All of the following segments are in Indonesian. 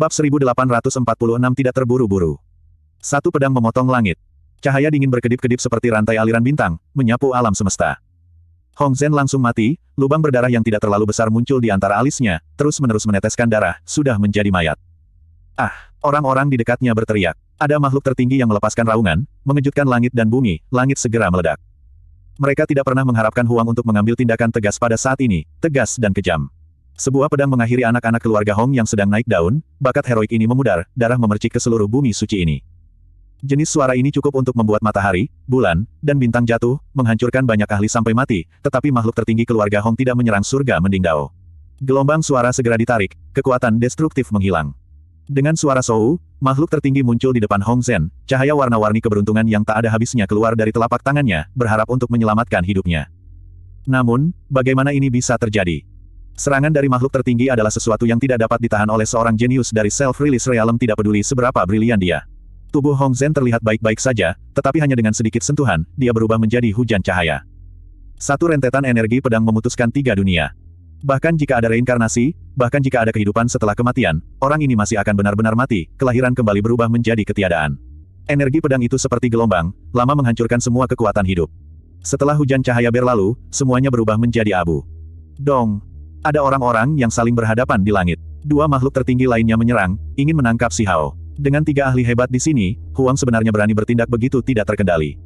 Bab 1846 tidak terburu-buru. Satu pedang memotong langit. Cahaya dingin berkedip-kedip seperti rantai aliran bintang, menyapu alam semesta. Hong Zhen langsung mati, lubang berdarah yang tidak terlalu besar muncul di antara alisnya, terus-menerus meneteskan darah, sudah menjadi mayat. Ah, orang-orang di dekatnya berteriak. Ada makhluk tertinggi yang melepaskan raungan, mengejutkan langit dan bumi, langit segera meledak. Mereka tidak pernah mengharapkan Huang untuk mengambil tindakan tegas pada saat ini, tegas dan kejam. Sebuah pedang mengakhiri anak-anak keluarga Hong yang sedang naik daun, bakat heroik ini memudar, darah memercik ke seluruh bumi suci ini. Jenis suara ini cukup untuk membuat matahari, bulan, dan bintang jatuh, menghancurkan banyak ahli sampai mati, tetapi makhluk tertinggi keluarga Hong tidak menyerang surga mending Dao. Gelombang suara segera ditarik, kekuatan destruktif menghilang. Dengan suara Sou, makhluk tertinggi muncul di depan Hong Zhen, cahaya warna-warni keberuntungan yang tak ada habisnya keluar dari telapak tangannya, berharap untuk menyelamatkan hidupnya. Namun, bagaimana ini bisa terjadi? Serangan dari makhluk tertinggi adalah sesuatu yang tidak dapat ditahan oleh seorang jenius dari self-release realm tidak peduli seberapa brilian dia. Tubuh Hong Zhen terlihat baik-baik saja, tetapi hanya dengan sedikit sentuhan, dia berubah menjadi hujan cahaya. Satu rentetan energi pedang memutuskan tiga dunia. Bahkan jika ada reinkarnasi, bahkan jika ada kehidupan setelah kematian, orang ini masih akan benar-benar mati, kelahiran kembali berubah menjadi ketiadaan. Energi pedang itu seperti gelombang, lama menghancurkan semua kekuatan hidup. Setelah hujan cahaya berlalu, semuanya berubah menjadi abu. Dong, ada orang-orang yang saling berhadapan di langit. Dua makhluk tertinggi lainnya menyerang, ingin menangkap si Hao. Dengan tiga ahli hebat di sini, Huang sebenarnya berani bertindak begitu tidak terkendali.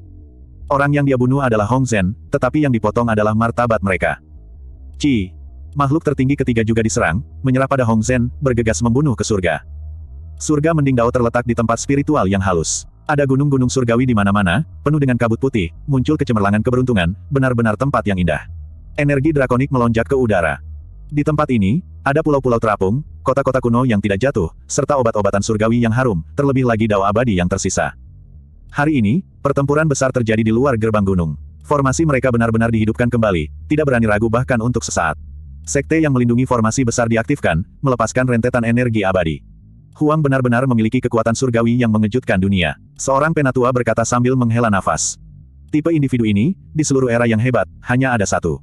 Orang yang dia bunuh adalah Hong Zhen, tetapi yang dipotong adalah martabat mereka. Ci. Makhluk tertinggi ketiga juga diserang, menyerah pada Hong Zhen, bergegas membunuh ke surga. Surga Mending Dao terletak di tempat spiritual yang halus. Ada gunung-gunung surgawi di mana-mana, penuh dengan kabut putih, muncul kecemerlangan keberuntungan, benar-benar tempat yang indah. Energi drakonik melonjak ke udara. Di tempat ini, ada pulau-pulau terapung, kota-kota kuno yang tidak jatuh, serta obat-obatan surgawi yang harum, terlebih lagi dawa abadi yang tersisa. Hari ini, pertempuran besar terjadi di luar gerbang gunung. Formasi mereka benar-benar dihidupkan kembali, tidak berani ragu bahkan untuk sesaat. Sekte yang melindungi formasi besar diaktifkan, melepaskan rentetan energi abadi. Huang benar-benar memiliki kekuatan surgawi yang mengejutkan dunia. Seorang penatua berkata sambil menghela nafas. Tipe individu ini, di seluruh era yang hebat, hanya ada satu.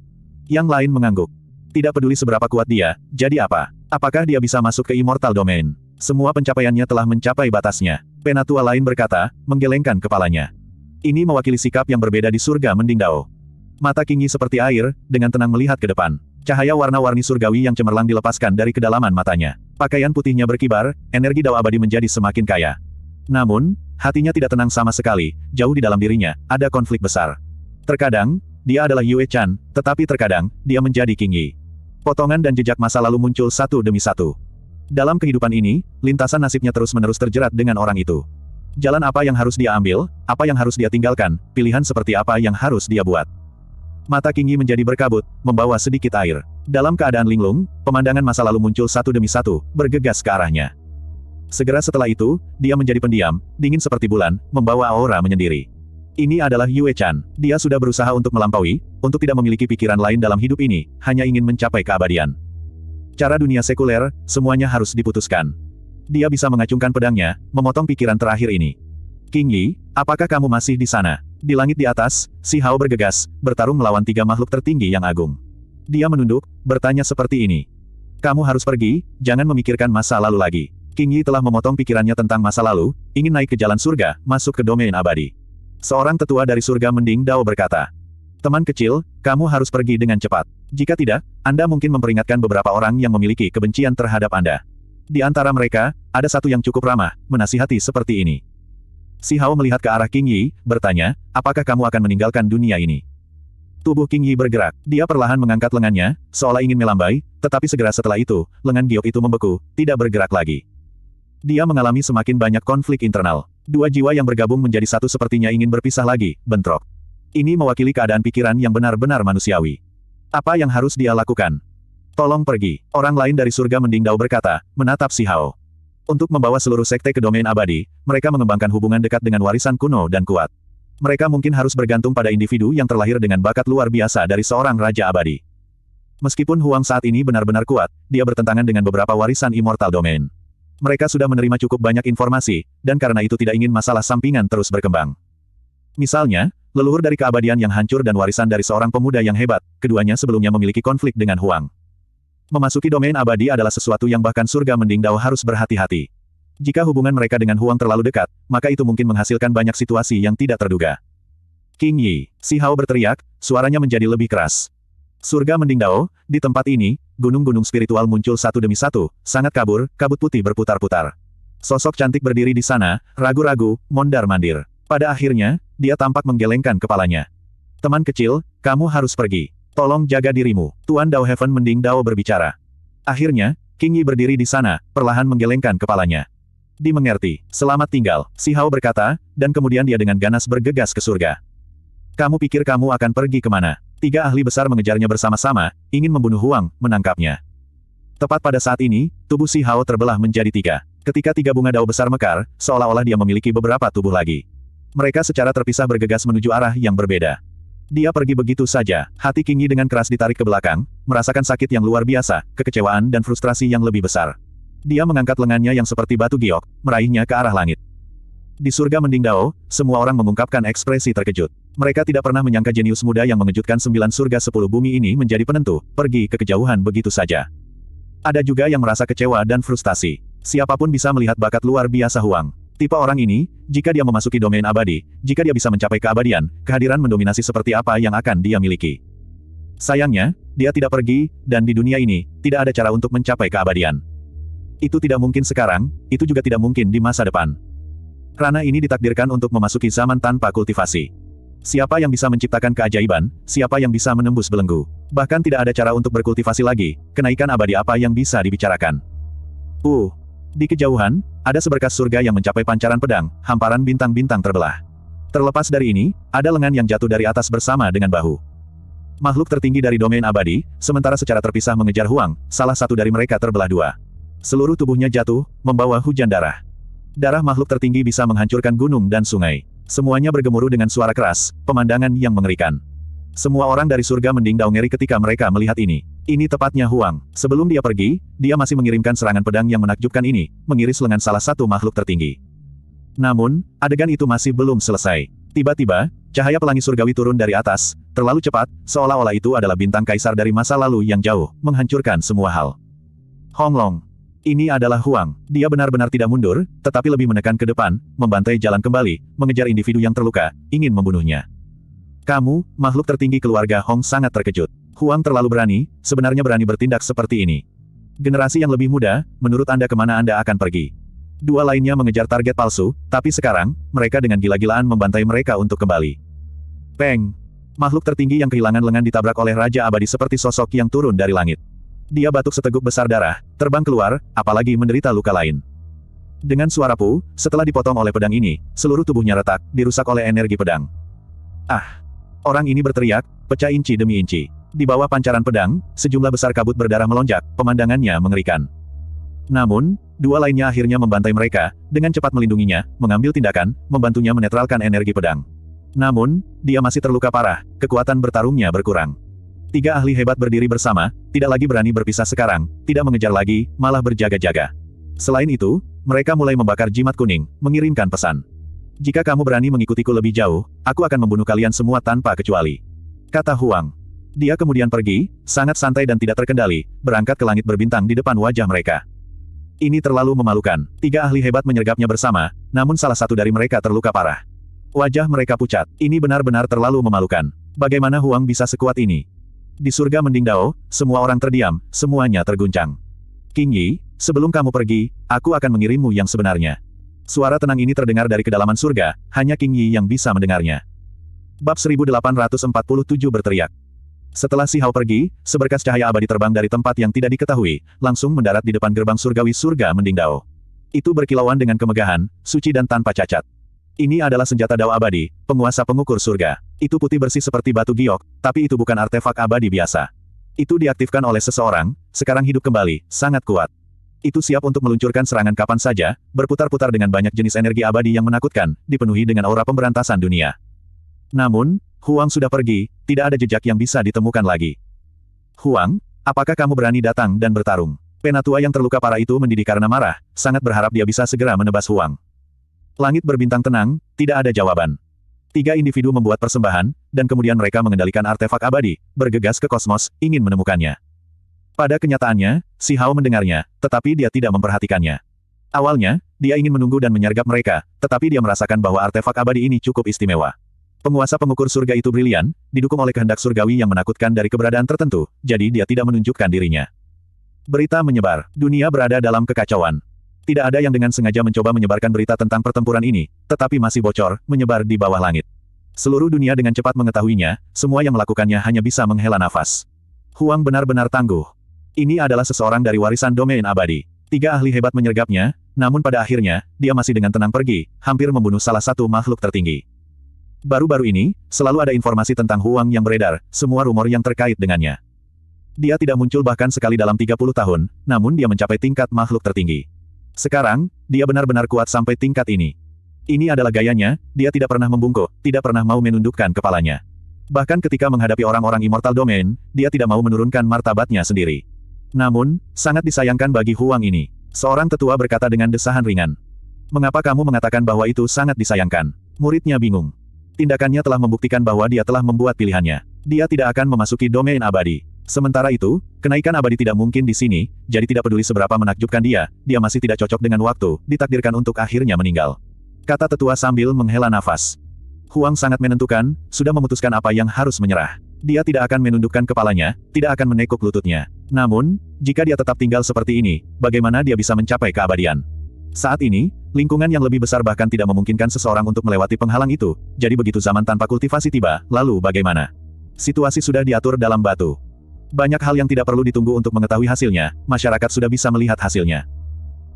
Yang lain mengangguk. Tidak peduli seberapa kuat dia, jadi apa? Apakah dia bisa masuk ke Immortal Domain? Semua pencapaiannya telah mencapai batasnya. Penatua lain berkata, menggelengkan kepalanya. Ini mewakili sikap yang berbeda di surga Mending Dao. Mata Kingi seperti air, dengan tenang melihat ke depan. Cahaya warna-warni surgawi yang cemerlang dilepaskan dari kedalaman matanya. Pakaian putihnya berkibar, energi dao abadi menjadi semakin kaya. Namun, hatinya tidak tenang sama sekali, jauh di dalam dirinya, ada konflik besar. Terkadang, dia adalah Yue Chan, tetapi terkadang, dia menjadi Kingi. Potongan dan jejak masa lalu muncul satu demi satu. Dalam kehidupan ini, lintasan nasibnya terus-menerus terjerat dengan orang itu. Jalan apa yang harus dia ambil, apa yang harus dia tinggalkan, pilihan seperti apa yang harus dia buat. Mata Kingi menjadi berkabut, membawa sedikit air. Dalam keadaan linglung, pemandangan masa lalu muncul satu demi satu, bergegas ke arahnya. Segera setelah itu, dia menjadi pendiam, dingin seperti bulan, membawa aura menyendiri. Ini adalah Yue Chan. Dia sudah berusaha untuk melampaui, untuk tidak memiliki pikiran lain dalam hidup ini, hanya ingin mencapai keabadian. Cara dunia sekuler, semuanya harus diputuskan. Dia bisa mengacungkan pedangnya, memotong pikiran terakhir ini. King Yi, apakah kamu masih di sana? Di langit di atas, Si Hao bergegas, bertarung melawan tiga makhluk tertinggi yang agung. Dia menunduk, bertanya seperti ini. Kamu harus pergi, jangan memikirkan masa lalu lagi. King Yi telah memotong pikirannya tentang masa lalu, ingin naik ke jalan surga, masuk ke domain abadi. Seorang tetua dari surga mending Dao berkata. Teman kecil, kamu harus pergi dengan cepat. Jika tidak, Anda mungkin memperingatkan beberapa orang yang memiliki kebencian terhadap Anda. Di antara mereka, ada satu yang cukup ramah, menasihati seperti ini. Si Hao melihat ke arah King Yi, bertanya, apakah kamu akan meninggalkan dunia ini? Tubuh King Yi bergerak, dia perlahan mengangkat lengannya, seolah ingin melambai, tetapi segera setelah itu, lengan giok itu membeku, tidak bergerak lagi. Dia mengalami semakin banyak konflik internal. Dua jiwa yang bergabung menjadi satu sepertinya ingin berpisah lagi, bentrok. Ini mewakili keadaan pikiran yang benar-benar manusiawi. Apa yang harus dia lakukan? Tolong pergi. Orang lain dari surga mendingdau berkata, menatap si Hao. Untuk membawa seluruh sekte ke domain abadi, mereka mengembangkan hubungan dekat dengan warisan kuno dan kuat. Mereka mungkin harus bergantung pada individu yang terlahir dengan bakat luar biasa dari seorang raja abadi. Meskipun Huang saat ini benar-benar kuat, dia bertentangan dengan beberapa warisan Immortal Domain. Mereka sudah menerima cukup banyak informasi, dan karena itu tidak ingin masalah sampingan terus berkembang. Misalnya, leluhur dari keabadian yang hancur dan warisan dari seorang pemuda yang hebat, keduanya sebelumnya memiliki konflik dengan Huang. Memasuki domain abadi adalah sesuatu yang bahkan surga mending Dao harus berhati-hati. Jika hubungan mereka dengan Huang terlalu dekat, maka itu mungkin menghasilkan banyak situasi yang tidak terduga. King Yi, Si Hao berteriak, suaranya menjadi lebih keras. Surga Mending Dao, di tempat ini, gunung-gunung spiritual muncul satu demi satu, sangat kabur, kabut putih berputar-putar. Sosok cantik berdiri di sana, ragu-ragu, mondar-mandir. Pada akhirnya, dia tampak menggelengkan kepalanya. Teman kecil, kamu harus pergi. Tolong jaga dirimu. Tuan Dao Heaven Mending Dao berbicara. Akhirnya, King Yi berdiri di sana, perlahan menggelengkan kepalanya. Dimengerti, selamat tinggal, Si Hao berkata, dan kemudian dia dengan ganas bergegas ke surga. Kamu pikir kamu akan pergi kemana? tiga ahli besar mengejarnya bersama-sama, ingin membunuh Huang, menangkapnya. Tepat pada saat ini, tubuh Si Hao terbelah menjadi tiga. Ketika tiga bunga dao besar mekar, seolah-olah dia memiliki beberapa tubuh lagi. Mereka secara terpisah bergegas menuju arah yang berbeda. Dia pergi begitu saja, hati King Yi dengan keras ditarik ke belakang, merasakan sakit yang luar biasa, kekecewaan dan frustrasi yang lebih besar. Dia mengangkat lengannya yang seperti batu giok, meraihnya ke arah langit. Di surga mending Dao, semua orang mengungkapkan ekspresi terkejut. Mereka tidak pernah menyangka jenius muda yang mengejutkan sembilan surga sepuluh bumi ini menjadi penentu, pergi ke kejauhan begitu saja. Ada juga yang merasa kecewa dan frustasi. Siapapun bisa melihat bakat luar biasa Huang. Tipe orang ini, jika dia memasuki domain abadi, jika dia bisa mencapai keabadian, kehadiran mendominasi seperti apa yang akan dia miliki. Sayangnya, dia tidak pergi, dan di dunia ini, tidak ada cara untuk mencapai keabadian. Itu tidak mungkin sekarang, itu juga tidak mungkin di masa depan. Rana ini ditakdirkan untuk memasuki zaman tanpa kultivasi. Siapa yang bisa menciptakan keajaiban, siapa yang bisa menembus belenggu. Bahkan tidak ada cara untuk berkultivasi lagi, kenaikan abadi apa yang bisa dibicarakan. Uh, di kejauhan, ada seberkas surga yang mencapai pancaran pedang, hamparan bintang-bintang terbelah. Terlepas dari ini, ada lengan yang jatuh dari atas bersama dengan bahu. Makhluk tertinggi dari domain abadi, sementara secara terpisah mengejar Huang, salah satu dari mereka terbelah dua. Seluruh tubuhnya jatuh, membawa hujan darah. Darah makhluk tertinggi bisa menghancurkan gunung dan sungai. Semuanya bergemuruh dengan suara keras, pemandangan yang mengerikan. Semua orang dari surga mending ngeri ketika mereka melihat ini. Ini tepatnya Huang. Sebelum dia pergi, dia masih mengirimkan serangan pedang yang menakjubkan ini, mengiris lengan salah satu makhluk tertinggi. Namun, adegan itu masih belum selesai. Tiba-tiba, cahaya pelangi surgawi turun dari atas, terlalu cepat, seolah-olah itu adalah bintang kaisar dari masa lalu yang jauh, menghancurkan semua hal. Honglong, ini adalah Huang. Dia benar-benar tidak mundur, tetapi lebih menekan ke depan, membantai jalan kembali, mengejar individu yang terluka, ingin membunuhnya. Kamu, makhluk tertinggi keluarga Hong sangat terkejut. Huang terlalu berani, sebenarnya berani bertindak seperti ini. Generasi yang lebih muda, menurut Anda kemana Anda akan pergi? Dua lainnya mengejar target palsu, tapi sekarang, mereka dengan gila-gilaan membantai mereka untuk kembali. Peng! Makhluk tertinggi yang kehilangan lengan ditabrak oleh Raja Abadi seperti sosok yang turun dari langit dia batuk seteguk besar darah, terbang keluar, apalagi menderita luka lain. Dengan suara pu, setelah dipotong oleh pedang ini, seluruh tubuhnya retak, dirusak oleh energi pedang. Ah! Orang ini berteriak, pecah inci demi inci. Di bawah pancaran pedang, sejumlah besar kabut berdarah melonjak, pemandangannya mengerikan. Namun, dua lainnya akhirnya membantai mereka, dengan cepat melindunginya, mengambil tindakan, membantunya menetralkan energi pedang. Namun, dia masih terluka parah, kekuatan bertarungnya berkurang. Tiga ahli hebat berdiri bersama, tidak lagi berani berpisah sekarang, tidak mengejar lagi, malah berjaga-jaga. Selain itu, mereka mulai membakar jimat kuning, mengirimkan pesan. Jika kamu berani mengikutiku lebih jauh, aku akan membunuh kalian semua tanpa kecuali. Kata Huang. Dia kemudian pergi, sangat santai dan tidak terkendali, berangkat ke langit berbintang di depan wajah mereka. Ini terlalu memalukan. Tiga ahli hebat menyergapnya bersama, namun salah satu dari mereka terluka parah. Wajah mereka pucat. Ini benar-benar terlalu memalukan. Bagaimana Huang bisa sekuat ini? Di surga Mending Dao, semua orang terdiam, semuanya terguncang. King Yi, sebelum kamu pergi, aku akan mengirimmu yang sebenarnya. Suara tenang ini terdengar dari kedalaman surga, hanya King Yi yang bisa mendengarnya. Bab 1847 berteriak. Setelah Si Hao pergi, seberkas cahaya abadi terbang dari tempat yang tidak diketahui, langsung mendarat di depan gerbang surgawi surga Mending Dao. Itu berkilauan dengan kemegahan, suci dan tanpa cacat. Ini adalah senjata Dao abadi, penguasa pengukur surga. Itu putih bersih seperti batu giok, tapi itu bukan artefak abadi biasa. Itu diaktifkan oleh seseorang, sekarang hidup kembali, sangat kuat. Itu siap untuk meluncurkan serangan kapan saja, berputar-putar dengan banyak jenis energi abadi yang menakutkan, dipenuhi dengan aura pemberantasan dunia. Namun, Huang sudah pergi, tidak ada jejak yang bisa ditemukan lagi. Huang, apakah kamu berani datang dan bertarung? Penatua yang terluka parah itu mendidih karena marah, sangat berharap dia bisa segera menebas Huang. Langit berbintang tenang, tidak ada jawaban. Tiga individu membuat persembahan, dan kemudian mereka mengendalikan artefak abadi, bergegas ke kosmos, ingin menemukannya. Pada kenyataannya, si Hao mendengarnya, tetapi dia tidak memperhatikannya. Awalnya, dia ingin menunggu dan menyergap mereka, tetapi dia merasakan bahwa artefak abadi ini cukup istimewa. Penguasa pengukur surga itu brilian, didukung oleh kehendak surgawi yang menakutkan dari keberadaan tertentu, jadi dia tidak menunjukkan dirinya. Berita menyebar, dunia berada dalam kekacauan. Tidak ada yang dengan sengaja mencoba menyebarkan berita tentang pertempuran ini, tetapi masih bocor, menyebar di bawah langit. Seluruh dunia dengan cepat mengetahuinya, semua yang melakukannya hanya bisa menghela nafas. Huang benar-benar tangguh. Ini adalah seseorang dari warisan domain abadi. Tiga ahli hebat menyergapnya, namun pada akhirnya, dia masih dengan tenang pergi, hampir membunuh salah satu makhluk tertinggi. Baru-baru ini, selalu ada informasi tentang Huang yang beredar, semua rumor yang terkait dengannya. Dia tidak muncul bahkan sekali dalam 30 tahun, namun dia mencapai tingkat makhluk tertinggi. Sekarang, dia benar-benar kuat sampai tingkat ini. Ini adalah gayanya, dia tidak pernah membungkuk, tidak pernah mau menundukkan kepalanya. Bahkan ketika menghadapi orang-orang Immortal Domain, dia tidak mau menurunkan martabatnya sendiri. Namun, sangat disayangkan bagi Huang ini. Seorang tetua berkata dengan desahan ringan. Mengapa kamu mengatakan bahwa itu sangat disayangkan? Muridnya bingung. Tindakannya telah membuktikan bahwa dia telah membuat pilihannya. Dia tidak akan memasuki domain abadi. Sementara itu, kenaikan abadi tidak mungkin di sini, jadi tidak peduli seberapa menakjubkan dia, dia masih tidak cocok dengan waktu, ditakdirkan untuk akhirnya meninggal. Kata tetua sambil menghela nafas. Huang sangat menentukan, sudah memutuskan apa yang harus menyerah. Dia tidak akan menundukkan kepalanya, tidak akan menekuk lututnya. Namun, jika dia tetap tinggal seperti ini, bagaimana dia bisa mencapai keabadian? Saat ini, lingkungan yang lebih besar bahkan tidak memungkinkan seseorang untuk melewati penghalang itu, jadi begitu zaman tanpa kultivasi tiba, lalu bagaimana? Situasi sudah diatur dalam batu. Banyak hal yang tidak perlu ditunggu untuk mengetahui hasilnya, masyarakat sudah bisa melihat hasilnya.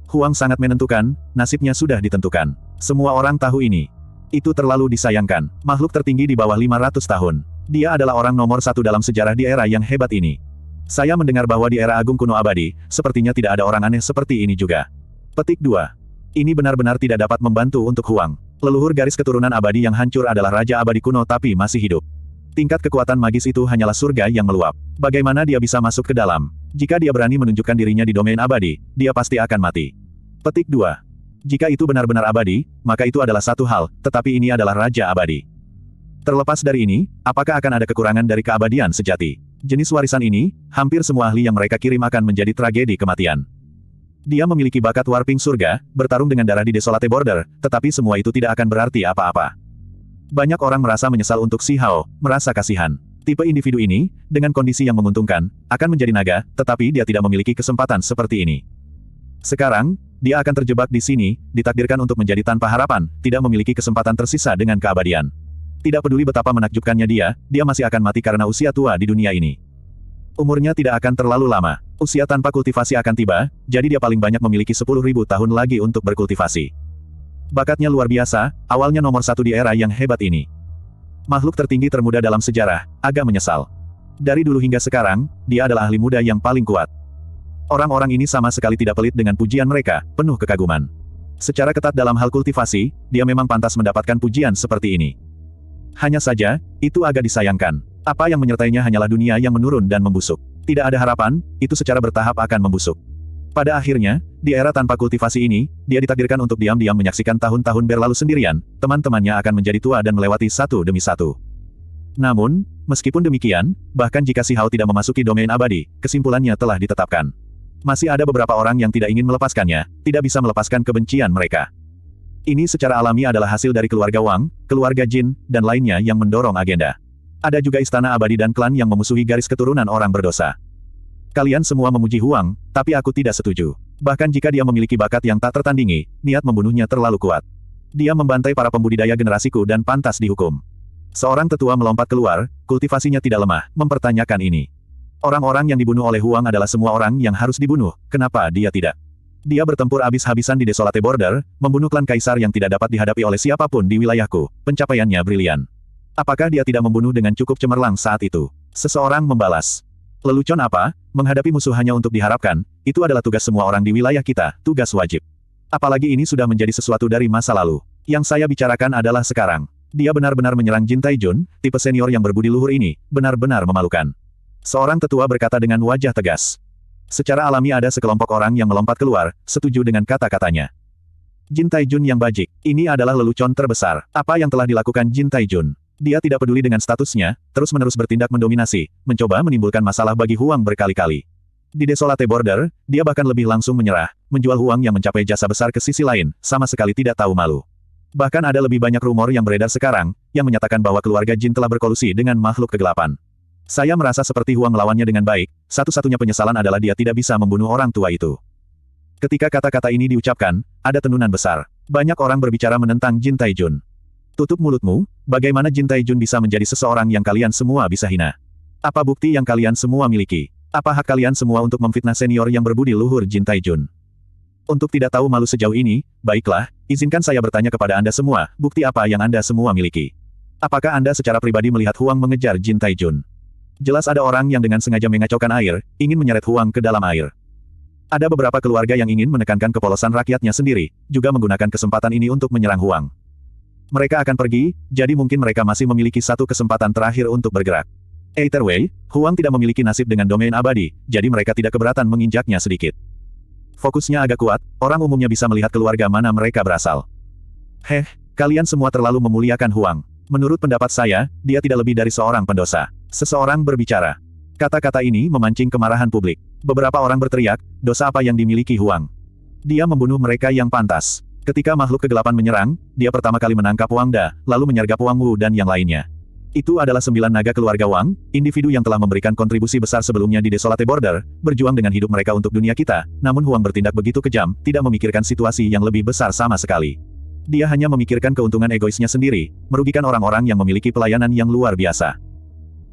Huang sangat menentukan, nasibnya sudah ditentukan. Semua orang tahu ini. Itu terlalu disayangkan. Makhluk tertinggi di bawah 500 tahun. Dia adalah orang nomor satu dalam sejarah di era yang hebat ini. Saya mendengar bahwa di era agung kuno abadi, sepertinya tidak ada orang aneh seperti ini juga. Petik 2. Ini benar-benar tidak dapat membantu untuk Huang. Leluhur garis keturunan abadi yang hancur adalah Raja Abadi kuno tapi masih hidup. Tingkat kekuatan magis itu hanyalah surga yang meluap. Bagaimana dia bisa masuk ke dalam? Jika dia berani menunjukkan dirinya di domain abadi, dia pasti akan mati. Petik 2. Jika itu benar-benar abadi, maka itu adalah satu hal, tetapi ini adalah Raja Abadi. Terlepas dari ini, apakah akan ada kekurangan dari keabadian sejati? Jenis warisan ini, hampir semua ahli yang mereka kirim akan menjadi tragedi kematian. Dia memiliki bakat warping surga, bertarung dengan darah di desolate border, tetapi semua itu tidak akan berarti apa-apa. Banyak orang merasa menyesal untuk Si Hao, merasa kasihan. Tipe individu ini, dengan kondisi yang menguntungkan, akan menjadi naga, tetapi dia tidak memiliki kesempatan seperti ini. Sekarang, dia akan terjebak di sini, ditakdirkan untuk menjadi tanpa harapan, tidak memiliki kesempatan tersisa dengan keabadian. Tidak peduli betapa menakjubkannya dia, dia masih akan mati karena usia tua di dunia ini. Umurnya tidak akan terlalu lama. Usia tanpa kultivasi akan tiba, jadi dia paling banyak memiliki 10.000 tahun lagi untuk berkultivasi. Bakatnya luar biasa, awalnya nomor satu di era yang hebat ini. Makhluk tertinggi termuda dalam sejarah, agak menyesal. Dari dulu hingga sekarang, dia adalah ahli muda yang paling kuat. Orang-orang ini sama sekali tidak pelit dengan pujian mereka, penuh kekaguman. Secara ketat dalam hal kultivasi, dia memang pantas mendapatkan pujian seperti ini. Hanya saja, itu agak disayangkan. Apa yang menyertainya hanyalah dunia yang menurun dan membusuk. Tidak ada harapan, itu secara bertahap akan membusuk. Pada akhirnya, di era tanpa kultivasi ini, dia ditakdirkan untuk diam-diam menyaksikan tahun-tahun berlalu sendirian, teman-temannya akan menjadi tua dan melewati satu demi satu. Namun, meskipun demikian, bahkan jika si Hao tidak memasuki domain abadi, kesimpulannya telah ditetapkan. Masih ada beberapa orang yang tidak ingin melepaskannya, tidak bisa melepaskan kebencian mereka. Ini secara alami adalah hasil dari keluarga Wang, keluarga Jin, dan lainnya yang mendorong agenda. Ada juga istana abadi dan klan yang memusuhi garis keturunan orang berdosa. Kalian semua memuji Huang, tapi aku tidak setuju. Bahkan jika dia memiliki bakat yang tak tertandingi, niat membunuhnya terlalu kuat. Dia membantai para pembudidaya generasiku dan pantas dihukum. Seorang tetua melompat keluar, kultivasinya tidak lemah, mempertanyakan ini. Orang-orang yang dibunuh oleh Huang adalah semua orang yang harus dibunuh, kenapa dia tidak? Dia bertempur habis-habisan di Desolate Border, membunuh klan kaisar yang tidak dapat dihadapi oleh siapapun di wilayahku. Pencapaiannya brilian. Apakah dia tidak membunuh dengan cukup cemerlang saat itu? Seseorang membalas. Lelucon apa? Menghadapi musuh hanya untuk diharapkan, itu adalah tugas semua orang di wilayah kita, tugas wajib. Apalagi ini sudah menjadi sesuatu dari masa lalu. Yang saya bicarakan adalah sekarang. Dia benar-benar menyerang Jin Taijun, tipe senior yang berbudi luhur ini, benar-benar memalukan. Seorang tetua berkata dengan wajah tegas. Secara alami ada sekelompok orang yang melompat keluar, setuju dengan kata-katanya. Jin Taijun yang bajik, ini adalah lelucon terbesar. Apa yang telah dilakukan Jin Taijun? Dia tidak peduli dengan statusnya, terus-menerus bertindak mendominasi, mencoba menimbulkan masalah bagi Huang berkali-kali. Di Desolate Border, dia bahkan lebih langsung menyerah, menjual Huang yang mencapai jasa besar ke sisi lain, sama sekali tidak tahu malu. Bahkan ada lebih banyak rumor yang beredar sekarang, yang menyatakan bahwa keluarga Jin telah berkolusi dengan makhluk kegelapan. Saya merasa seperti Huang melawannya dengan baik, satu-satunya penyesalan adalah dia tidak bisa membunuh orang tua itu. Ketika kata-kata ini diucapkan, ada tenunan besar. Banyak orang berbicara menentang Jin Taijun. Tutup mulutmu, bagaimana Jin Taijun bisa menjadi seseorang yang kalian semua bisa hina? Apa bukti yang kalian semua miliki? Apa hak kalian semua untuk memfitnah senior yang berbudi luhur Jin Taijun? Untuk tidak tahu malu sejauh ini, baiklah, izinkan saya bertanya kepada Anda semua, bukti apa yang Anda semua miliki? Apakah Anda secara pribadi melihat Huang mengejar Jin Taijun? Jelas ada orang yang dengan sengaja mengacaukan air, ingin menyeret Huang ke dalam air. Ada beberapa keluarga yang ingin menekankan kepolosan rakyatnya sendiri, juga menggunakan kesempatan ini untuk menyerang Huang. Mereka akan pergi, jadi mungkin mereka masih memiliki satu kesempatan terakhir untuk bergerak. Either way, Huang tidak memiliki nasib dengan domain abadi, jadi mereka tidak keberatan menginjaknya sedikit. Fokusnya agak kuat, orang umumnya bisa melihat keluarga mana mereka berasal. Heh, kalian semua terlalu memuliakan Huang. Menurut pendapat saya, dia tidak lebih dari seorang pendosa. Seseorang berbicara. Kata-kata ini memancing kemarahan publik. Beberapa orang berteriak, dosa apa yang dimiliki Huang? Dia membunuh mereka yang pantas. Ketika makhluk kegelapan menyerang, dia pertama kali menangkap Wang Da, lalu menyergap Wang Wu dan yang lainnya. Itu adalah sembilan naga keluarga Wang, individu yang telah memberikan kontribusi besar sebelumnya di Desolate Border, berjuang dengan hidup mereka untuk dunia kita, namun Huang bertindak begitu kejam, tidak memikirkan situasi yang lebih besar sama sekali. Dia hanya memikirkan keuntungan egoisnya sendiri, merugikan orang-orang yang memiliki pelayanan yang luar biasa.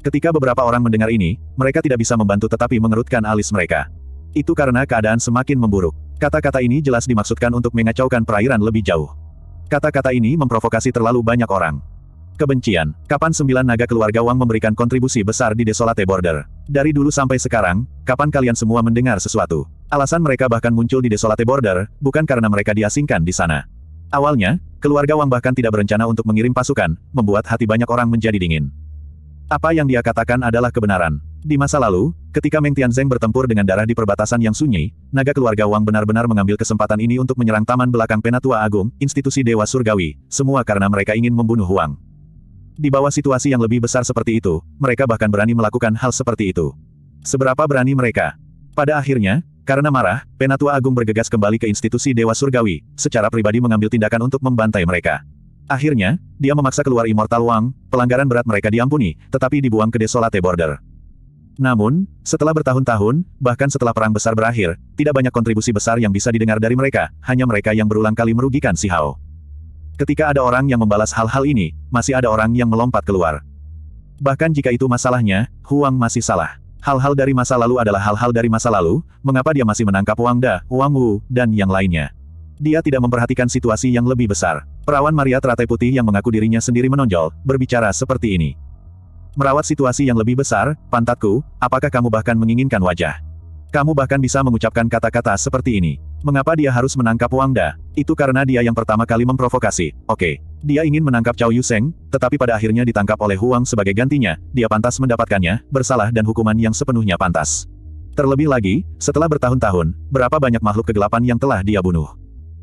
Ketika beberapa orang mendengar ini, mereka tidak bisa membantu tetapi mengerutkan alis mereka. Itu karena keadaan semakin memburuk. Kata-kata ini jelas dimaksudkan untuk mengacaukan perairan lebih jauh. Kata-kata ini memprovokasi terlalu banyak orang. Kebencian, kapan sembilan naga keluarga Wang memberikan kontribusi besar di Desolate Border? Dari dulu sampai sekarang, kapan kalian semua mendengar sesuatu? Alasan mereka bahkan muncul di Desolate Border, bukan karena mereka diasingkan di sana. Awalnya, keluarga Wang bahkan tidak berencana untuk mengirim pasukan, membuat hati banyak orang menjadi dingin. Apa yang dia katakan adalah kebenaran. Di masa lalu, ketika Meng Tianzeng bertempur dengan darah di perbatasan yang sunyi, naga keluarga Wang benar-benar mengambil kesempatan ini untuk menyerang taman belakang Penatua Agung, institusi Dewa Surgawi, semua karena mereka ingin membunuh Wang. Di bawah situasi yang lebih besar seperti itu, mereka bahkan berani melakukan hal seperti itu. Seberapa berani mereka? Pada akhirnya, karena marah, Penatua Agung bergegas kembali ke institusi Dewa Surgawi, secara pribadi mengambil tindakan untuk membantai mereka. Akhirnya, dia memaksa keluar Immortal Wang, pelanggaran berat mereka diampuni, tetapi dibuang ke Desolate Border. Namun, setelah bertahun-tahun, bahkan setelah perang besar berakhir, tidak banyak kontribusi besar yang bisa didengar dari mereka, hanya mereka yang berulang kali merugikan si Hao. Ketika ada orang yang membalas hal-hal ini, masih ada orang yang melompat keluar. Bahkan jika itu masalahnya, Huang masih salah. Hal-hal dari masa lalu adalah hal-hal dari masa lalu, mengapa dia masih menangkap Wang Da, Wang Wu, dan yang lainnya. Dia tidak memperhatikan situasi yang lebih besar. Perawan Maria teratai putih yang mengaku dirinya sendiri menonjol, berbicara seperti ini. Merawat situasi yang lebih besar, pantatku, apakah kamu bahkan menginginkan wajah? Kamu bahkan bisa mengucapkan kata-kata seperti ini. Mengapa dia harus menangkap Wang Da? Itu karena dia yang pertama kali memprovokasi. Oke, dia ingin menangkap Cao Yuseng, tetapi pada akhirnya ditangkap oleh Huang sebagai gantinya. Dia pantas mendapatkannya, bersalah dan hukuman yang sepenuhnya pantas. Terlebih lagi, setelah bertahun-tahun, berapa banyak makhluk kegelapan yang telah dia bunuh?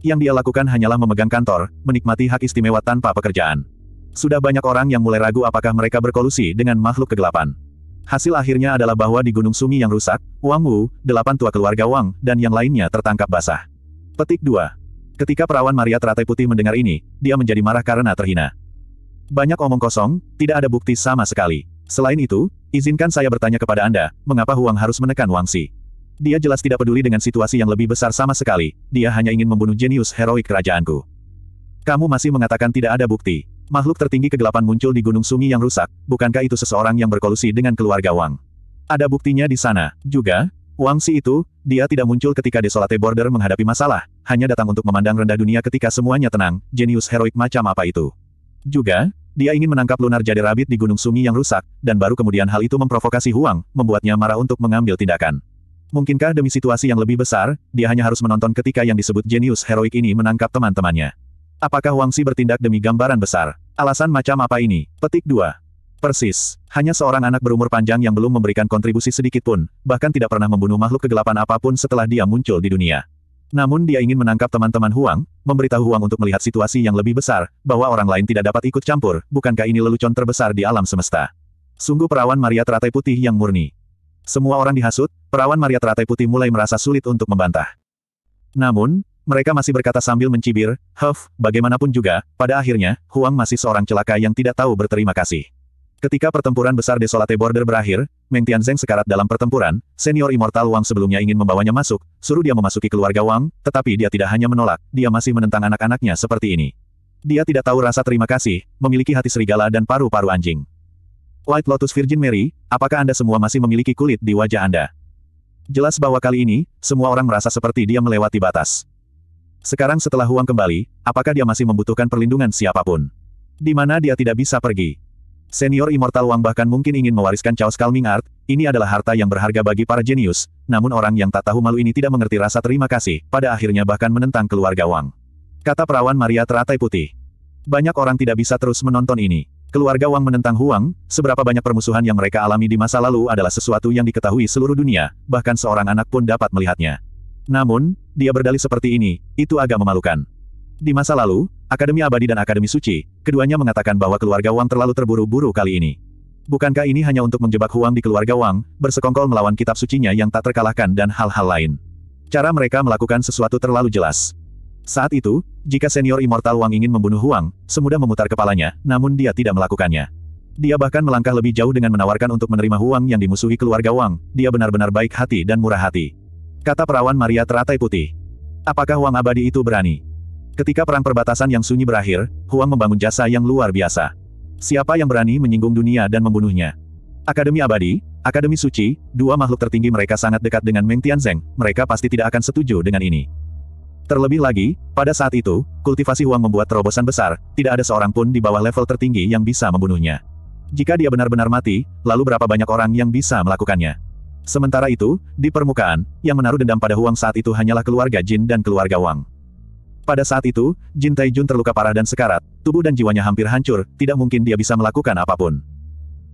Yang dia lakukan hanyalah memegang kantor, menikmati hak istimewa tanpa pekerjaan. Sudah banyak orang yang mulai ragu apakah mereka berkolusi dengan makhluk kegelapan. Hasil akhirnya adalah bahwa di Gunung Sumi yang rusak, Wang Wu, delapan tua keluarga Wang, dan yang lainnya tertangkap basah. Petik 2. Ketika perawan Maria Teratai Putih mendengar ini, dia menjadi marah karena terhina. Banyak omong kosong, tidak ada bukti sama sekali. Selain itu, izinkan saya bertanya kepada Anda, mengapa Huang harus menekan Wang Si? Dia jelas tidak peduli dengan situasi yang lebih besar sama sekali, dia hanya ingin membunuh jenius heroik kerajaanku. Kamu masih mengatakan tidak ada bukti. Makhluk tertinggi kegelapan muncul di gunung sumi yang rusak, bukankah itu seseorang yang berkolusi dengan keluarga Wang? Ada buktinya di sana, juga, Wang Si itu, dia tidak muncul ketika Desolate Border menghadapi masalah, hanya datang untuk memandang rendah dunia ketika semuanya tenang, jenius heroik macam apa itu. Juga, dia ingin menangkap lunar jade rabbit di gunung sumi yang rusak, dan baru kemudian hal itu memprovokasi Huang, membuatnya marah untuk mengambil tindakan. Mungkinkah demi situasi yang lebih besar, dia hanya harus menonton ketika yang disebut jenius heroik ini menangkap teman-temannya? Apakah Wangsi bertindak demi gambaran besar? Alasan macam apa ini? Petik 2. Persis. Hanya seorang anak berumur panjang yang belum memberikan kontribusi sedikit pun, bahkan tidak pernah membunuh makhluk kegelapan apapun setelah dia muncul di dunia. Namun dia ingin menangkap teman-teman Huang, memberitahu Huang untuk melihat situasi yang lebih besar, bahwa orang lain tidak dapat ikut campur, bukankah ini lelucon terbesar di alam semesta? Sungguh perawan Maria teratai putih yang murni. Semua orang dihasut, perawan Maria teratai putih mulai merasa sulit untuk membantah. Namun, mereka masih berkata sambil mencibir, Huff, bagaimanapun juga, pada akhirnya, Huang masih seorang celaka yang tidak tahu berterima kasih. Ketika pertempuran besar Desolate Border berakhir, Meng Tianzeng sekarat dalam pertempuran, senior immortal Wang sebelumnya ingin membawanya masuk, suruh dia memasuki keluarga Wang, tetapi dia tidak hanya menolak, dia masih menentang anak-anaknya seperti ini. Dia tidak tahu rasa terima kasih, memiliki hati serigala dan paru-paru anjing. White Lotus Virgin Mary, apakah Anda semua masih memiliki kulit di wajah Anda? Jelas bahwa kali ini, semua orang merasa seperti dia melewati batas. Sekarang setelah Huang kembali, apakah dia masih membutuhkan perlindungan siapapun? Di mana dia tidak bisa pergi? Senior Immortal Wang bahkan mungkin ingin mewariskan Chaos Calming Art, ini adalah harta yang berharga bagi para jenius, namun orang yang tak tahu malu ini tidak mengerti rasa terima kasih, pada akhirnya bahkan menentang keluarga Wang. Kata perawan Maria teratai putih. Banyak orang tidak bisa terus menonton ini keluarga Wang menentang Huang, seberapa banyak permusuhan yang mereka alami di masa lalu adalah sesuatu yang diketahui seluruh dunia, bahkan seorang anak pun dapat melihatnya. Namun, dia berdalih seperti ini, itu agak memalukan. Di masa lalu, Akademi Abadi dan Akademi Suci, keduanya mengatakan bahwa keluarga Wang terlalu terburu-buru kali ini. Bukankah ini hanya untuk menjebak Huang di keluarga Wang, bersekongkol melawan kitab sucinya yang tak terkalahkan dan hal-hal lain. Cara mereka melakukan sesuatu terlalu jelas. Saat itu, jika senior Immortal Wang ingin membunuh Huang, semudah memutar kepalanya, namun dia tidak melakukannya. Dia bahkan melangkah lebih jauh dengan menawarkan untuk menerima Huang yang dimusuhi keluarga Wang, dia benar-benar baik hati dan murah hati. Kata perawan Maria teratai putih. Apakah Huang abadi itu berani? Ketika perang perbatasan yang sunyi berakhir, Huang membangun jasa yang luar biasa. Siapa yang berani menyinggung dunia dan membunuhnya? Akademi Abadi, Akademi Suci, dua makhluk tertinggi mereka sangat dekat dengan Meng Tianzeng, mereka pasti tidak akan setuju dengan ini. Terlebih lagi, pada saat itu, kultivasi Huang membuat terobosan besar, tidak ada seorang pun di bawah level tertinggi yang bisa membunuhnya. Jika dia benar-benar mati, lalu berapa banyak orang yang bisa melakukannya? Sementara itu, di permukaan, yang menaruh dendam pada Huang saat itu hanyalah keluarga Jin dan keluarga Wang. Pada saat itu, Jin Taijun terluka parah dan sekarat, tubuh dan jiwanya hampir hancur, tidak mungkin dia bisa melakukan apapun.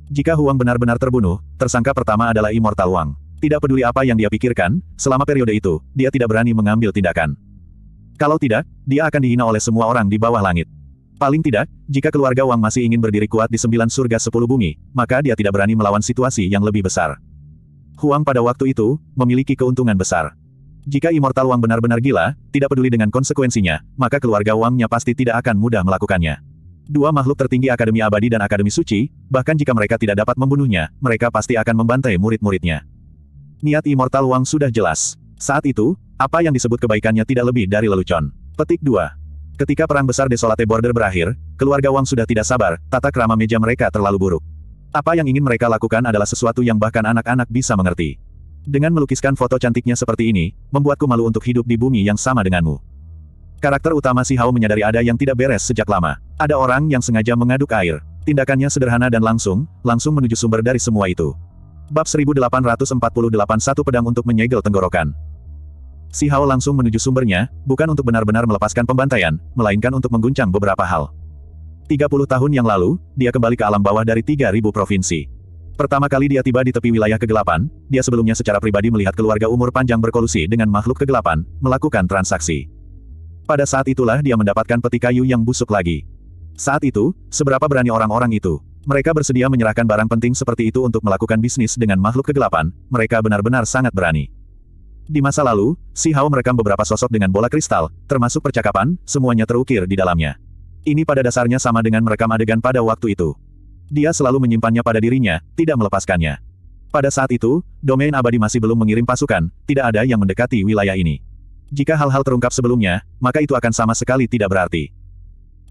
Jika Huang benar-benar terbunuh, tersangka pertama adalah Immortal Wang. Tidak peduli apa yang dia pikirkan, selama periode itu, dia tidak berani mengambil tindakan. Kalau tidak, dia akan dihina oleh semua orang di bawah langit. Paling tidak, jika keluarga Wang masih ingin berdiri kuat di sembilan surga sepuluh bumi, maka dia tidak berani melawan situasi yang lebih besar. Huang pada waktu itu, memiliki keuntungan besar. Jika Immortal Wang benar-benar gila, tidak peduli dengan konsekuensinya, maka keluarga Wangnya pasti tidak akan mudah melakukannya. Dua makhluk tertinggi Akademi Abadi dan Akademi Suci, bahkan jika mereka tidak dapat membunuhnya, mereka pasti akan membantai murid-muridnya. Niat Immortal Wang sudah jelas. Saat itu, apa yang disebut kebaikannya tidak lebih dari lelucon. Petik 2. Ketika perang besar Desolate Border berakhir, keluarga Wang sudah tidak sabar, tata kerama meja mereka terlalu buruk. Apa yang ingin mereka lakukan adalah sesuatu yang bahkan anak-anak bisa mengerti. Dengan melukiskan foto cantiknya seperti ini, membuatku malu untuk hidup di bumi yang sama denganmu. Karakter utama Si Hao menyadari ada yang tidak beres sejak lama. Ada orang yang sengaja mengaduk air. Tindakannya sederhana dan langsung, langsung menuju sumber dari semua itu. Bab 1848 Satu Pedang untuk Menyegel Tenggorokan Si Hao langsung menuju sumbernya, bukan untuk benar-benar melepaskan pembantaian, melainkan untuk mengguncang beberapa hal. 30 tahun yang lalu, dia kembali ke alam bawah dari 3.000 provinsi. Pertama kali dia tiba di tepi wilayah kegelapan, dia sebelumnya secara pribadi melihat keluarga umur panjang berkolusi dengan makhluk kegelapan, melakukan transaksi. Pada saat itulah dia mendapatkan peti kayu yang busuk lagi. Saat itu, seberapa berani orang-orang itu? Mereka bersedia menyerahkan barang penting seperti itu untuk melakukan bisnis dengan makhluk kegelapan, mereka benar-benar sangat berani. Di masa lalu, Si Hao merekam beberapa sosok dengan bola kristal, termasuk percakapan, semuanya terukir di dalamnya. Ini pada dasarnya sama dengan merekam adegan pada waktu itu. Dia selalu menyimpannya pada dirinya, tidak melepaskannya. Pada saat itu, domain abadi masih belum mengirim pasukan, tidak ada yang mendekati wilayah ini. Jika hal-hal terungkap sebelumnya, maka itu akan sama sekali tidak berarti.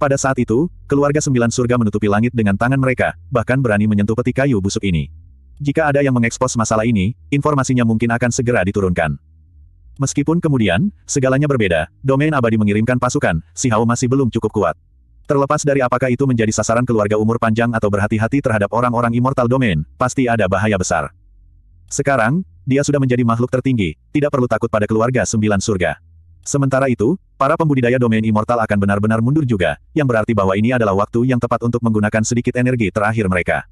Pada saat itu, keluarga sembilan surga menutupi langit dengan tangan mereka, bahkan berani menyentuh peti kayu busuk ini. Jika ada yang mengekspos masalah ini, informasinya mungkin akan segera diturunkan. Meskipun kemudian, segalanya berbeda, domain abadi mengirimkan pasukan, si Hao masih belum cukup kuat. Terlepas dari apakah itu menjadi sasaran keluarga umur panjang atau berhati-hati terhadap orang-orang immortal domain, pasti ada bahaya besar. Sekarang, dia sudah menjadi makhluk tertinggi, tidak perlu takut pada keluarga sembilan surga. Sementara itu, para pembudidaya domain immortal akan benar-benar mundur juga, yang berarti bahwa ini adalah waktu yang tepat untuk menggunakan sedikit energi terakhir mereka.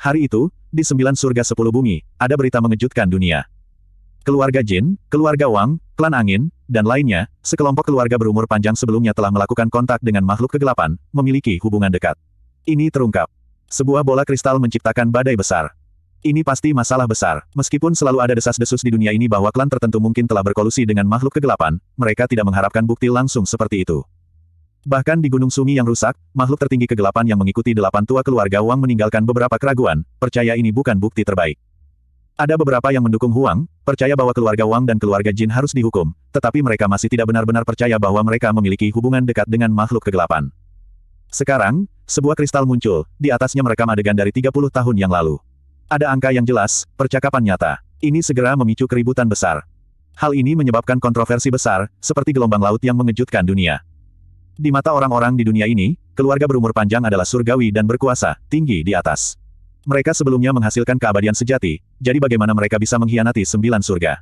Hari itu, di sembilan surga sepuluh bumi, ada berita mengejutkan dunia. Keluarga Jin, keluarga Wang, klan angin, dan lainnya, sekelompok keluarga berumur panjang sebelumnya telah melakukan kontak dengan makhluk kegelapan, memiliki hubungan dekat. Ini terungkap. Sebuah bola kristal menciptakan badai besar. Ini pasti masalah besar. Meskipun selalu ada desas-desus di dunia ini bahwa klan tertentu mungkin telah berkolusi dengan makhluk kegelapan, mereka tidak mengharapkan bukti langsung seperti itu. Bahkan di Gunung Sumi yang rusak, makhluk tertinggi kegelapan yang mengikuti delapan tua keluarga Wang meninggalkan beberapa keraguan, percaya ini bukan bukti terbaik. Ada beberapa yang mendukung Huang, percaya bahwa keluarga Wang dan keluarga Jin harus dihukum, tetapi mereka masih tidak benar-benar percaya bahwa mereka memiliki hubungan dekat dengan makhluk kegelapan. Sekarang, sebuah kristal muncul, di atasnya merekam adegan dari 30 tahun yang lalu. Ada angka yang jelas, percakapan nyata. Ini segera memicu keributan besar. Hal ini menyebabkan kontroversi besar, seperti gelombang laut yang mengejutkan dunia. Di mata orang-orang di dunia ini, keluarga berumur panjang adalah surgawi dan berkuasa, tinggi di atas. Mereka sebelumnya menghasilkan keabadian sejati, jadi bagaimana mereka bisa mengkhianati sembilan surga?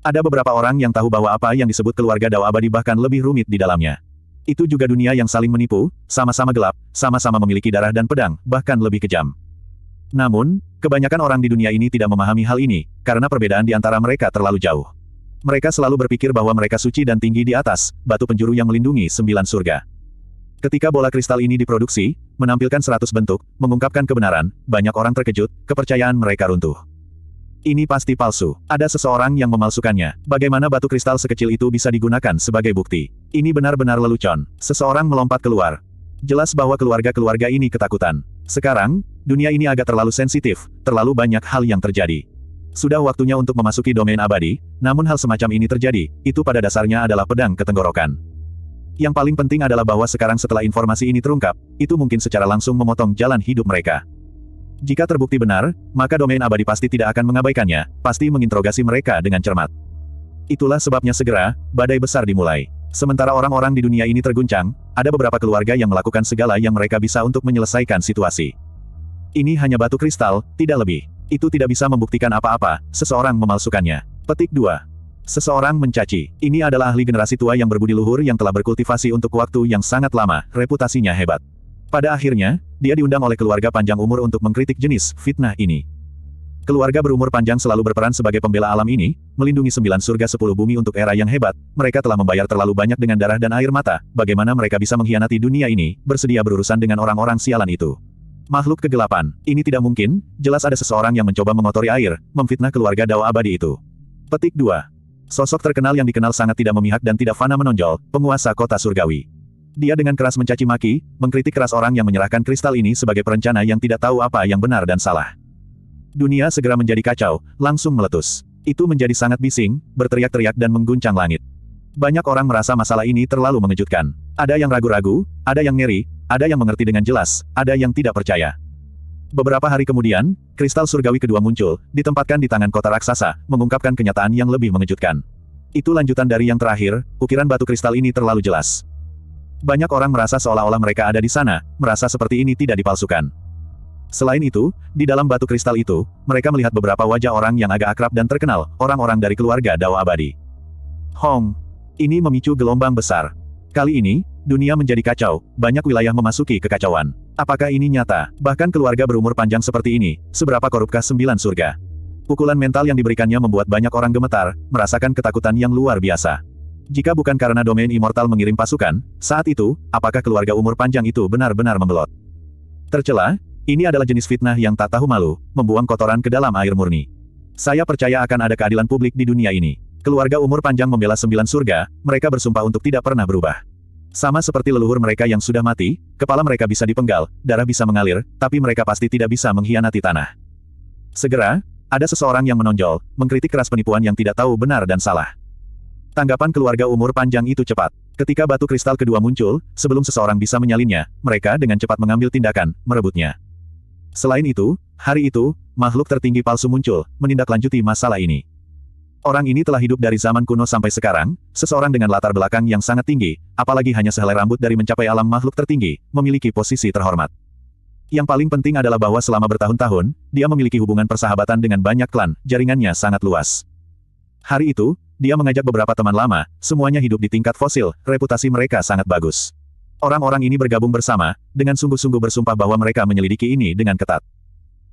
Ada beberapa orang yang tahu bahwa apa yang disebut keluarga Dao abadi bahkan lebih rumit di dalamnya. Itu juga dunia yang saling menipu, sama-sama gelap, sama-sama memiliki darah dan pedang, bahkan lebih kejam. Namun, kebanyakan orang di dunia ini tidak memahami hal ini, karena perbedaan di antara mereka terlalu jauh. Mereka selalu berpikir bahwa mereka suci dan tinggi di atas, batu penjuru yang melindungi sembilan surga. Ketika bola kristal ini diproduksi, menampilkan seratus bentuk, mengungkapkan kebenaran, banyak orang terkejut, kepercayaan mereka runtuh. Ini pasti palsu. Ada seseorang yang memalsukannya. Bagaimana batu kristal sekecil itu bisa digunakan sebagai bukti? Ini benar-benar lelucon. Seseorang melompat keluar. Jelas bahwa keluarga-keluarga ini ketakutan. Sekarang, dunia ini agak terlalu sensitif, terlalu banyak hal yang terjadi. Sudah waktunya untuk memasuki domain abadi, namun hal semacam ini terjadi, itu pada dasarnya adalah pedang ketenggorokan. Yang paling penting adalah bahwa sekarang setelah informasi ini terungkap, itu mungkin secara langsung memotong jalan hidup mereka. Jika terbukti benar, maka domain abadi pasti tidak akan mengabaikannya, pasti menginterogasi mereka dengan cermat. Itulah sebabnya segera, badai besar dimulai. Sementara orang-orang di dunia ini terguncang, ada beberapa keluarga yang melakukan segala yang mereka bisa untuk menyelesaikan situasi. Ini hanya batu kristal, tidak lebih. Itu tidak bisa membuktikan apa-apa, seseorang memalsukannya. Petik 2. Seseorang mencaci. Ini adalah ahli generasi tua yang berbudi luhur yang telah berkultivasi untuk waktu yang sangat lama, reputasinya hebat. Pada akhirnya, dia diundang oleh keluarga panjang umur untuk mengkritik jenis fitnah ini. Keluarga berumur panjang selalu berperan sebagai pembela alam ini, melindungi sembilan surga sepuluh bumi untuk era yang hebat, mereka telah membayar terlalu banyak dengan darah dan air mata, bagaimana mereka bisa mengkhianati dunia ini, bersedia berurusan dengan orang-orang sialan itu. Makhluk kegelapan, ini tidak mungkin, jelas ada seseorang yang mencoba mengotori air, memfitnah keluarga Dao abadi itu. Petik 2. Sosok terkenal yang dikenal sangat tidak memihak dan tidak fana menonjol, penguasa kota surgawi. Dia dengan keras mencaci maki, mengkritik keras orang yang menyerahkan kristal ini sebagai perencana yang tidak tahu apa yang benar dan salah. Dunia segera menjadi kacau, langsung meletus. Itu menjadi sangat bising, berteriak-teriak dan mengguncang langit. Banyak orang merasa masalah ini terlalu mengejutkan. Ada yang ragu-ragu, ada yang ngeri, ada yang mengerti dengan jelas, ada yang tidak percaya. Beberapa hari kemudian, kristal surgawi kedua muncul, ditempatkan di tangan kota raksasa, mengungkapkan kenyataan yang lebih mengejutkan. Itu lanjutan dari yang terakhir, ukiran batu kristal ini terlalu jelas. Banyak orang merasa seolah-olah mereka ada di sana, merasa seperti ini tidak dipalsukan. Selain itu, di dalam batu kristal itu, mereka melihat beberapa wajah orang yang agak akrab dan terkenal, orang-orang dari keluarga Dao Abadi. Hong. Ini memicu gelombang besar. Kali ini, Dunia menjadi kacau, banyak wilayah memasuki kekacauan. Apakah ini nyata? Bahkan keluarga berumur panjang seperti ini, seberapa korupkah sembilan surga? Pukulan mental yang diberikannya membuat banyak orang gemetar, merasakan ketakutan yang luar biasa. Jika bukan karena domain immortal mengirim pasukan, saat itu, apakah keluarga umur panjang itu benar-benar membelot? Tercela, ini adalah jenis fitnah yang tak tahu malu, membuang kotoran ke dalam air murni. Saya percaya akan ada keadilan publik di dunia ini. Keluarga umur panjang membela sembilan surga, mereka bersumpah untuk tidak pernah berubah. Sama seperti leluhur mereka yang sudah mati, kepala mereka bisa dipenggal, darah bisa mengalir, tapi mereka pasti tidak bisa mengkhianati tanah. Segera, ada seseorang yang menonjol, mengkritik keras penipuan yang tidak tahu benar dan salah. Tanggapan keluarga umur panjang itu cepat. Ketika batu kristal kedua muncul, sebelum seseorang bisa menyalinnya, mereka dengan cepat mengambil tindakan, merebutnya. Selain itu, hari itu, makhluk tertinggi palsu muncul, menindaklanjuti masalah ini. Orang ini telah hidup dari zaman kuno sampai sekarang, seseorang dengan latar belakang yang sangat tinggi, apalagi hanya sehelai rambut dari mencapai alam makhluk tertinggi, memiliki posisi terhormat. Yang paling penting adalah bahwa selama bertahun-tahun, dia memiliki hubungan persahabatan dengan banyak klan, jaringannya sangat luas. Hari itu, dia mengajak beberapa teman lama, semuanya hidup di tingkat fosil, reputasi mereka sangat bagus. Orang-orang ini bergabung bersama, dengan sungguh-sungguh bersumpah bahwa mereka menyelidiki ini dengan ketat.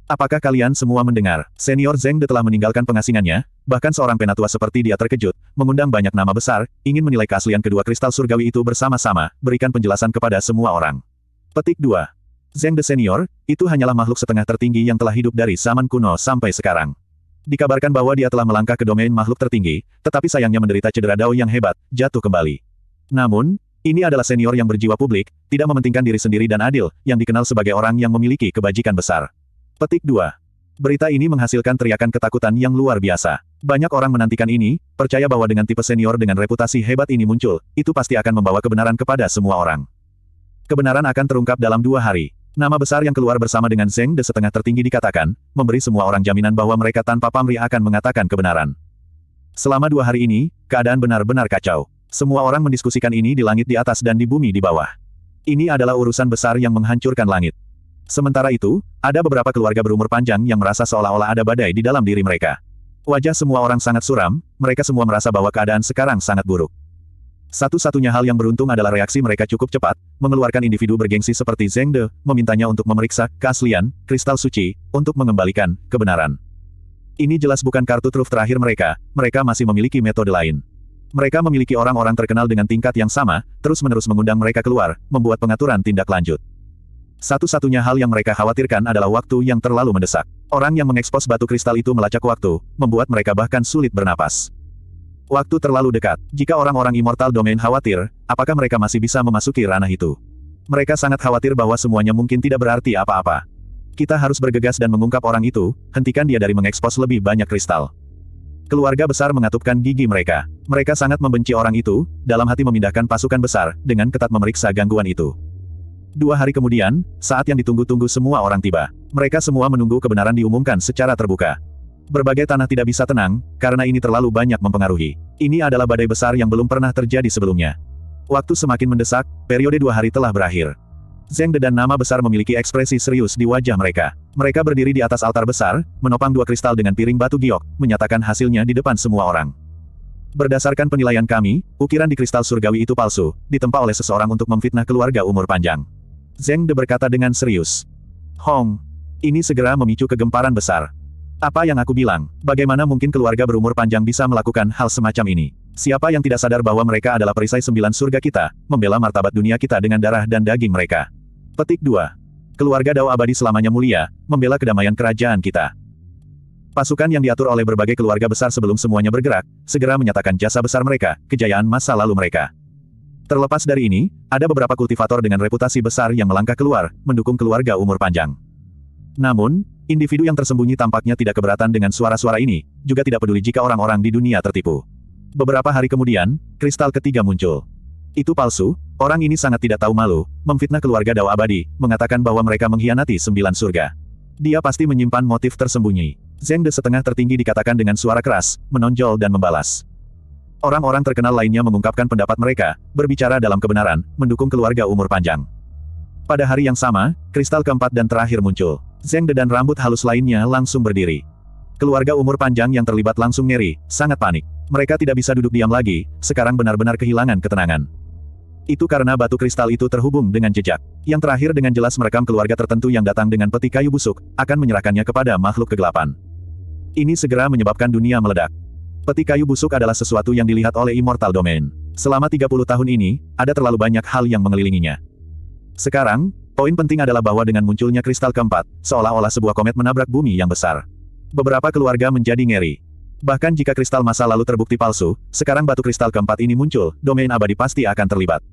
Apakah kalian semua mendengar, senior Zeng De telah meninggalkan pengasingannya, bahkan seorang penatua seperti dia terkejut, mengundang banyak nama besar, ingin menilai keaslian kedua kristal surgawi itu bersama-sama, berikan penjelasan kepada semua orang. Petik 2. Zeng De senior, itu hanyalah makhluk setengah tertinggi yang telah hidup dari zaman kuno sampai sekarang. Dikabarkan bahwa dia telah melangkah ke domain makhluk tertinggi, tetapi sayangnya menderita cedera dao yang hebat, jatuh kembali. Namun, ini adalah senior yang berjiwa publik, tidak mementingkan diri sendiri dan adil, yang dikenal sebagai orang yang memiliki kebajikan besar. Petik 2. Berita ini menghasilkan teriakan ketakutan yang luar biasa. Banyak orang menantikan ini, percaya bahwa dengan tipe senior dengan reputasi hebat ini muncul, itu pasti akan membawa kebenaran kepada semua orang. Kebenaran akan terungkap dalam dua hari. Nama besar yang keluar bersama dengan Zeng de setengah tertinggi dikatakan, memberi semua orang jaminan bahwa mereka tanpa pamrih akan mengatakan kebenaran. Selama dua hari ini, keadaan benar-benar kacau. Semua orang mendiskusikan ini di langit di atas dan di bumi di bawah. Ini adalah urusan besar yang menghancurkan langit. Sementara itu, ada beberapa keluarga berumur panjang yang merasa seolah-olah ada badai di dalam diri mereka. Wajah semua orang sangat suram, mereka semua merasa bahwa keadaan sekarang sangat buruk. Satu-satunya hal yang beruntung adalah reaksi mereka cukup cepat, mengeluarkan individu bergengsi seperti Zheng De, memintanya untuk memeriksa keaslian kristal suci, untuk mengembalikan kebenaran. Ini jelas bukan kartu truf terakhir mereka, mereka masih memiliki metode lain. Mereka memiliki orang-orang terkenal dengan tingkat yang sama, terus-menerus mengundang mereka keluar, membuat pengaturan tindak lanjut. Satu-satunya hal yang mereka khawatirkan adalah waktu yang terlalu mendesak. Orang yang mengekspos batu kristal itu melacak waktu, membuat mereka bahkan sulit bernapas. Waktu terlalu dekat. Jika orang-orang Immortal Domain khawatir, apakah mereka masih bisa memasuki ranah itu? Mereka sangat khawatir bahwa semuanya mungkin tidak berarti apa-apa. Kita harus bergegas dan mengungkap orang itu, hentikan dia dari mengekspos lebih banyak kristal. Keluarga besar mengatupkan gigi mereka. Mereka sangat membenci orang itu, dalam hati memindahkan pasukan besar, dengan ketat memeriksa gangguan itu. Dua hari kemudian, saat yang ditunggu-tunggu semua orang tiba. Mereka semua menunggu kebenaran diumumkan secara terbuka. Berbagai tanah tidak bisa tenang, karena ini terlalu banyak mempengaruhi. Ini adalah badai besar yang belum pernah terjadi sebelumnya. Waktu semakin mendesak, periode dua hari telah berakhir. Zeng De dan nama besar memiliki ekspresi serius di wajah mereka. Mereka berdiri di atas altar besar, menopang dua kristal dengan piring batu giok, menyatakan hasilnya di depan semua orang. Berdasarkan penilaian kami, ukiran di kristal surgawi itu palsu, ditempa oleh seseorang untuk memfitnah keluarga umur panjang. Zeng De berkata dengan serius. Hong. Ini segera memicu kegemparan besar. Apa yang aku bilang, bagaimana mungkin keluarga berumur panjang bisa melakukan hal semacam ini? Siapa yang tidak sadar bahwa mereka adalah perisai sembilan surga kita, membela martabat dunia kita dengan darah dan daging mereka? Petik 2. Keluarga Dao Abadi selamanya mulia, membela kedamaian kerajaan kita. Pasukan yang diatur oleh berbagai keluarga besar sebelum semuanya bergerak, segera menyatakan jasa besar mereka, kejayaan masa lalu mereka. Terlepas dari ini, ada beberapa kultivator dengan reputasi besar yang melangkah keluar, mendukung keluarga umur panjang. Namun, individu yang tersembunyi tampaknya tidak keberatan dengan suara-suara ini, juga tidak peduli jika orang-orang di dunia tertipu. Beberapa hari kemudian, kristal ketiga muncul. Itu palsu, orang ini sangat tidak tahu malu, memfitnah keluarga Dao Abadi, mengatakan bahwa mereka mengkhianati sembilan surga. Dia pasti menyimpan motif tersembunyi. Zeng De setengah tertinggi dikatakan dengan suara keras, menonjol dan membalas. Orang-orang terkenal lainnya mengungkapkan pendapat mereka, berbicara dalam kebenaran, mendukung keluarga umur panjang. Pada hari yang sama, kristal keempat dan terakhir muncul. Zeng De dan rambut halus lainnya langsung berdiri. Keluarga umur panjang yang terlibat langsung ngeri, sangat panik. Mereka tidak bisa duduk diam lagi, sekarang benar-benar kehilangan ketenangan. Itu karena batu kristal itu terhubung dengan jejak. Yang terakhir dengan jelas merekam keluarga tertentu yang datang dengan peti kayu busuk, akan menyerahkannya kepada makhluk kegelapan. Ini segera menyebabkan dunia meledak. Peti kayu busuk adalah sesuatu yang dilihat oleh Immortal Domain. Selama 30 tahun ini, ada terlalu banyak hal yang mengelilinginya. Sekarang, poin penting adalah bahwa dengan munculnya kristal keempat, seolah-olah sebuah komet menabrak bumi yang besar. Beberapa keluarga menjadi ngeri. Bahkan jika kristal masa lalu terbukti palsu, sekarang batu kristal keempat ini muncul, domain abadi pasti akan terlibat.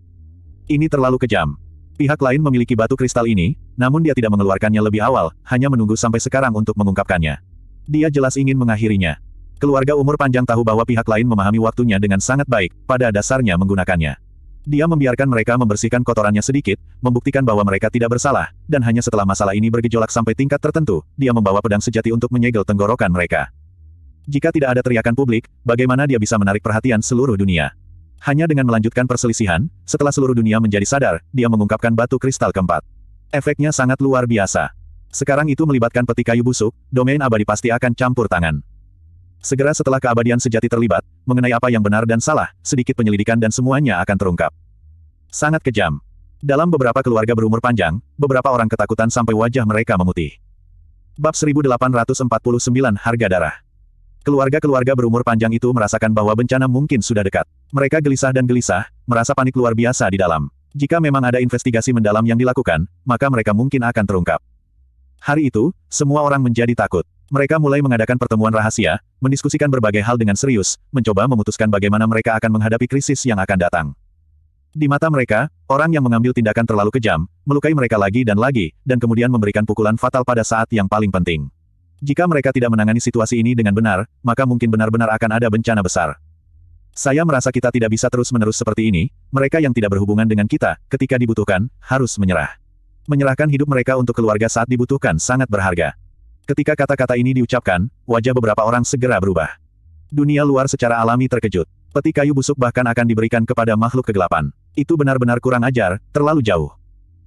Ini terlalu kejam. Pihak lain memiliki batu kristal ini, namun dia tidak mengeluarkannya lebih awal, hanya menunggu sampai sekarang untuk mengungkapkannya. Dia jelas ingin mengakhirinya. Keluarga umur panjang tahu bahwa pihak lain memahami waktunya dengan sangat baik, pada dasarnya menggunakannya. Dia membiarkan mereka membersihkan kotorannya sedikit, membuktikan bahwa mereka tidak bersalah, dan hanya setelah masalah ini bergejolak sampai tingkat tertentu, dia membawa pedang sejati untuk menyegel tenggorokan mereka. Jika tidak ada teriakan publik, bagaimana dia bisa menarik perhatian seluruh dunia? Hanya dengan melanjutkan perselisihan, setelah seluruh dunia menjadi sadar, dia mengungkapkan batu kristal keempat. Efeknya sangat luar biasa. Sekarang itu melibatkan peti kayu busuk, domain abadi pasti akan campur tangan. Segera setelah keabadian sejati terlibat, mengenai apa yang benar dan salah, sedikit penyelidikan dan semuanya akan terungkap. Sangat kejam. Dalam beberapa keluarga berumur panjang, beberapa orang ketakutan sampai wajah mereka memutih. Bab 1849 Harga Darah Keluarga-keluarga berumur panjang itu merasakan bahwa bencana mungkin sudah dekat. Mereka gelisah dan gelisah, merasa panik luar biasa di dalam. Jika memang ada investigasi mendalam yang dilakukan, maka mereka mungkin akan terungkap. Hari itu, semua orang menjadi takut. Mereka mulai mengadakan pertemuan rahasia, mendiskusikan berbagai hal dengan serius, mencoba memutuskan bagaimana mereka akan menghadapi krisis yang akan datang. Di mata mereka, orang yang mengambil tindakan terlalu kejam, melukai mereka lagi dan lagi, dan kemudian memberikan pukulan fatal pada saat yang paling penting. Jika mereka tidak menangani situasi ini dengan benar, maka mungkin benar-benar akan ada bencana besar. Saya merasa kita tidak bisa terus-menerus seperti ini, mereka yang tidak berhubungan dengan kita, ketika dibutuhkan, harus menyerah. Menyerahkan hidup mereka untuk keluarga saat dibutuhkan sangat berharga. Ketika kata-kata ini diucapkan, wajah beberapa orang segera berubah. Dunia luar secara alami terkejut. Peti kayu busuk bahkan akan diberikan kepada makhluk kegelapan. Itu benar-benar kurang ajar, terlalu jauh.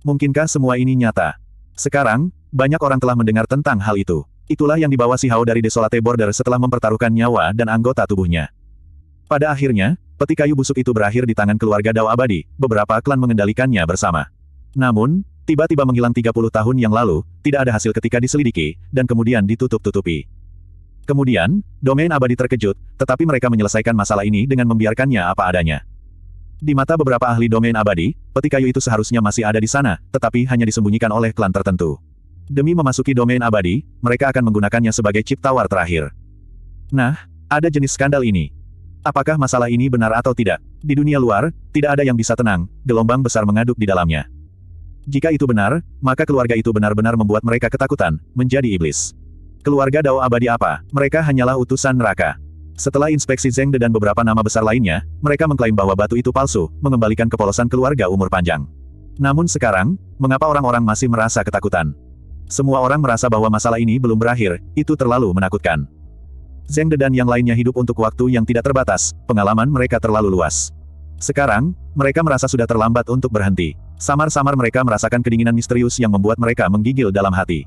Mungkinkah semua ini nyata? Sekarang, banyak orang telah mendengar tentang hal itu. Itulah yang dibawa si Hao dari Desolate Border setelah mempertaruhkan nyawa dan anggota tubuhnya. Pada akhirnya, peti kayu busuk itu berakhir di tangan keluarga Dao Abadi, beberapa klan mengendalikannya bersama. Namun, tiba-tiba menghilang 30 tahun yang lalu, tidak ada hasil ketika diselidiki, dan kemudian ditutup-tutupi. Kemudian, domain abadi terkejut, tetapi mereka menyelesaikan masalah ini dengan membiarkannya apa adanya. Di mata beberapa ahli domain abadi, peti kayu itu seharusnya masih ada di sana, tetapi hanya disembunyikan oleh klan tertentu. Demi memasuki domain abadi, mereka akan menggunakannya sebagai chip tawar terakhir. Nah, ada jenis skandal ini. Apakah masalah ini benar atau tidak? Di dunia luar, tidak ada yang bisa tenang, gelombang besar mengaduk di dalamnya. Jika itu benar, maka keluarga itu benar-benar membuat mereka ketakutan, menjadi iblis. Keluarga Dao abadi apa? Mereka hanyalah utusan neraka. Setelah inspeksi Zeng De dan beberapa nama besar lainnya, mereka mengklaim bahwa batu itu palsu, mengembalikan kepolosan keluarga umur panjang. Namun sekarang, mengapa orang-orang masih merasa ketakutan? Semua orang merasa bahwa masalah ini belum berakhir, itu terlalu menakutkan. Zeng De dan yang lainnya hidup untuk waktu yang tidak terbatas, pengalaman mereka terlalu luas. Sekarang, mereka merasa sudah terlambat untuk berhenti. Samar-samar mereka merasakan kedinginan misterius yang membuat mereka menggigil dalam hati.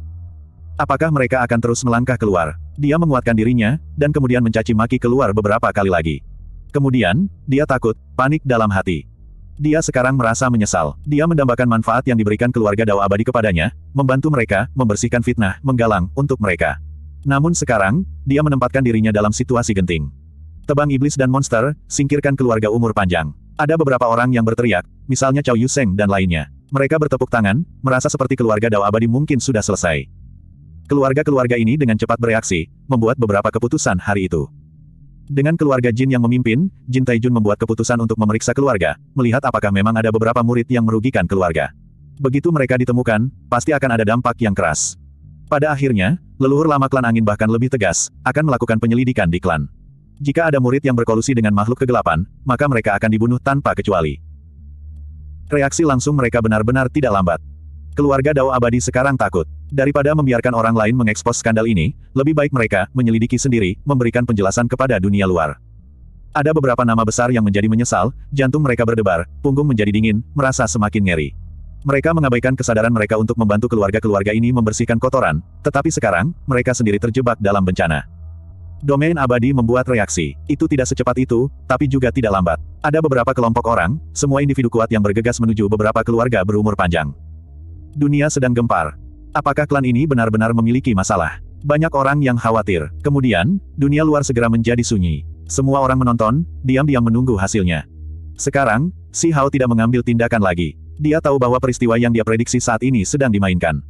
Apakah mereka akan terus melangkah keluar? Dia menguatkan dirinya, dan kemudian mencaci maki keluar beberapa kali lagi. Kemudian, dia takut, panik dalam hati. Dia sekarang merasa menyesal. Dia mendambakan manfaat yang diberikan keluarga Dao Abadi kepadanya, membantu mereka, membersihkan fitnah, menggalang, untuk mereka. Namun sekarang, dia menempatkan dirinya dalam situasi genting. Tebang iblis dan monster, singkirkan keluarga umur panjang. Ada beberapa orang yang berteriak, misalnya Cao Yuseng dan lainnya. Mereka bertepuk tangan, merasa seperti keluarga Dao Abadi mungkin sudah selesai. Keluarga-keluarga ini dengan cepat bereaksi, membuat beberapa keputusan hari itu. Dengan keluarga Jin yang memimpin, Jin Taijun membuat keputusan untuk memeriksa keluarga, melihat apakah memang ada beberapa murid yang merugikan keluarga. Begitu mereka ditemukan, pasti akan ada dampak yang keras. Pada akhirnya, leluhur lama klan angin bahkan lebih tegas, akan melakukan penyelidikan di klan. Jika ada murid yang berkolusi dengan makhluk kegelapan, maka mereka akan dibunuh tanpa kecuali. Reaksi langsung mereka benar-benar tidak lambat. Keluarga Dao Abadi sekarang takut. Daripada membiarkan orang lain mengekspos skandal ini, lebih baik mereka menyelidiki sendiri, memberikan penjelasan kepada dunia luar. Ada beberapa nama besar yang menjadi menyesal, jantung mereka berdebar, punggung menjadi dingin, merasa semakin ngeri. Mereka mengabaikan kesadaran mereka untuk membantu keluarga-keluarga ini membersihkan kotoran, tetapi sekarang, mereka sendiri terjebak dalam bencana. Domain abadi membuat reaksi. Itu tidak secepat itu, tapi juga tidak lambat. Ada beberapa kelompok orang, semua individu kuat yang bergegas menuju beberapa keluarga berumur panjang. Dunia sedang gempar. Apakah klan ini benar-benar memiliki masalah? Banyak orang yang khawatir. Kemudian, dunia luar segera menjadi sunyi. Semua orang menonton, diam-diam menunggu hasilnya. Sekarang, Si Hao tidak mengambil tindakan lagi. Dia tahu bahwa peristiwa yang dia prediksi saat ini sedang dimainkan.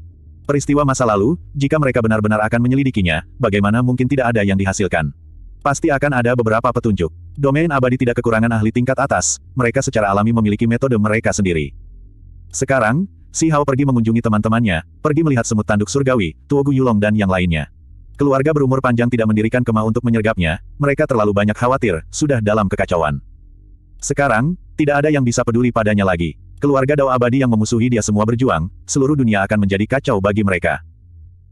Peristiwa masa lalu, jika mereka benar-benar akan menyelidikinya, bagaimana mungkin tidak ada yang dihasilkan? Pasti akan ada beberapa petunjuk. Domain abadi tidak kekurangan ahli tingkat atas, mereka secara alami memiliki metode mereka sendiri. Sekarang, Si Hao pergi mengunjungi teman-temannya, pergi melihat semut tanduk surgawi, Tuogu Yulong dan yang lainnya. Keluarga berumur panjang tidak mendirikan kemah untuk menyergapnya, mereka terlalu banyak khawatir, sudah dalam kekacauan. Sekarang, tidak ada yang bisa peduli padanya lagi keluarga Dao Abadi yang memusuhi dia semua berjuang, seluruh dunia akan menjadi kacau bagi mereka.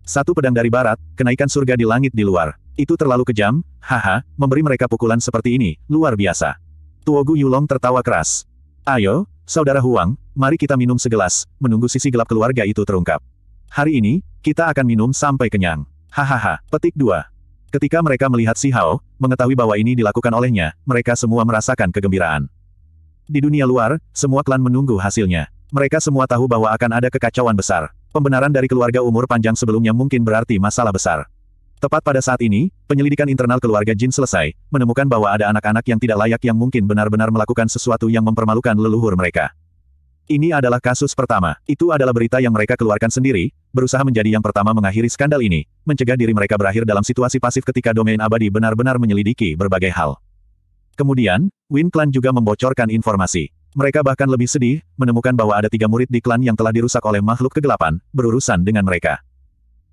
Satu pedang dari barat, kenaikan surga di langit di luar. Itu terlalu kejam, haha, memberi mereka pukulan seperti ini, luar biasa. Tuogu Yulong tertawa keras. Ayo, Saudara Huang, mari kita minum segelas, menunggu sisi gelap keluarga itu terungkap. Hari ini, kita akan minum sampai kenyang. Hahaha, petik dua. Ketika mereka melihat Si Hao, mengetahui bahwa ini dilakukan olehnya, mereka semua merasakan kegembiraan. Di dunia luar, semua klan menunggu hasilnya. Mereka semua tahu bahwa akan ada kekacauan besar. Pembenaran dari keluarga umur panjang sebelumnya mungkin berarti masalah besar. Tepat pada saat ini, penyelidikan internal keluarga Jin selesai, menemukan bahwa ada anak-anak yang tidak layak yang mungkin benar-benar melakukan sesuatu yang mempermalukan leluhur mereka. Ini adalah kasus pertama. Itu adalah berita yang mereka keluarkan sendiri, berusaha menjadi yang pertama mengakhiri skandal ini, mencegah diri mereka berakhir dalam situasi pasif ketika domain abadi benar-benar menyelidiki berbagai hal. Kemudian, Win Clan juga membocorkan informasi. Mereka bahkan lebih sedih, menemukan bahwa ada tiga murid di klan yang telah dirusak oleh makhluk kegelapan, berurusan dengan mereka.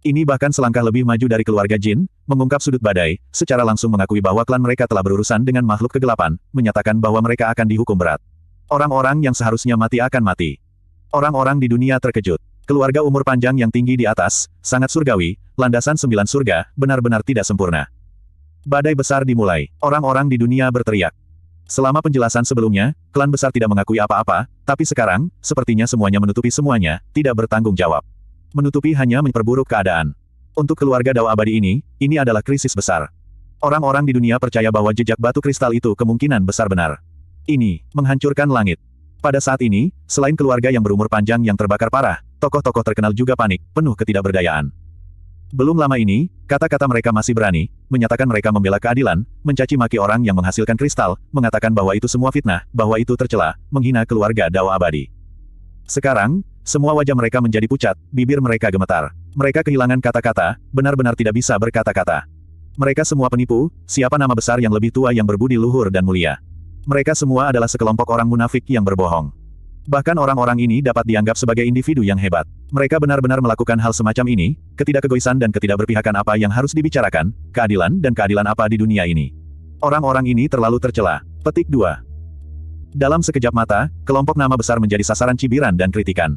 Ini bahkan selangkah lebih maju dari keluarga Jin, mengungkap sudut badai, secara langsung mengakui bahwa klan mereka telah berurusan dengan makhluk kegelapan, menyatakan bahwa mereka akan dihukum berat. Orang-orang yang seharusnya mati akan mati. Orang-orang di dunia terkejut. Keluarga umur panjang yang tinggi di atas, sangat surgawi, landasan sembilan surga, benar-benar tidak sempurna. Badai besar dimulai. Orang-orang di dunia berteriak. Selama penjelasan sebelumnya, klan besar tidak mengakui apa-apa, tapi sekarang, sepertinya semuanya menutupi semuanya, tidak bertanggung jawab. Menutupi hanya memperburuk keadaan. Untuk keluarga Dao Abadi ini, ini adalah krisis besar. Orang-orang di dunia percaya bahwa jejak batu kristal itu kemungkinan besar benar. Ini, menghancurkan langit. Pada saat ini, selain keluarga yang berumur panjang yang terbakar parah, tokoh-tokoh terkenal juga panik, penuh ketidakberdayaan. Belum lama ini, kata-kata mereka masih berani, menyatakan mereka membela keadilan, mencaci maki orang yang menghasilkan kristal, mengatakan bahwa itu semua fitnah, bahwa itu tercela, menghina keluarga Dawa Abadi. Sekarang, semua wajah mereka menjadi pucat, bibir mereka gemetar. Mereka kehilangan kata-kata, benar-benar tidak bisa berkata-kata. Mereka semua penipu, siapa nama besar yang lebih tua yang berbudi luhur dan mulia. Mereka semua adalah sekelompok orang munafik yang berbohong. Bahkan orang-orang ini dapat dianggap sebagai individu yang hebat. Mereka benar-benar melakukan hal semacam ini, ketidakegoisan dan ketidakberpihakan apa yang harus dibicarakan, keadilan dan keadilan apa di dunia ini. Orang-orang ini terlalu tercela. Petik 2. Dalam sekejap mata, kelompok nama besar menjadi sasaran cibiran dan kritikan.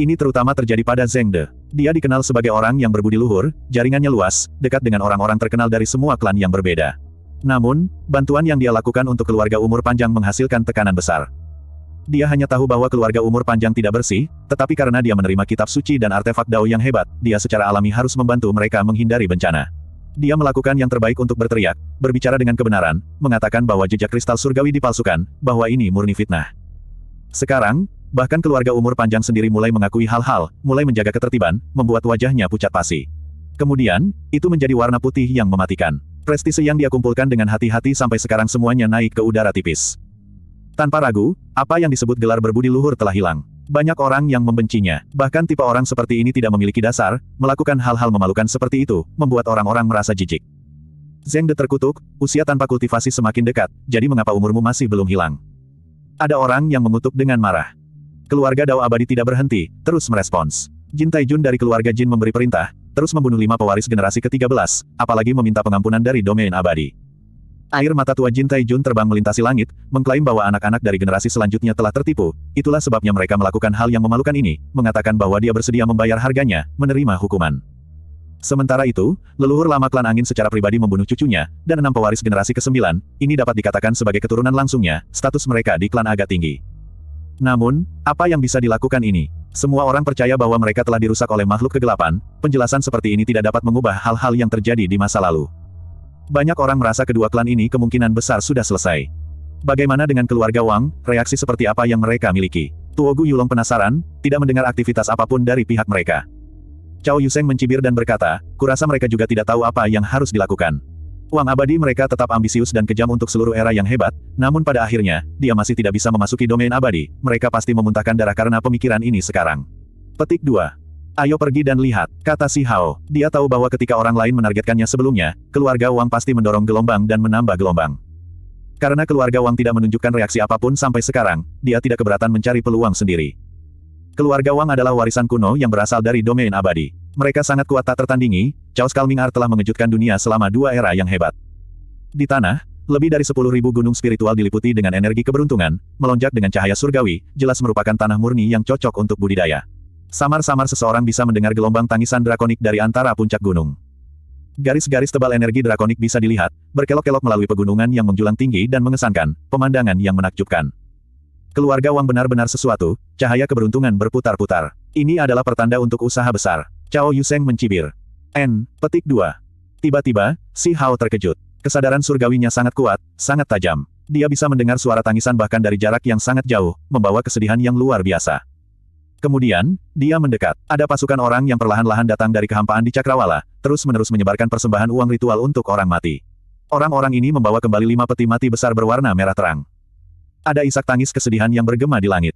Ini terutama terjadi pada Zheng De. Dia dikenal sebagai orang yang berbudi luhur, jaringannya luas, dekat dengan orang-orang terkenal dari semua klan yang berbeda. Namun, bantuan yang dia lakukan untuk keluarga umur panjang menghasilkan tekanan besar. Dia hanya tahu bahwa keluarga umur panjang tidak bersih, tetapi karena dia menerima kitab suci dan artefak dao yang hebat, dia secara alami harus membantu mereka menghindari bencana. Dia melakukan yang terbaik untuk berteriak, berbicara dengan kebenaran, mengatakan bahwa jejak kristal surgawi dipalsukan, bahwa ini murni fitnah. Sekarang, bahkan keluarga umur panjang sendiri mulai mengakui hal-hal, mulai menjaga ketertiban, membuat wajahnya pucat pasi. Kemudian, itu menjadi warna putih yang mematikan. Prestise yang dia kumpulkan dengan hati-hati sampai sekarang semuanya naik ke udara tipis. Tanpa ragu, apa yang disebut gelar berbudi luhur telah hilang. Banyak orang yang membencinya. Bahkan tipe orang seperti ini tidak memiliki dasar, melakukan hal-hal memalukan seperti itu, membuat orang-orang merasa jijik. Zeng De terkutuk, usia tanpa kultivasi semakin dekat, jadi mengapa umurmu masih belum hilang? Ada orang yang mengutuk dengan marah. Keluarga Dao Abadi tidak berhenti, terus merespons. Jin Taijun dari keluarga Jin memberi perintah, terus membunuh lima pewaris generasi ke-13, apalagi meminta pengampunan dari domain abadi. Air mata tua Jin Taijun terbang melintasi langit, mengklaim bahwa anak-anak dari generasi selanjutnya telah tertipu, itulah sebabnya mereka melakukan hal yang memalukan ini, mengatakan bahwa dia bersedia membayar harganya, menerima hukuman. Sementara itu, leluhur lama klan angin secara pribadi membunuh cucunya, dan enam pewaris generasi ke-9, ini dapat dikatakan sebagai keturunan langsungnya, status mereka di klan agak tinggi. Namun, apa yang bisa dilakukan ini? Semua orang percaya bahwa mereka telah dirusak oleh makhluk kegelapan, penjelasan seperti ini tidak dapat mengubah hal-hal yang terjadi di masa lalu. Banyak orang merasa kedua klan ini kemungkinan besar sudah selesai. Bagaimana dengan keluarga Wang, reaksi seperti apa yang mereka miliki? Tuogu Yulong penasaran, tidak mendengar aktivitas apapun dari pihak mereka. Cao Yuseng mencibir dan berkata, kurasa mereka juga tidak tahu apa yang harus dilakukan. Wang abadi mereka tetap ambisius dan kejam untuk seluruh era yang hebat, namun pada akhirnya, dia masih tidak bisa memasuki domain abadi, mereka pasti memuntahkan darah karena pemikiran ini sekarang. Petik 2. Ayo pergi dan lihat, kata si Hao. Dia tahu bahwa ketika orang lain menargetkannya sebelumnya, keluarga Wang pasti mendorong gelombang dan menambah gelombang. Karena keluarga Wang tidak menunjukkan reaksi apapun sampai sekarang, dia tidak keberatan mencari peluang sendiri. Keluarga Wang adalah warisan kuno yang berasal dari domain abadi. Mereka sangat kuat tak tertandingi, Chaos Kalming Art telah mengejutkan dunia selama dua era yang hebat. Di tanah, lebih dari 10.000 gunung spiritual diliputi dengan energi keberuntungan, melonjak dengan cahaya surgawi, jelas merupakan tanah murni yang cocok untuk budidaya. Samar-samar seseorang bisa mendengar gelombang tangisan drakonik dari antara puncak gunung. Garis-garis tebal energi drakonik bisa dilihat, berkelok-kelok melalui pegunungan yang menjulang tinggi dan mengesankan, pemandangan yang menakjubkan. Keluarga Wang benar-benar sesuatu, cahaya keberuntungan berputar-putar. Ini adalah pertanda untuk usaha besar. Cao Yuseng mencibir. N, petik 2. Tiba-tiba, si Hao terkejut. Kesadaran surgawinya sangat kuat, sangat tajam. Dia bisa mendengar suara tangisan bahkan dari jarak yang sangat jauh, membawa kesedihan yang luar biasa. Kemudian, dia mendekat. Ada pasukan orang yang perlahan-lahan datang dari kehampaan di Cakrawala, terus-menerus menyebarkan persembahan uang ritual untuk orang mati. Orang-orang ini membawa kembali lima peti mati besar berwarna merah terang. Ada isak tangis kesedihan yang bergema di langit.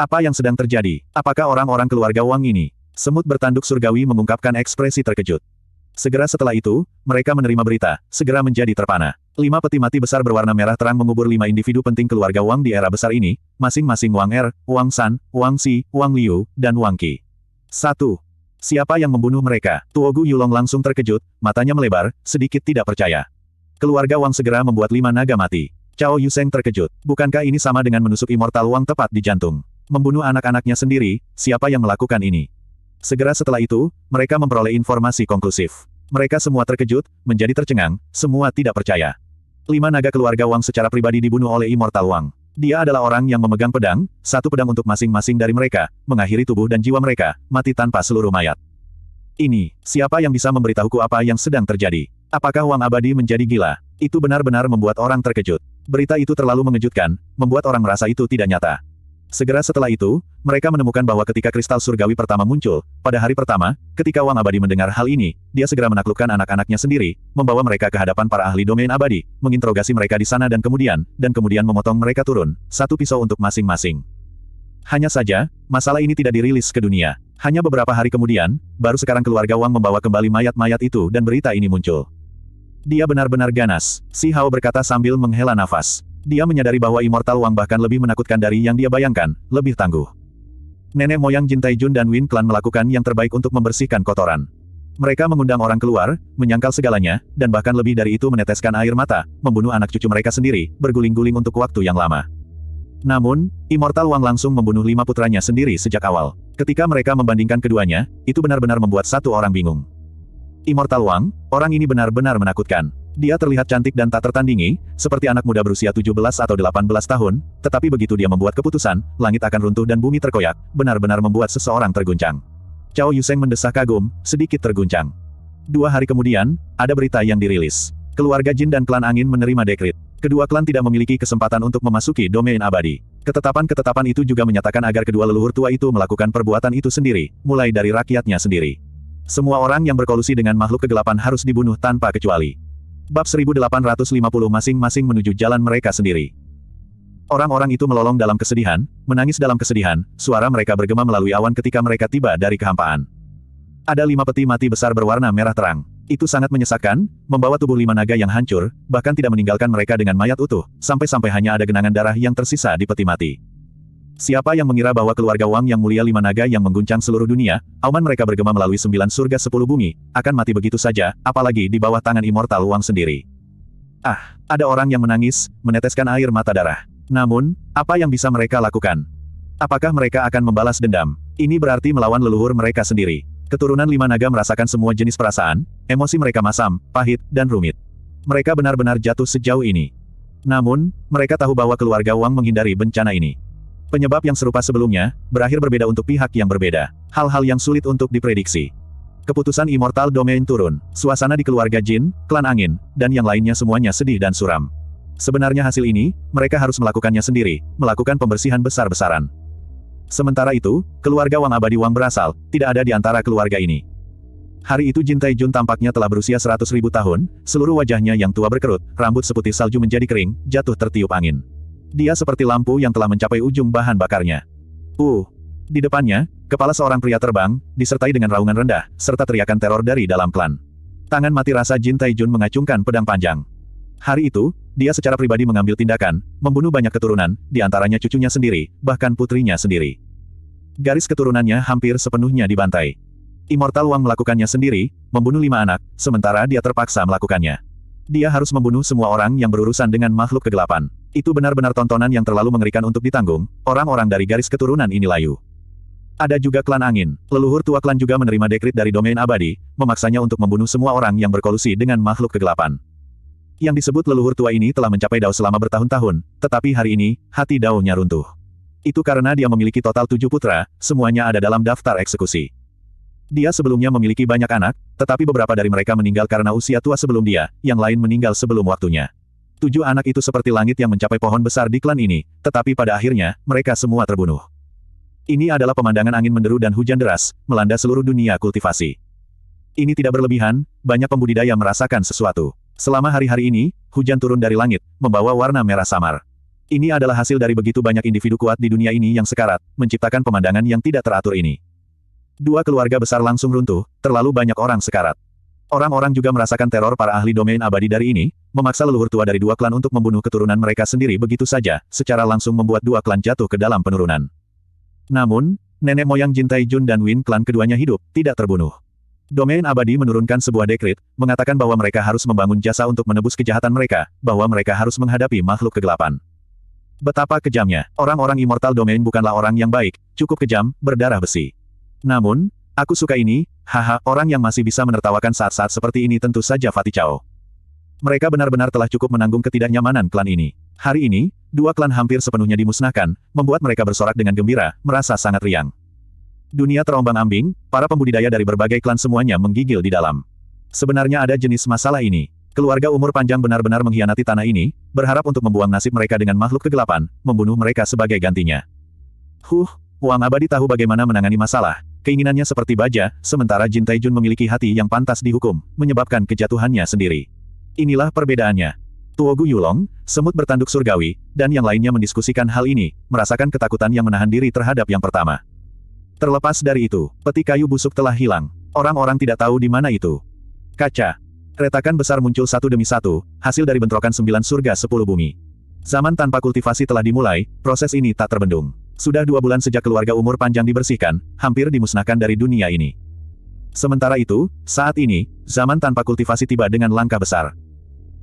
Apa yang sedang terjadi? Apakah orang-orang keluarga Wang ini? Semut bertanduk surgawi mengungkapkan ekspresi terkejut. Segera setelah itu, mereka menerima berita, segera menjadi terpana. Lima peti mati besar berwarna merah terang mengubur lima individu penting keluarga Wang di era besar ini, masing-masing Wang Er, Wang San, Wang Si, Wang Liu, dan Wang Qi. 1. Siapa yang membunuh mereka? Tuogu Yulong langsung terkejut, matanya melebar, sedikit tidak percaya. Keluarga Wang segera membuat lima naga mati. Cao Yuseng terkejut. Bukankah ini sama dengan menusuk Immortal Wang tepat di jantung? Membunuh anak-anaknya sendiri, siapa yang melakukan ini? Segera setelah itu, mereka memperoleh informasi konklusif. Mereka semua terkejut, menjadi tercengang, semua tidak percaya. Lima naga keluarga Wang secara pribadi dibunuh oleh Immortal Wang. Dia adalah orang yang memegang pedang, satu pedang untuk masing-masing dari mereka, mengakhiri tubuh dan jiwa mereka, mati tanpa seluruh mayat. Ini, siapa yang bisa memberitahuku apa yang sedang terjadi? Apakah Wang Abadi menjadi gila? Itu benar-benar membuat orang terkejut. Berita itu terlalu mengejutkan, membuat orang merasa itu tidak nyata. Segera setelah itu, mereka menemukan bahwa ketika kristal surgawi pertama muncul, pada hari pertama, ketika Wang Abadi mendengar hal ini, dia segera menaklukkan anak-anaknya sendiri, membawa mereka ke hadapan para ahli domain abadi, menginterogasi mereka di sana dan kemudian, dan kemudian memotong mereka turun, satu pisau untuk masing-masing. Hanya saja, masalah ini tidak dirilis ke dunia. Hanya beberapa hari kemudian, baru sekarang keluarga Wang membawa kembali mayat-mayat itu dan berita ini muncul. Dia benar-benar ganas, Si Hao berkata sambil menghela nafas. Dia menyadari bahwa Immortal Wang bahkan lebih menakutkan dari yang dia bayangkan, lebih tangguh. Nenek moyang Jin Taijun dan Win Clan melakukan yang terbaik untuk membersihkan kotoran. Mereka mengundang orang keluar, menyangkal segalanya, dan bahkan lebih dari itu meneteskan air mata, membunuh anak cucu mereka sendiri, berguling-guling untuk waktu yang lama. Namun, Immortal Wang langsung membunuh lima putranya sendiri sejak awal. Ketika mereka membandingkan keduanya, itu benar-benar membuat satu orang bingung. Immortal Wang, orang ini benar-benar menakutkan. Dia terlihat cantik dan tak tertandingi, seperti anak muda berusia 17 atau 18 tahun, tetapi begitu dia membuat keputusan, langit akan runtuh dan bumi terkoyak, benar-benar membuat seseorang terguncang. Cao Yuseng mendesah kagum, sedikit terguncang. Dua hari kemudian, ada berita yang dirilis. Keluarga Jin dan klan angin menerima dekrit. Kedua klan tidak memiliki kesempatan untuk memasuki domain abadi. Ketetapan-ketetapan itu juga menyatakan agar kedua leluhur tua itu melakukan perbuatan itu sendiri, mulai dari rakyatnya sendiri. Semua orang yang berkolusi dengan makhluk kegelapan harus dibunuh tanpa kecuali. Bab 1850 masing-masing menuju jalan mereka sendiri. Orang-orang itu melolong dalam kesedihan, menangis dalam kesedihan, suara mereka bergema melalui awan ketika mereka tiba dari kehampaan. Ada lima peti mati besar berwarna merah terang. Itu sangat menyesakkan, membawa tubuh lima naga yang hancur, bahkan tidak meninggalkan mereka dengan mayat utuh, sampai-sampai hanya ada genangan darah yang tersisa di peti mati. Siapa yang mengira bahwa keluarga Wang yang mulia lima naga yang mengguncang seluruh dunia, auman mereka bergema melalui sembilan surga sepuluh bumi, akan mati begitu saja, apalagi di bawah tangan immortal Wang sendiri. Ah, ada orang yang menangis, meneteskan air mata darah. Namun, apa yang bisa mereka lakukan? Apakah mereka akan membalas dendam? Ini berarti melawan leluhur mereka sendiri. Keturunan lima naga merasakan semua jenis perasaan, emosi mereka masam, pahit, dan rumit. Mereka benar-benar jatuh sejauh ini. Namun, mereka tahu bahwa keluarga Wang menghindari bencana ini. Penyebab yang serupa sebelumnya, berakhir berbeda untuk pihak yang berbeda. Hal-hal yang sulit untuk diprediksi. Keputusan Immortal Domain turun, suasana di keluarga Jin, klan angin, dan yang lainnya semuanya sedih dan suram. Sebenarnya hasil ini, mereka harus melakukannya sendiri, melakukan pembersihan besar-besaran. Sementara itu, keluarga Wang Abadi Wang berasal, tidak ada di antara keluarga ini. Hari itu Jin Taijun tampaknya telah berusia 100 tahun, seluruh wajahnya yang tua berkerut, rambut seputih salju menjadi kering, jatuh tertiup angin. Dia seperti lampu yang telah mencapai ujung bahan bakarnya. Uh! Di depannya, kepala seorang pria terbang, disertai dengan raungan rendah, serta teriakan teror dari dalam klan. Tangan mati rasa Jin Taijun mengacungkan pedang panjang. Hari itu, dia secara pribadi mengambil tindakan, membunuh banyak keturunan, di antaranya cucunya sendiri, bahkan putrinya sendiri. Garis keturunannya hampir sepenuhnya dibantai. Immortal Wang melakukannya sendiri, membunuh lima anak, sementara dia terpaksa melakukannya. Dia harus membunuh semua orang yang berurusan dengan makhluk kegelapan. Itu benar-benar tontonan yang terlalu mengerikan untuk ditanggung, orang-orang dari garis keturunan ini layu. Ada juga klan angin. Leluhur tua klan juga menerima dekrit dari domain abadi, memaksanya untuk membunuh semua orang yang berkolusi dengan makhluk kegelapan. Yang disebut leluhur tua ini telah mencapai dao selama bertahun-tahun, tetapi hari ini, hati daonya runtuh. Itu karena dia memiliki total tujuh putra, semuanya ada dalam daftar eksekusi. Dia sebelumnya memiliki banyak anak, tetapi beberapa dari mereka meninggal karena usia tua sebelum dia, yang lain meninggal sebelum waktunya. Tujuh anak itu seperti langit yang mencapai pohon besar di klan ini, tetapi pada akhirnya, mereka semua terbunuh. Ini adalah pemandangan angin menderu dan hujan deras, melanda seluruh dunia kultivasi. Ini tidak berlebihan, banyak pembudidaya merasakan sesuatu. Selama hari-hari ini, hujan turun dari langit, membawa warna merah samar. Ini adalah hasil dari begitu banyak individu kuat di dunia ini yang sekarat, menciptakan pemandangan yang tidak teratur ini. Dua keluarga besar langsung runtuh, terlalu banyak orang sekarat. Orang-orang juga merasakan teror para ahli domain abadi dari ini, memaksa leluhur tua dari dua klan untuk membunuh keturunan mereka sendiri begitu saja, secara langsung membuat dua klan jatuh ke dalam penurunan. Namun, nenek moyang Jin Taijun dan Win klan keduanya hidup, tidak terbunuh. Domain abadi menurunkan sebuah dekrit, mengatakan bahwa mereka harus membangun jasa untuk menebus kejahatan mereka, bahwa mereka harus menghadapi makhluk kegelapan. Betapa kejamnya, orang-orang immortal domain bukanlah orang yang baik, cukup kejam, berdarah besi. Namun, aku suka ini, haha, orang yang masih bisa menertawakan saat-saat seperti ini tentu saja Fatih Chao. Mereka benar-benar telah cukup menanggung ketidaknyamanan klan ini. Hari ini, dua klan hampir sepenuhnya dimusnahkan, membuat mereka bersorak dengan gembira, merasa sangat riang. Dunia terombang-ambing, para pembudidaya dari berbagai klan semuanya menggigil di dalam. Sebenarnya ada jenis masalah ini. Keluarga umur panjang benar-benar mengkhianati tanah ini, berharap untuk membuang nasib mereka dengan makhluk kegelapan, membunuh mereka sebagai gantinya. Huh, Wang Abadi tahu bagaimana menangani masalah, Keinginannya seperti baja, sementara Jin Taijun memiliki hati yang pantas dihukum, menyebabkan kejatuhannya sendiri. Inilah perbedaannya. Tuogu Yulong, semut bertanduk surgawi, dan yang lainnya mendiskusikan hal ini, merasakan ketakutan yang menahan diri terhadap yang pertama. Terlepas dari itu, peti kayu busuk telah hilang. Orang-orang tidak tahu di mana itu. Kaca. Retakan besar muncul satu demi satu, hasil dari bentrokan sembilan surga sepuluh bumi. Zaman tanpa kultivasi telah dimulai, proses ini tak terbendung. Sudah dua bulan sejak keluarga umur panjang dibersihkan, hampir dimusnahkan dari dunia ini. Sementara itu, saat ini, zaman tanpa kultivasi tiba dengan langkah besar.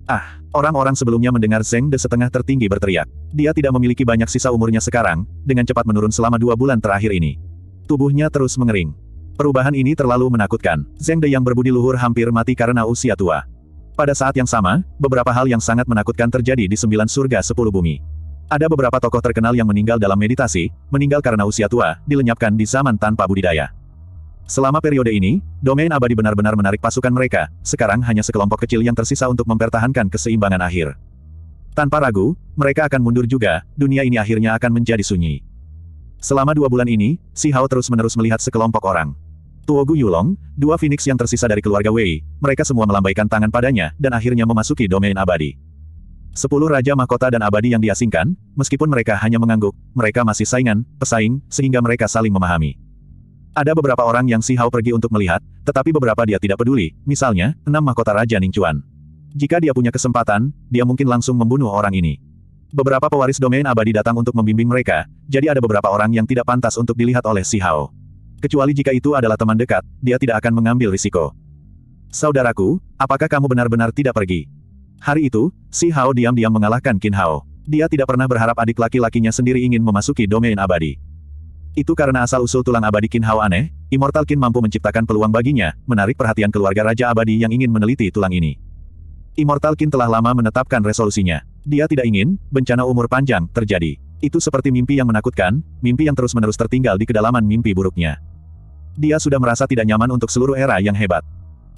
Ah, orang-orang sebelumnya mendengar Zeng De setengah tertinggi berteriak. Dia tidak memiliki banyak sisa umurnya sekarang, dengan cepat menurun selama dua bulan terakhir ini. Tubuhnya terus mengering. Perubahan ini terlalu menakutkan. Zeng De yang berbudi luhur hampir mati karena usia tua. Pada saat yang sama, beberapa hal yang sangat menakutkan terjadi di sembilan surga sepuluh bumi. Ada beberapa tokoh terkenal yang meninggal dalam meditasi, meninggal karena usia tua, dilenyapkan di zaman tanpa budidaya. Selama periode ini, domain abadi benar-benar menarik pasukan mereka, sekarang hanya sekelompok kecil yang tersisa untuk mempertahankan keseimbangan akhir. Tanpa ragu, mereka akan mundur juga, dunia ini akhirnya akan menjadi sunyi. Selama dua bulan ini, Si Hao terus-menerus melihat sekelompok orang. Tuogu Yulong, dua Phoenix yang tersisa dari keluarga Wei, mereka semua melambaikan tangan padanya, dan akhirnya memasuki domain abadi. Sepuluh Raja Mahkota dan Abadi yang diasingkan, meskipun mereka hanya mengangguk, mereka masih saingan, pesaing, sehingga mereka saling memahami. Ada beberapa orang yang Si Hao pergi untuk melihat, tetapi beberapa dia tidak peduli, misalnya, enam mahkota Raja Ningchuan. Jika dia punya kesempatan, dia mungkin langsung membunuh orang ini. Beberapa pewaris domain abadi datang untuk membimbing mereka, jadi ada beberapa orang yang tidak pantas untuk dilihat oleh Si Hao. Kecuali jika itu adalah teman dekat, dia tidak akan mengambil risiko. Saudaraku, apakah kamu benar-benar tidak pergi? Hari itu, Si Hao diam-diam mengalahkan Qin Hao. Dia tidak pernah berharap adik laki-lakinya sendiri ingin memasuki domain abadi. Itu karena asal-usul tulang abadi Qin Hao aneh, Immortal Qin mampu menciptakan peluang baginya, menarik perhatian keluarga Raja Abadi yang ingin meneliti tulang ini. Immortal Qin telah lama menetapkan resolusinya. Dia tidak ingin, bencana umur panjang, terjadi. Itu seperti mimpi yang menakutkan, mimpi yang terus-menerus tertinggal di kedalaman mimpi buruknya. Dia sudah merasa tidak nyaman untuk seluruh era yang hebat.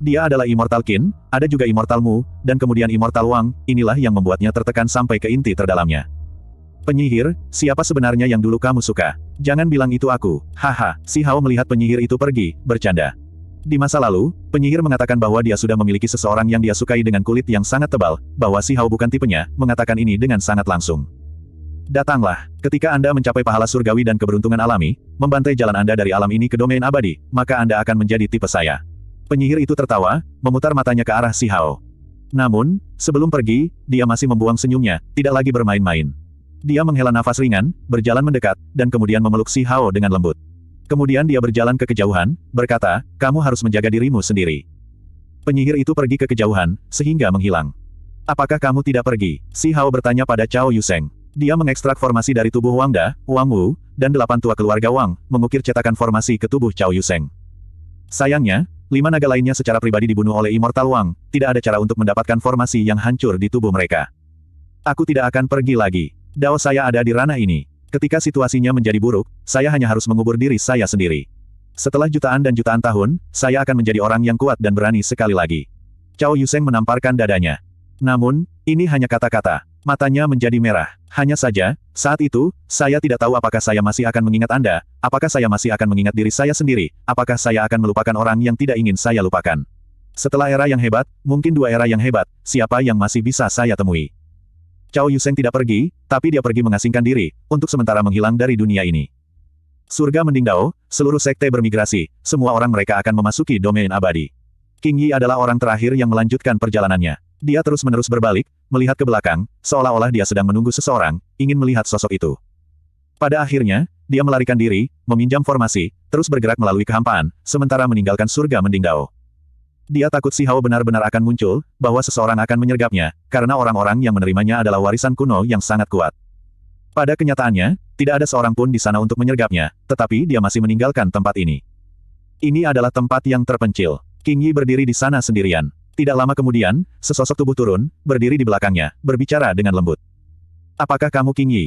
Dia adalah Immortal Qin, ada juga Immortal Mu, dan kemudian Immortal Wang, inilah yang membuatnya tertekan sampai ke inti terdalamnya. Penyihir, siapa sebenarnya yang dulu kamu suka? Jangan bilang itu aku. Haha, si Hao melihat penyihir itu pergi, bercanda. Di masa lalu, penyihir mengatakan bahwa dia sudah memiliki seseorang yang dia sukai dengan kulit yang sangat tebal, bahwa si Hao bukan tipenya, mengatakan ini dengan sangat langsung. Datanglah, ketika Anda mencapai pahala surgawi dan keberuntungan alami, membantai jalan Anda dari alam ini ke domain abadi, maka Anda akan menjadi tipe saya. Penyihir itu tertawa, memutar matanya ke arah Si Hao. Namun, sebelum pergi, dia masih membuang senyumnya, tidak lagi bermain-main. Dia menghela nafas ringan, berjalan mendekat, dan kemudian memeluk Si Hao dengan lembut. Kemudian dia berjalan ke kejauhan, berkata, kamu harus menjaga dirimu sendiri. Penyihir itu pergi ke kejauhan, sehingga menghilang. Apakah kamu tidak pergi? Si Hao bertanya pada Cao Yuseng. Dia mengekstrak formasi dari tubuh Wang Da, Wang Wu, dan delapan tua keluarga Wang, mengukir cetakan formasi ke tubuh Cao Yuseng. Sayangnya, lima naga lainnya secara pribadi dibunuh oleh Immortal Wang, tidak ada cara untuk mendapatkan formasi yang hancur di tubuh mereka. Aku tidak akan pergi lagi. Dao saya ada di ranah ini. Ketika situasinya menjadi buruk, saya hanya harus mengubur diri saya sendiri. Setelah jutaan dan jutaan tahun, saya akan menjadi orang yang kuat dan berani sekali lagi. Cao Yuseng menamparkan dadanya. Namun, ini hanya kata-kata. Matanya menjadi merah. Hanya saja, saat itu, saya tidak tahu apakah saya masih akan mengingat Anda, apakah saya masih akan mengingat diri saya sendiri, apakah saya akan melupakan orang yang tidak ingin saya lupakan. Setelah era yang hebat, mungkin dua era yang hebat, siapa yang masih bisa saya temui? Cao Yuseng tidak pergi, tapi dia pergi mengasingkan diri, untuk sementara menghilang dari dunia ini. Surga Mending Dao, seluruh sekte bermigrasi, semua orang mereka akan memasuki domain abadi. King Yi adalah orang terakhir yang melanjutkan perjalanannya. Dia terus-menerus berbalik, melihat ke belakang, seolah-olah dia sedang menunggu seseorang, ingin melihat sosok itu. Pada akhirnya, dia melarikan diri, meminjam formasi, terus bergerak melalui kehampaan, sementara meninggalkan surga Mending Dao. Dia takut si Hao benar-benar akan muncul, bahwa seseorang akan menyergapnya, karena orang-orang yang menerimanya adalah warisan kuno yang sangat kuat. Pada kenyataannya, tidak ada seorang pun di sana untuk menyergapnya, tetapi dia masih meninggalkan tempat ini. Ini adalah tempat yang terpencil. King Yi berdiri di sana sendirian. Tidak lama kemudian, sesosok tubuh turun, berdiri di belakangnya, berbicara dengan lembut. Apakah kamu King Yi?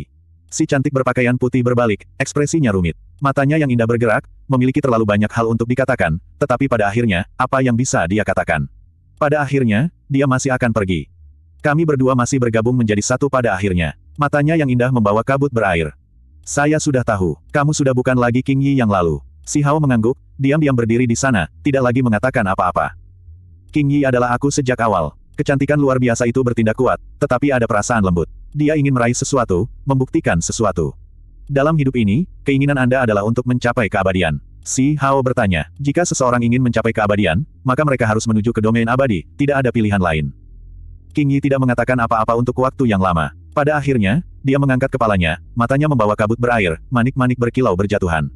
Si cantik berpakaian putih berbalik, ekspresinya rumit. Matanya yang indah bergerak, memiliki terlalu banyak hal untuk dikatakan, tetapi pada akhirnya, apa yang bisa dia katakan? Pada akhirnya, dia masih akan pergi. Kami berdua masih bergabung menjadi satu pada akhirnya. Matanya yang indah membawa kabut berair. Saya sudah tahu, kamu sudah bukan lagi King Yi yang lalu. Si Hao mengangguk, diam-diam berdiri di sana, tidak lagi mengatakan apa-apa. King Yi adalah aku sejak awal. Kecantikan luar biasa itu bertindak kuat, tetapi ada perasaan lembut. Dia ingin meraih sesuatu, membuktikan sesuatu. Dalam hidup ini, keinginan Anda adalah untuk mencapai keabadian. Si Hao bertanya, jika seseorang ingin mencapai keabadian, maka mereka harus menuju ke domain abadi, tidak ada pilihan lain. King Yi tidak mengatakan apa-apa untuk waktu yang lama. Pada akhirnya, dia mengangkat kepalanya, matanya membawa kabut berair, manik-manik berkilau berjatuhan.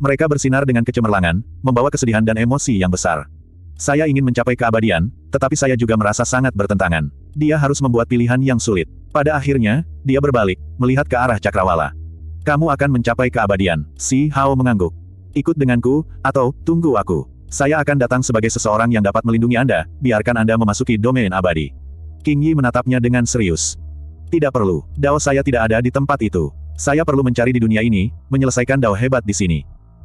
Mereka bersinar dengan kecemerlangan, membawa kesedihan dan emosi yang besar. Saya ingin mencapai keabadian, tetapi saya juga merasa sangat bertentangan. Dia harus membuat pilihan yang sulit. Pada akhirnya, dia berbalik, melihat ke arah Cakrawala. Kamu akan mencapai keabadian. Si Hao mengangguk. Ikut denganku, atau, tunggu aku. Saya akan datang sebagai seseorang yang dapat melindungi Anda, biarkan Anda memasuki domain abadi. King Yi menatapnya dengan serius. Tidak perlu, Dao saya tidak ada di tempat itu. Saya perlu mencari di dunia ini, menyelesaikan Dao hebat di sini.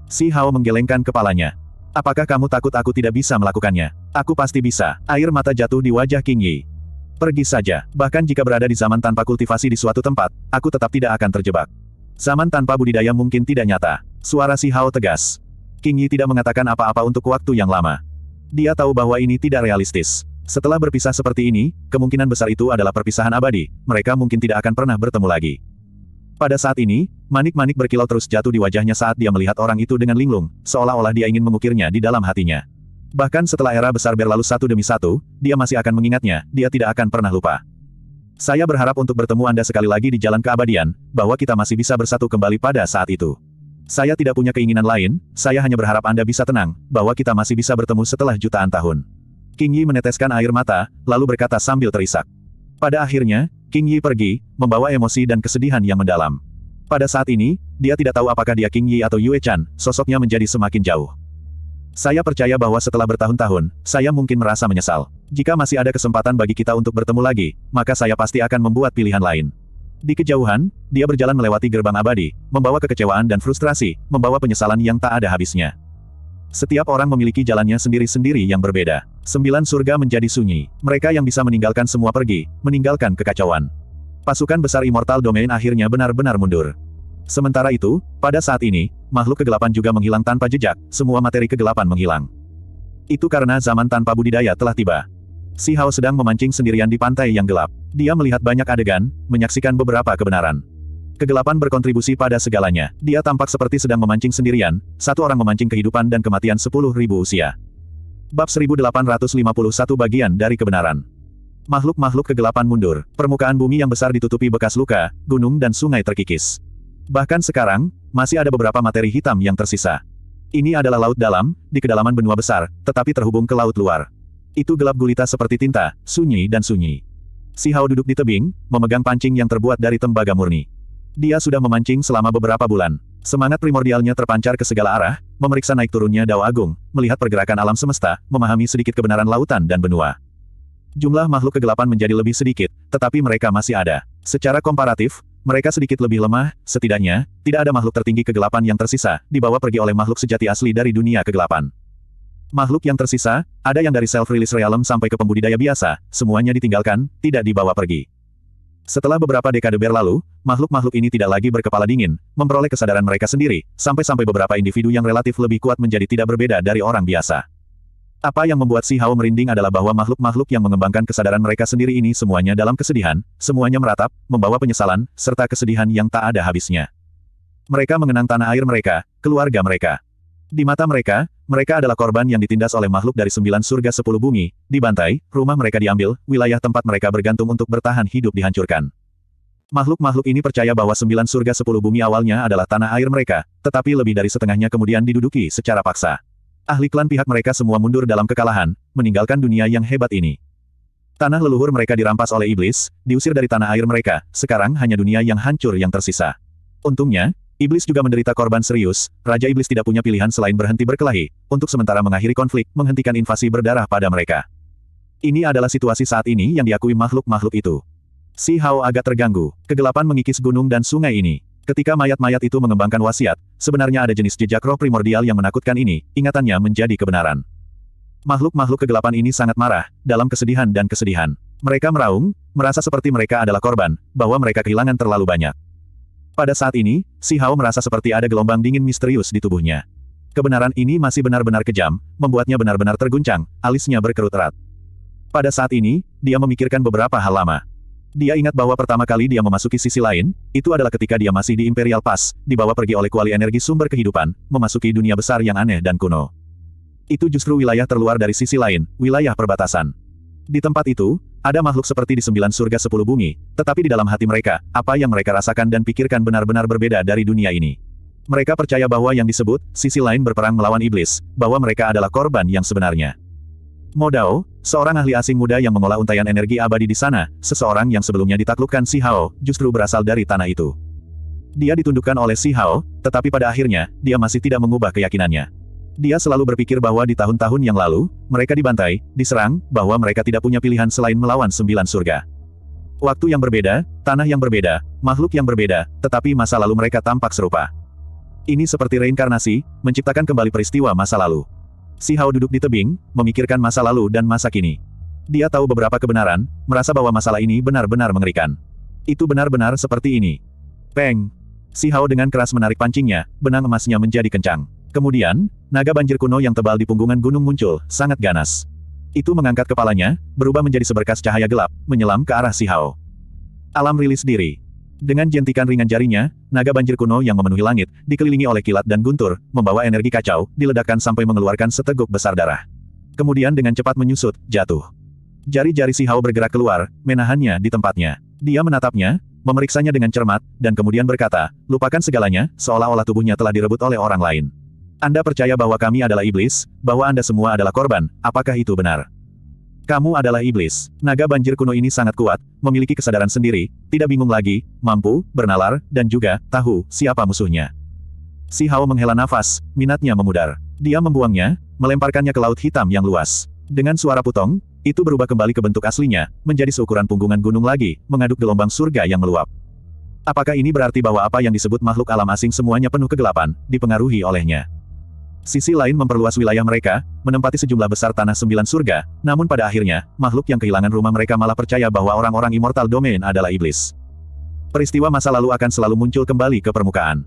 Si Hao menggelengkan kepalanya. Apakah kamu takut aku tidak bisa melakukannya? Aku pasti bisa. Air mata jatuh di wajah King Yi. Pergi saja. Bahkan jika berada di zaman tanpa kultivasi di suatu tempat, aku tetap tidak akan terjebak. Zaman tanpa budidaya mungkin tidak nyata. Suara si Hao tegas. King Yi tidak mengatakan apa-apa untuk waktu yang lama. Dia tahu bahwa ini tidak realistis. Setelah berpisah seperti ini, kemungkinan besar itu adalah perpisahan abadi, mereka mungkin tidak akan pernah bertemu lagi. Pada saat ini, Manik-manik berkilau terus jatuh di wajahnya saat dia melihat orang itu dengan linglung, seolah-olah dia ingin mengukirnya di dalam hatinya. Bahkan setelah era besar berlalu satu demi satu, dia masih akan mengingatnya, dia tidak akan pernah lupa. Saya berharap untuk bertemu Anda sekali lagi di jalan keabadian, bahwa kita masih bisa bersatu kembali pada saat itu. Saya tidak punya keinginan lain, saya hanya berharap Anda bisa tenang, bahwa kita masih bisa bertemu setelah jutaan tahun. King Yi meneteskan air mata, lalu berkata sambil terisak. Pada akhirnya, King Yi pergi, membawa emosi dan kesedihan yang mendalam. Pada saat ini, dia tidak tahu apakah dia King Yi atau Yue Chan, sosoknya menjadi semakin jauh. Saya percaya bahwa setelah bertahun-tahun, saya mungkin merasa menyesal. Jika masih ada kesempatan bagi kita untuk bertemu lagi, maka saya pasti akan membuat pilihan lain. Di kejauhan, dia berjalan melewati gerbang abadi, membawa kekecewaan dan frustrasi, membawa penyesalan yang tak ada habisnya. Setiap orang memiliki jalannya sendiri-sendiri yang berbeda. Sembilan surga menjadi sunyi. Mereka yang bisa meninggalkan semua pergi, meninggalkan kekacauan pasukan besar Immortal Domain akhirnya benar-benar mundur. Sementara itu, pada saat ini, makhluk kegelapan juga menghilang tanpa jejak, semua materi kegelapan menghilang. Itu karena zaman tanpa budidaya telah tiba. Si Hao sedang memancing sendirian di pantai yang gelap. Dia melihat banyak adegan, menyaksikan beberapa kebenaran. Kegelapan berkontribusi pada segalanya. Dia tampak seperti sedang memancing sendirian, satu orang memancing kehidupan dan kematian 10.000 usia. Bab 1851 bagian dari kebenaran. Makhluk-makhluk kegelapan mundur, permukaan bumi yang besar ditutupi bekas luka, gunung dan sungai terkikis. Bahkan sekarang, masih ada beberapa materi hitam yang tersisa. Ini adalah laut dalam, di kedalaman benua besar, tetapi terhubung ke laut luar. Itu gelap gulita seperti tinta, sunyi dan sunyi. Si Hao duduk di tebing, memegang pancing yang terbuat dari tembaga murni. Dia sudah memancing selama beberapa bulan. Semangat primordialnya terpancar ke segala arah, memeriksa naik turunnya Dao Agung, melihat pergerakan alam semesta, memahami sedikit kebenaran lautan dan benua. Jumlah makhluk kegelapan menjadi lebih sedikit, tetapi mereka masih ada. Secara komparatif, mereka sedikit lebih lemah, setidaknya, tidak ada makhluk tertinggi kegelapan yang tersisa, dibawa pergi oleh makhluk sejati asli dari dunia kegelapan. Makhluk yang tersisa, ada yang dari self-release realm sampai ke pembudidaya biasa, semuanya ditinggalkan, tidak dibawa pergi. Setelah beberapa dekade berlalu, makhluk-makhluk ini tidak lagi berkepala dingin, memperoleh kesadaran mereka sendiri, sampai-sampai beberapa individu yang relatif lebih kuat menjadi tidak berbeda dari orang biasa. Apa yang membuat Si Hao merinding adalah bahwa makhluk-makhluk yang mengembangkan kesadaran mereka sendiri ini semuanya dalam kesedihan, semuanya meratap, membawa penyesalan, serta kesedihan yang tak ada habisnya. Mereka mengenang tanah air mereka, keluarga mereka. Di mata mereka, mereka adalah korban yang ditindas oleh makhluk dari sembilan surga sepuluh bumi, dibantai, rumah mereka diambil, wilayah tempat mereka bergantung untuk bertahan hidup dihancurkan. Makhluk-makhluk ini percaya bahwa sembilan surga sepuluh bumi awalnya adalah tanah air mereka, tetapi lebih dari setengahnya kemudian diduduki secara paksa ahli klan pihak mereka semua mundur dalam kekalahan, meninggalkan dunia yang hebat ini. Tanah leluhur mereka dirampas oleh iblis, diusir dari tanah air mereka, sekarang hanya dunia yang hancur yang tersisa. Untungnya, iblis juga menderita korban serius, Raja Iblis tidak punya pilihan selain berhenti berkelahi, untuk sementara mengakhiri konflik, menghentikan invasi berdarah pada mereka. Ini adalah situasi saat ini yang diakui makhluk-makhluk itu. Si Hao agak terganggu, kegelapan mengikis gunung dan sungai ini. Ketika mayat-mayat itu mengembangkan wasiat, sebenarnya ada jenis jejak roh primordial yang menakutkan ini, ingatannya menjadi kebenaran. Makhluk-makhluk kegelapan ini sangat marah, dalam kesedihan dan kesedihan. Mereka meraung, merasa seperti mereka adalah korban, bahwa mereka kehilangan terlalu banyak. Pada saat ini, Si Hao merasa seperti ada gelombang dingin misterius di tubuhnya. Kebenaran ini masih benar-benar kejam, membuatnya benar-benar terguncang, alisnya berkerut erat. Pada saat ini, dia memikirkan beberapa hal lama. Dia ingat bahwa pertama kali dia memasuki sisi lain, itu adalah ketika dia masih di Imperial Pass, dibawa pergi oleh kuali energi sumber kehidupan, memasuki dunia besar yang aneh dan kuno. Itu justru wilayah terluar dari sisi lain, wilayah perbatasan. Di tempat itu, ada makhluk seperti di sembilan surga sepuluh bumi, tetapi di dalam hati mereka, apa yang mereka rasakan dan pikirkan benar-benar berbeda dari dunia ini. Mereka percaya bahwa yang disebut, sisi lain berperang melawan iblis, bahwa mereka adalah korban yang sebenarnya. Mo Dao, seorang ahli asing muda yang mengolah untaian energi abadi di sana, seseorang yang sebelumnya ditaklukkan Si Hao, justru berasal dari tanah itu. Dia ditundukkan oleh Si Hao, tetapi pada akhirnya, dia masih tidak mengubah keyakinannya. Dia selalu berpikir bahwa di tahun-tahun yang lalu, mereka dibantai, diserang, bahwa mereka tidak punya pilihan selain melawan sembilan surga. Waktu yang berbeda, tanah yang berbeda, makhluk yang berbeda, tetapi masa lalu mereka tampak serupa. Ini seperti reinkarnasi, menciptakan kembali peristiwa masa lalu. Si Hao duduk di tebing, memikirkan masa lalu dan masa kini. Dia tahu beberapa kebenaran, merasa bahwa masalah ini benar-benar mengerikan. Itu benar-benar seperti ini. Peng! Si Hao dengan keras menarik pancingnya, benang emasnya menjadi kencang. Kemudian, naga banjir kuno yang tebal di punggungan gunung muncul, sangat ganas. Itu mengangkat kepalanya, berubah menjadi seberkas cahaya gelap, menyelam ke arah si Hao. Alam rilis diri. Dengan jentikan ringan jarinya, naga banjir kuno yang memenuhi langit, dikelilingi oleh kilat dan guntur, membawa energi kacau, diledakkan sampai mengeluarkan seteguk besar darah. Kemudian dengan cepat menyusut, jatuh. Jari-jari si Hao bergerak keluar, menahannya di tempatnya. Dia menatapnya, memeriksanya dengan cermat, dan kemudian berkata, lupakan segalanya, seolah-olah tubuhnya telah direbut oleh orang lain. Anda percaya bahwa kami adalah iblis, bahwa Anda semua adalah korban, apakah itu benar? Kamu adalah iblis. Naga banjir kuno ini sangat kuat, memiliki kesadaran sendiri, tidak bingung lagi, mampu, bernalar, dan juga, tahu, siapa musuhnya. Si Hao menghela nafas, minatnya memudar. Dia membuangnya, melemparkannya ke laut hitam yang luas. Dengan suara putong, itu berubah kembali ke bentuk aslinya, menjadi seukuran punggungan gunung lagi, mengaduk gelombang surga yang meluap. Apakah ini berarti bahwa apa yang disebut makhluk alam asing semuanya penuh kegelapan, dipengaruhi olehnya? Sisi lain memperluas wilayah mereka, menempati sejumlah besar tanah sembilan surga, namun pada akhirnya, makhluk yang kehilangan rumah mereka malah percaya bahwa orang-orang immortal domain adalah iblis. Peristiwa masa lalu akan selalu muncul kembali ke permukaan.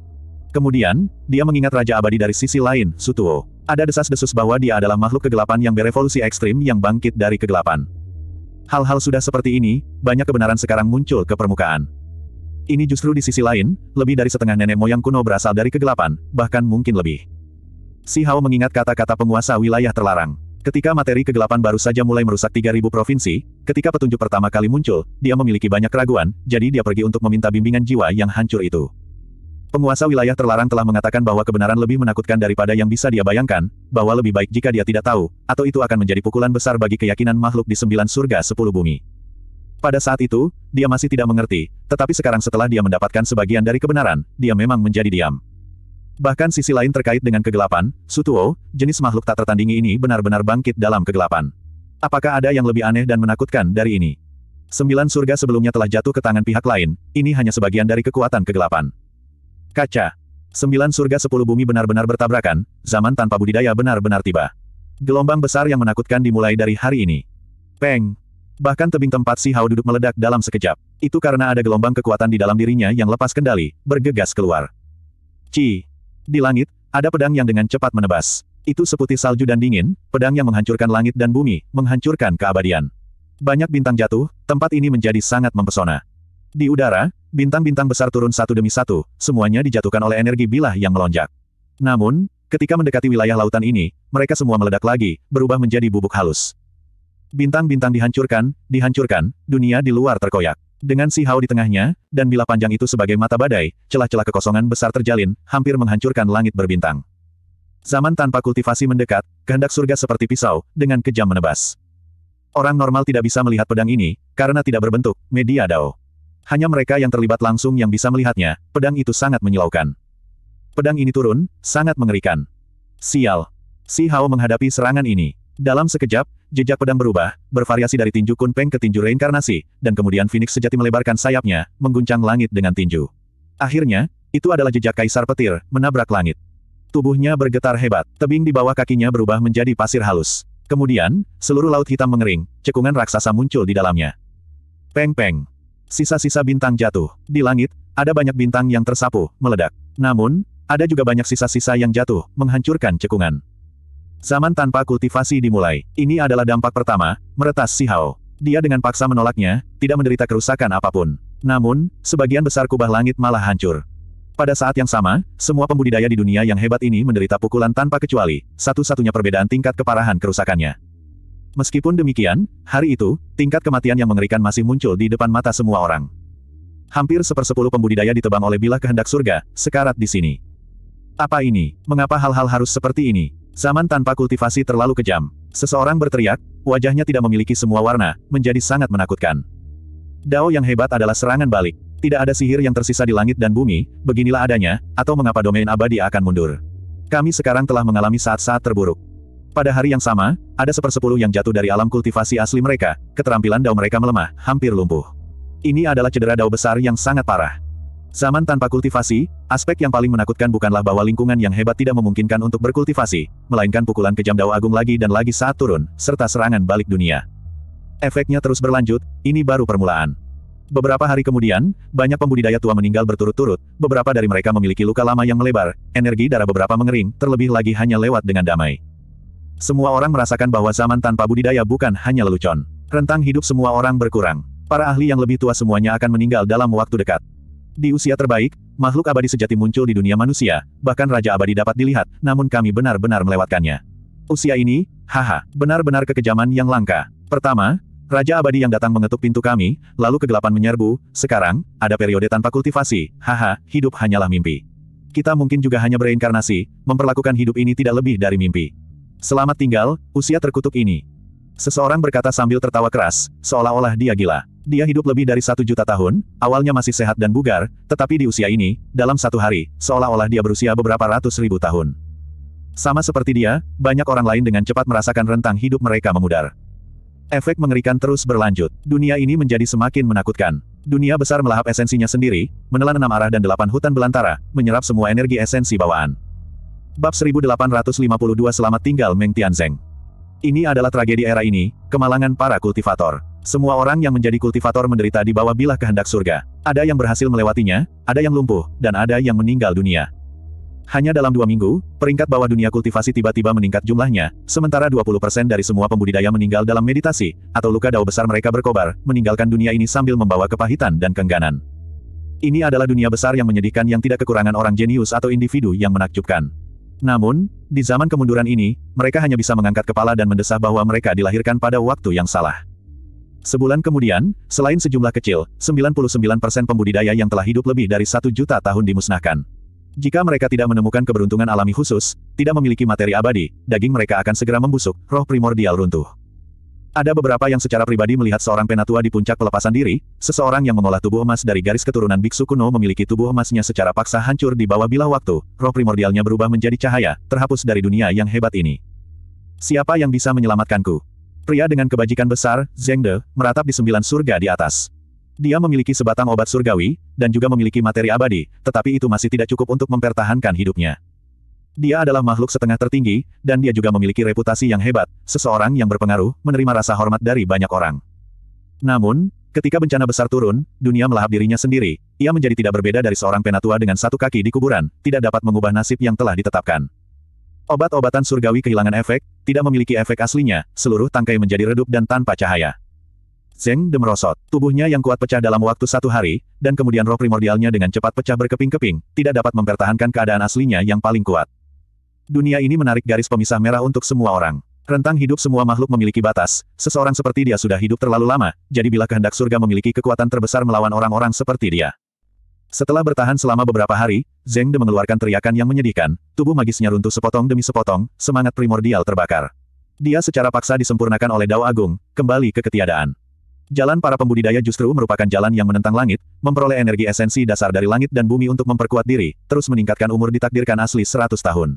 Kemudian, dia mengingat Raja Abadi dari sisi lain, Sutuo. Ada desas-desus bahwa dia adalah makhluk kegelapan yang berevolusi ekstrim yang bangkit dari kegelapan. Hal-hal sudah seperti ini, banyak kebenaran sekarang muncul ke permukaan. Ini justru di sisi lain, lebih dari setengah nenek moyang kuno berasal dari kegelapan, bahkan mungkin lebih. Si Hao mengingat kata-kata penguasa wilayah terlarang. Ketika materi kegelapan baru saja mulai merusak 3.000 provinsi, ketika petunjuk pertama kali muncul, dia memiliki banyak keraguan, jadi dia pergi untuk meminta bimbingan jiwa yang hancur itu. Penguasa wilayah terlarang telah mengatakan bahwa kebenaran lebih menakutkan daripada yang bisa dia bayangkan, bahwa lebih baik jika dia tidak tahu, atau itu akan menjadi pukulan besar bagi keyakinan makhluk di sembilan surga sepuluh bumi. Pada saat itu, dia masih tidak mengerti, tetapi sekarang setelah dia mendapatkan sebagian dari kebenaran, dia memang menjadi diam. Bahkan sisi lain terkait dengan kegelapan, Sutuo, jenis makhluk tak tertandingi ini benar-benar bangkit dalam kegelapan. Apakah ada yang lebih aneh dan menakutkan dari ini? Sembilan surga sebelumnya telah jatuh ke tangan pihak lain, ini hanya sebagian dari kekuatan kegelapan. Kaca. Sembilan surga sepuluh bumi benar-benar bertabrakan, zaman tanpa budidaya benar-benar tiba. Gelombang besar yang menakutkan dimulai dari hari ini. Peng. Bahkan tebing tempat si Hao duduk meledak dalam sekejap. Itu karena ada gelombang kekuatan di dalam dirinya yang lepas kendali, bergegas keluar. Ci. Di langit, ada pedang yang dengan cepat menebas. Itu seputih salju dan dingin, pedang yang menghancurkan langit dan bumi, menghancurkan keabadian. Banyak bintang jatuh, tempat ini menjadi sangat mempesona. Di udara, bintang-bintang besar turun satu demi satu, semuanya dijatuhkan oleh energi bilah yang melonjak. Namun, ketika mendekati wilayah lautan ini, mereka semua meledak lagi, berubah menjadi bubuk halus. Bintang-bintang dihancurkan, dihancurkan, dunia di luar terkoyak. Dengan si Hao di tengahnya, dan bila panjang itu sebagai mata badai, celah-celah kekosongan besar terjalin, hampir menghancurkan langit berbintang. Zaman tanpa kultivasi mendekat, kehendak surga seperti pisau, dengan kejam menebas. Orang normal tidak bisa melihat pedang ini, karena tidak berbentuk, media dao. Hanya mereka yang terlibat langsung yang bisa melihatnya, pedang itu sangat menyilaukan. Pedang ini turun, sangat mengerikan. Sial. Si Hao menghadapi serangan ini. Dalam sekejap, jejak pedang berubah, bervariasi dari tinju Kunpeng ke tinju reinkarnasi, dan kemudian Phoenix sejati melebarkan sayapnya, mengguncang langit dengan tinju. Akhirnya, itu adalah jejak kaisar petir, menabrak langit. Tubuhnya bergetar hebat, tebing di bawah kakinya berubah menjadi pasir halus. Kemudian, seluruh laut hitam mengering, cekungan raksasa muncul di dalamnya. Peng-peng. Sisa-sisa bintang jatuh. Di langit, ada banyak bintang yang tersapu, meledak. Namun, ada juga banyak sisa-sisa yang jatuh, menghancurkan cekungan. Zaman tanpa kultivasi dimulai. Ini adalah dampak pertama, meretas si Hao. Dia dengan paksa menolaknya, tidak menderita kerusakan apapun. Namun, sebagian besar kubah langit malah hancur. Pada saat yang sama, semua pembudidaya di dunia yang hebat ini menderita pukulan tanpa kecuali, satu-satunya perbedaan tingkat keparahan kerusakannya. Meskipun demikian, hari itu, tingkat kematian yang mengerikan masih muncul di depan mata semua orang. Hampir sepersepuluh pembudidaya ditebang oleh bilah kehendak surga, sekarat di sini. Apa ini? Mengapa hal-hal harus seperti ini? Zaman tanpa kultivasi terlalu kejam. Seseorang berteriak, wajahnya tidak memiliki semua warna, menjadi sangat menakutkan. Dao yang hebat adalah serangan balik. Tidak ada sihir yang tersisa di langit dan bumi, beginilah adanya, atau mengapa domain abadi akan mundur. Kami sekarang telah mengalami saat-saat terburuk. Pada hari yang sama, ada sepersepuluh yang jatuh dari alam kultivasi asli mereka, keterampilan dao mereka melemah, hampir lumpuh. Ini adalah cedera dao besar yang sangat parah. Zaman tanpa kultivasi, aspek yang paling menakutkan bukanlah bahwa lingkungan yang hebat tidak memungkinkan untuk berkultivasi, melainkan pukulan kejam Dao Agung lagi dan lagi saat turun, serta serangan balik dunia. Efeknya terus berlanjut, ini baru permulaan. Beberapa hari kemudian, banyak pembudidaya tua meninggal berturut-turut, beberapa dari mereka memiliki luka lama yang melebar, energi darah beberapa mengering, terlebih lagi hanya lewat dengan damai. Semua orang merasakan bahwa zaman tanpa budidaya bukan hanya lelucon. Rentang hidup semua orang berkurang. Para ahli yang lebih tua semuanya akan meninggal dalam waktu dekat. Di usia terbaik, makhluk abadi sejati muncul di dunia manusia, bahkan Raja Abadi dapat dilihat, namun kami benar-benar melewatkannya. Usia ini, haha, benar-benar kekejaman yang langka. Pertama, Raja Abadi yang datang mengetuk pintu kami, lalu kegelapan menyerbu, sekarang, ada periode tanpa kultivasi, haha, hidup hanyalah mimpi. Kita mungkin juga hanya bereinkarnasi, memperlakukan hidup ini tidak lebih dari mimpi. Selamat tinggal, usia terkutuk ini. Seseorang berkata sambil tertawa keras, seolah-olah dia gila. Dia hidup lebih dari satu juta tahun, awalnya masih sehat dan bugar, tetapi di usia ini, dalam satu hari, seolah-olah dia berusia beberapa ratus ribu tahun. Sama seperti dia, banyak orang lain dengan cepat merasakan rentang hidup mereka memudar. Efek mengerikan terus berlanjut. Dunia ini menjadi semakin menakutkan. Dunia besar melahap esensinya sendiri, menelan enam arah dan delapan hutan belantara, menyerap semua energi esensi bawaan. Bab 1852 Selamat Tinggal Meng Tianzeng. Ini adalah tragedi era ini, kemalangan para kultivator. Semua orang yang menjadi kultivator menderita di bawah bilah kehendak surga. Ada yang berhasil melewatinya, ada yang lumpuh, dan ada yang meninggal dunia. Hanya dalam dua minggu, peringkat bawah dunia kultivasi tiba-tiba meningkat jumlahnya, sementara 20% dari semua pembudidaya meninggal dalam meditasi, atau luka dao besar mereka berkobar, meninggalkan dunia ini sambil membawa kepahitan dan kengganan. Ini adalah dunia besar yang menyedihkan yang tidak kekurangan orang jenius atau individu yang menakjubkan. Namun, di zaman kemunduran ini, mereka hanya bisa mengangkat kepala dan mendesah bahwa mereka dilahirkan pada waktu yang salah. Sebulan kemudian, selain sejumlah kecil, 99% pembudidaya yang telah hidup lebih dari satu juta tahun dimusnahkan. Jika mereka tidak menemukan keberuntungan alami khusus, tidak memiliki materi abadi, daging mereka akan segera membusuk, roh primordial runtuh. Ada beberapa yang secara pribadi melihat seorang penatua di puncak pelepasan diri, seseorang yang mengolah tubuh emas dari garis keturunan biksu kuno memiliki tubuh emasnya secara paksa hancur di bawah bilah waktu, roh primordialnya berubah menjadi cahaya, terhapus dari dunia yang hebat ini. Siapa yang bisa menyelamatkanku? Pria dengan kebajikan besar, Zengde, meratap di sembilan surga di atas. Dia memiliki sebatang obat surgawi, dan juga memiliki materi abadi, tetapi itu masih tidak cukup untuk mempertahankan hidupnya. Dia adalah makhluk setengah tertinggi, dan dia juga memiliki reputasi yang hebat, seseorang yang berpengaruh, menerima rasa hormat dari banyak orang. Namun, Ketika bencana besar turun, dunia melahap dirinya sendiri. Ia menjadi tidak berbeda dari seorang penatua dengan satu kaki di kuburan, tidak dapat mengubah nasib yang telah ditetapkan. Obat-obatan surgawi kehilangan efek, tidak memiliki efek aslinya, seluruh tangkai menjadi redup dan tanpa cahaya. Zeng demerosot, tubuhnya yang kuat pecah dalam waktu satu hari, dan kemudian roh primordialnya dengan cepat pecah berkeping-keping, tidak dapat mempertahankan keadaan aslinya yang paling kuat. Dunia ini menarik garis pemisah merah untuk semua orang. Rentang hidup semua makhluk memiliki batas, seseorang seperti dia sudah hidup terlalu lama, jadi bila kehendak surga memiliki kekuatan terbesar melawan orang-orang seperti dia. Setelah bertahan selama beberapa hari, Zeng De mengeluarkan teriakan yang menyedihkan, tubuh magisnya runtuh sepotong demi sepotong, semangat primordial terbakar. Dia secara paksa disempurnakan oleh Dao Agung, kembali ke ketiadaan. Jalan para pembudidaya justru merupakan jalan yang menentang langit, memperoleh energi esensi dasar dari langit dan bumi untuk memperkuat diri, terus meningkatkan umur ditakdirkan asli 100 tahun.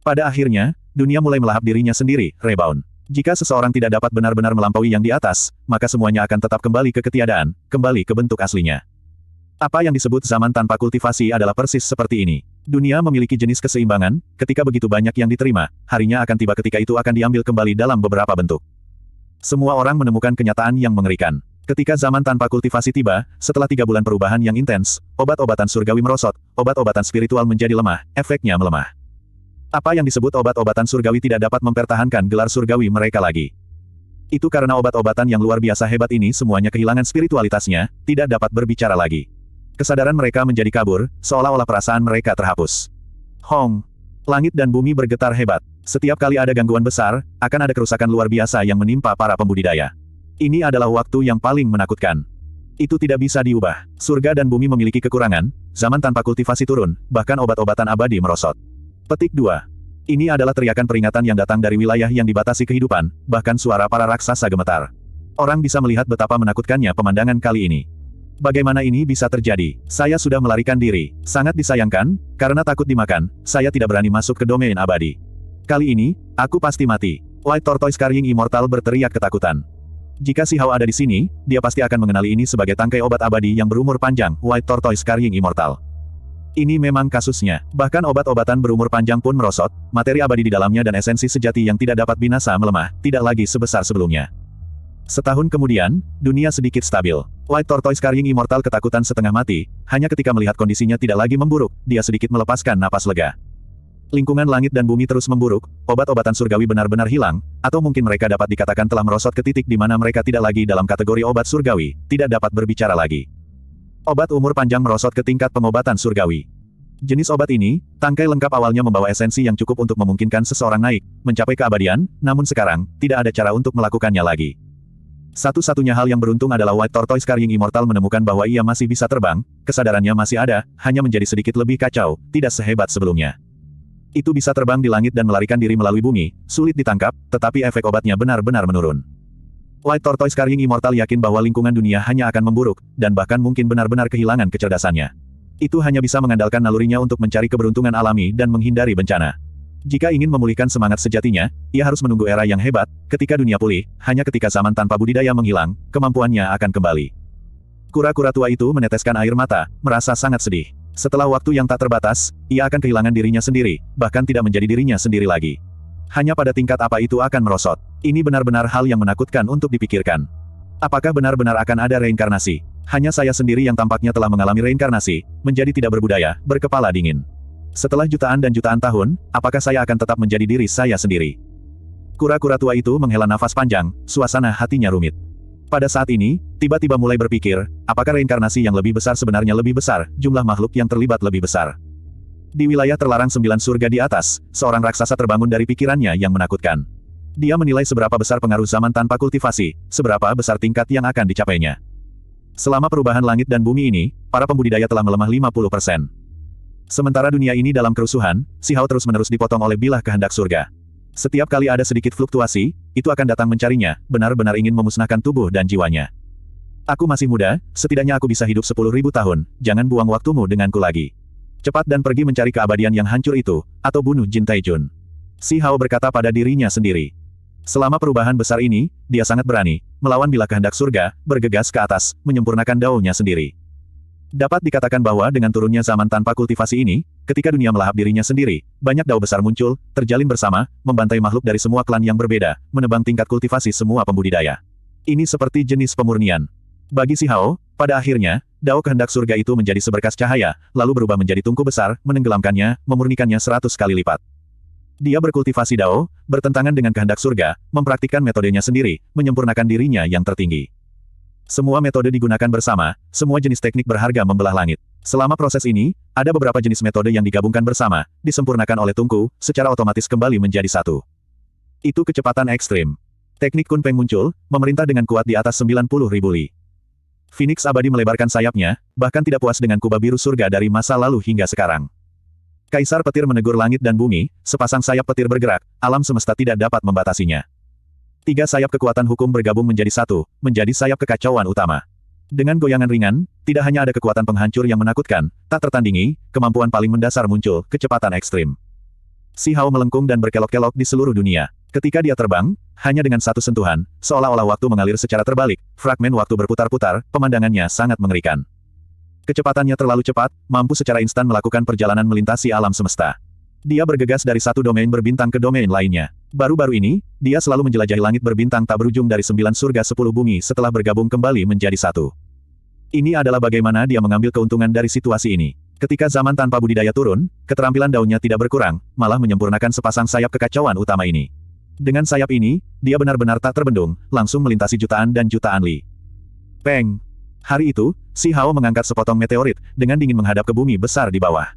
Pada akhirnya, dunia mulai melahap dirinya sendiri, rebound. Jika seseorang tidak dapat benar-benar melampaui yang di atas, maka semuanya akan tetap kembali ke ketiadaan, kembali ke bentuk aslinya. Apa yang disebut zaman tanpa kultivasi adalah persis seperti ini. Dunia memiliki jenis keseimbangan, ketika begitu banyak yang diterima, harinya akan tiba ketika itu akan diambil kembali dalam beberapa bentuk. Semua orang menemukan kenyataan yang mengerikan. Ketika zaman tanpa kultivasi tiba, setelah tiga bulan perubahan yang intens, obat-obatan surgawi merosot, obat-obatan spiritual menjadi lemah, efeknya melemah. Apa yang disebut obat-obatan surgawi tidak dapat mempertahankan gelar surgawi mereka lagi. Itu karena obat-obatan yang luar biasa hebat ini semuanya kehilangan spiritualitasnya, tidak dapat berbicara lagi. Kesadaran mereka menjadi kabur, seolah-olah perasaan mereka terhapus. Hong! Langit dan bumi bergetar hebat. Setiap kali ada gangguan besar, akan ada kerusakan luar biasa yang menimpa para pembudidaya. Ini adalah waktu yang paling menakutkan. Itu tidak bisa diubah. Surga dan bumi memiliki kekurangan, zaman tanpa kultivasi turun, bahkan obat-obatan abadi merosot. Petik 2. Ini adalah teriakan peringatan yang datang dari wilayah yang dibatasi kehidupan, bahkan suara para raksasa gemetar. Orang bisa melihat betapa menakutkannya pemandangan kali ini. Bagaimana ini bisa terjadi? Saya sudah melarikan diri. Sangat disayangkan, karena takut dimakan, saya tidak berani masuk ke domain abadi. Kali ini, aku pasti mati. White Tortoise Carrying Immortal berteriak ketakutan. Jika si Hao ada di sini, dia pasti akan mengenali ini sebagai tangkai obat abadi yang berumur panjang, White Tortoise Carrying Immortal. Ini memang kasusnya. Bahkan obat-obatan berumur panjang pun merosot, materi abadi di dalamnya dan esensi sejati yang tidak dapat binasa melemah, tidak lagi sebesar sebelumnya. Setahun kemudian, dunia sedikit stabil. White Tortoise Carrying Immortal ketakutan setengah mati, hanya ketika melihat kondisinya tidak lagi memburuk, dia sedikit melepaskan napas lega. Lingkungan langit dan bumi terus memburuk, obat-obatan surgawi benar-benar hilang, atau mungkin mereka dapat dikatakan telah merosot ke titik di mana mereka tidak lagi dalam kategori obat surgawi, tidak dapat berbicara lagi. Obat umur panjang merosot ke tingkat pengobatan surgawi. Jenis obat ini, tangkai lengkap awalnya membawa esensi yang cukup untuk memungkinkan seseorang naik, mencapai keabadian, namun sekarang, tidak ada cara untuk melakukannya lagi. Satu-satunya hal yang beruntung adalah White Tortoise Carrying Immortal menemukan bahwa ia masih bisa terbang, kesadarannya masih ada, hanya menjadi sedikit lebih kacau, tidak sehebat sebelumnya. Itu bisa terbang di langit dan melarikan diri melalui bumi, sulit ditangkap, tetapi efek obatnya benar-benar menurun. White Tortoise Carrying Immortal yakin bahwa lingkungan dunia hanya akan memburuk, dan bahkan mungkin benar-benar kehilangan kecerdasannya. Itu hanya bisa mengandalkan nalurinya untuk mencari keberuntungan alami dan menghindari bencana. Jika ingin memulihkan semangat sejatinya, ia harus menunggu era yang hebat, ketika dunia pulih, hanya ketika zaman tanpa budidaya menghilang, kemampuannya akan kembali. Kura-kura tua itu meneteskan air mata, merasa sangat sedih. Setelah waktu yang tak terbatas, ia akan kehilangan dirinya sendiri, bahkan tidak menjadi dirinya sendiri lagi. Hanya pada tingkat apa itu akan merosot. Ini benar-benar hal yang menakutkan untuk dipikirkan. Apakah benar-benar akan ada reinkarnasi? Hanya saya sendiri yang tampaknya telah mengalami reinkarnasi, menjadi tidak berbudaya, berkepala dingin. Setelah jutaan dan jutaan tahun, apakah saya akan tetap menjadi diri saya sendiri? Kura-kura tua itu menghela nafas panjang, suasana hatinya rumit. Pada saat ini, tiba-tiba mulai berpikir, apakah reinkarnasi yang lebih besar sebenarnya lebih besar, jumlah makhluk yang terlibat lebih besar. Di wilayah terlarang sembilan surga di atas, seorang raksasa terbangun dari pikirannya yang menakutkan. Dia menilai seberapa besar pengaruh zaman tanpa kultivasi, seberapa besar tingkat yang akan dicapainya. Selama perubahan langit dan bumi ini, para pembudidaya telah melemah 50 Sementara dunia ini dalam kerusuhan, si Hao terus-menerus dipotong oleh bilah kehendak surga. Setiap kali ada sedikit fluktuasi, itu akan datang mencarinya, benar-benar ingin memusnahkan tubuh dan jiwanya. Aku masih muda, setidaknya aku bisa hidup sepuluh ribu tahun, jangan buang waktumu denganku lagi. Cepat dan pergi mencari keabadian yang hancur itu, atau bunuh Jin Taijun. Si Hao berkata pada dirinya sendiri. Selama perubahan besar ini, dia sangat berani, melawan bila kehendak surga, bergegas ke atas, menyempurnakan daunnya sendiri. Dapat dikatakan bahwa dengan turunnya zaman tanpa kultivasi ini, ketika dunia melahap dirinya sendiri, banyak dao besar muncul, terjalin bersama, membantai makhluk dari semua klan yang berbeda, menebang tingkat kultivasi semua pembudidaya. Ini seperti jenis pemurnian. Bagi si Hao, pada akhirnya, dao kehendak surga itu menjadi seberkas cahaya, lalu berubah menjadi tungku besar, menenggelamkannya, memurnikannya seratus kali lipat. Dia berkultivasi dao, bertentangan dengan kehendak surga, mempraktikkan metodenya sendiri, menyempurnakan dirinya yang tertinggi. Semua metode digunakan bersama, semua jenis teknik berharga membelah langit. Selama proses ini, ada beberapa jenis metode yang digabungkan bersama, disempurnakan oleh Tungku, secara otomatis kembali menjadi satu. Itu kecepatan ekstrim. Teknik Kun Peng muncul, memerintah dengan kuat di atas 90 ribu li. Phoenix abadi melebarkan sayapnya, bahkan tidak puas dengan kubah biru surga dari masa lalu hingga sekarang. Kaisar petir menegur langit dan bumi, sepasang sayap petir bergerak, alam semesta tidak dapat membatasinya tiga sayap kekuatan hukum bergabung menjadi satu, menjadi sayap kekacauan utama. Dengan goyangan ringan, tidak hanya ada kekuatan penghancur yang menakutkan, tak tertandingi, kemampuan paling mendasar muncul, kecepatan ekstrim. Si Hao melengkung dan berkelok-kelok di seluruh dunia. Ketika dia terbang, hanya dengan satu sentuhan, seolah-olah waktu mengalir secara terbalik, fragmen waktu berputar-putar, pemandangannya sangat mengerikan. Kecepatannya terlalu cepat, mampu secara instan melakukan perjalanan melintasi alam semesta. Dia bergegas dari satu domain berbintang ke domain lainnya. Baru-baru ini, dia selalu menjelajahi langit berbintang tak berujung dari sembilan surga sepuluh bumi setelah bergabung kembali menjadi satu. Ini adalah bagaimana dia mengambil keuntungan dari situasi ini. Ketika zaman tanpa budidaya turun, keterampilan daunnya tidak berkurang, malah menyempurnakan sepasang sayap kekacauan utama ini. Dengan sayap ini, dia benar-benar tak terbendung, langsung melintasi jutaan dan jutaan li. Peng! Hari itu, Si Hao mengangkat sepotong meteorit, dengan dingin menghadap ke bumi besar di bawah.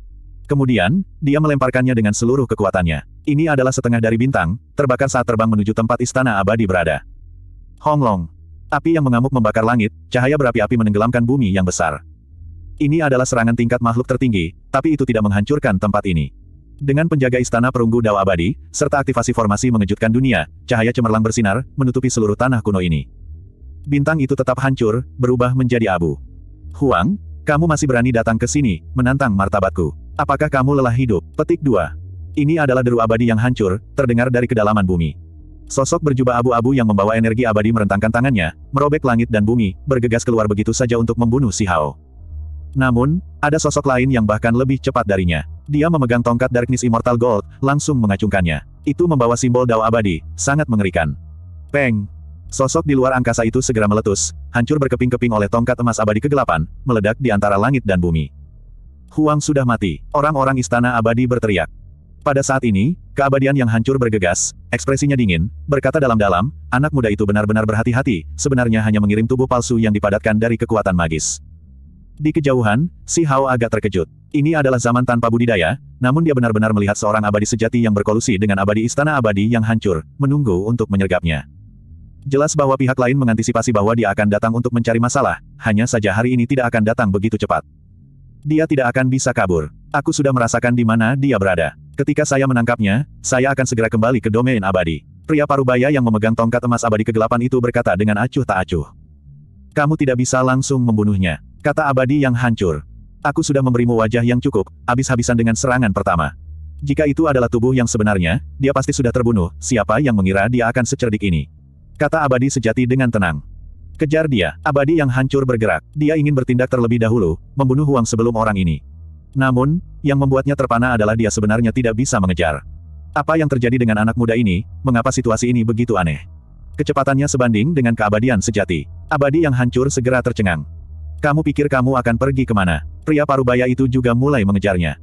Kemudian, dia melemparkannya dengan seluruh kekuatannya. Ini adalah setengah dari bintang, terbakar saat terbang menuju tempat istana abadi berada. Honglong. Api yang mengamuk membakar langit, cahaya berapi-api menenggelamkan bumi yang besar. Ini adalah serangan tingkat makhluk tertinggi, tapi itu tidak menghancurkan tempat ini. Dengan penjaga istana perunggu Dao Abadi, serta aktivasi formasi mengejutkan dunia, cahaya cemerlang bersinar, menutupi seluruh tanah kuno ini. Bintang itu tetap hancur, berubah menjadi abu. Huang, kamu masih berani datang ke sini, menantang martabatku. Apakah kamu lelah hidup? Petik 2. Ini adalah deru abadi yang hancur, terdengar dari kedalaman bumi. Sosok berjubah abu-abu yang membawa energi abadi merentangkan tangannya, merobek langit dan bumi, bergegas keluar begitu saja untuk membunuh si Hao. Namun, ada sosok lain yang bahkan lebih cepat darinya. Dia memegang tongkat Darkness Immortal Gold, langsung mengacungkannya. Itu membawa simbol dao abadi, sangat mengerikan. Peng! Sosok di luar angkasa itu segera meletus, hancur berkeping-keping oleh tongkat emas abadi kegelapan, meledak di antara langit dan bumi. Huang sudah mati. Orang-orang istana abadi berteriak. Pada saat ini, keabadian yang hancur bergegas, ekspresinya dingin, berkata dalam-dalam, anak muda itu benar-benar berhati-hati, sebenarnya hanya mengirim tubuh palsu yang dipadatkan dari kekuatan magis. Di kejauhan, si Hao agak terkejut. Ini adalah zaman tanpa budidaya, namun dia benar-benar melihat seorang abadi sejati yang berkolusi dengan abadi istana abadi yang hancur, menunggu untuk menyergapnya. Jelas bahwa pihak lain mengantisipasi bahwa dia akan datang untuk mencari masalah, hanya saja hari ini tidak akan datang begitu cepat. Dia tidak akan bisa kabur. Aku sudah merasakan di mana dia berada. Ketika saya menangkapnya, saya akan segera kembali ke domain abadi. Pria parubaya yang memegang tongkat emas abadi kegelapan itu berkata dengan acuh tak acuh. Kamu tidak bisa langsung membunuhnya. Kata abadi yang hancur. Aku sudah memberimu wajah yang cukup, habis-habisan dengan serangan pertama. Jika itu adalah tubuh yang sebenarnya, dia pasti sudah terbunuh, siapa yang mengira dia akan secerdik ini. Kata abadi sejati dengan tenang. Kejar dia, abadi yang hancur bergerak. Dia ingin bertindak terlebih dahulu, membunuh Huang sebelum orang ini. Namun, yang membuatnya terpana adalah dia sebenarnya tidak bisa mengejar. Apa yang terjadi dengan anak muda ini, mengapa situasi ini begitu aneh? Kecepatannya sebanding dengan keabadian sejati. Abadi yang hancur segera tercengang. Kamu pikir kamu akan pergi kemana? Pria parubaya itu juga mulai mengejarnya.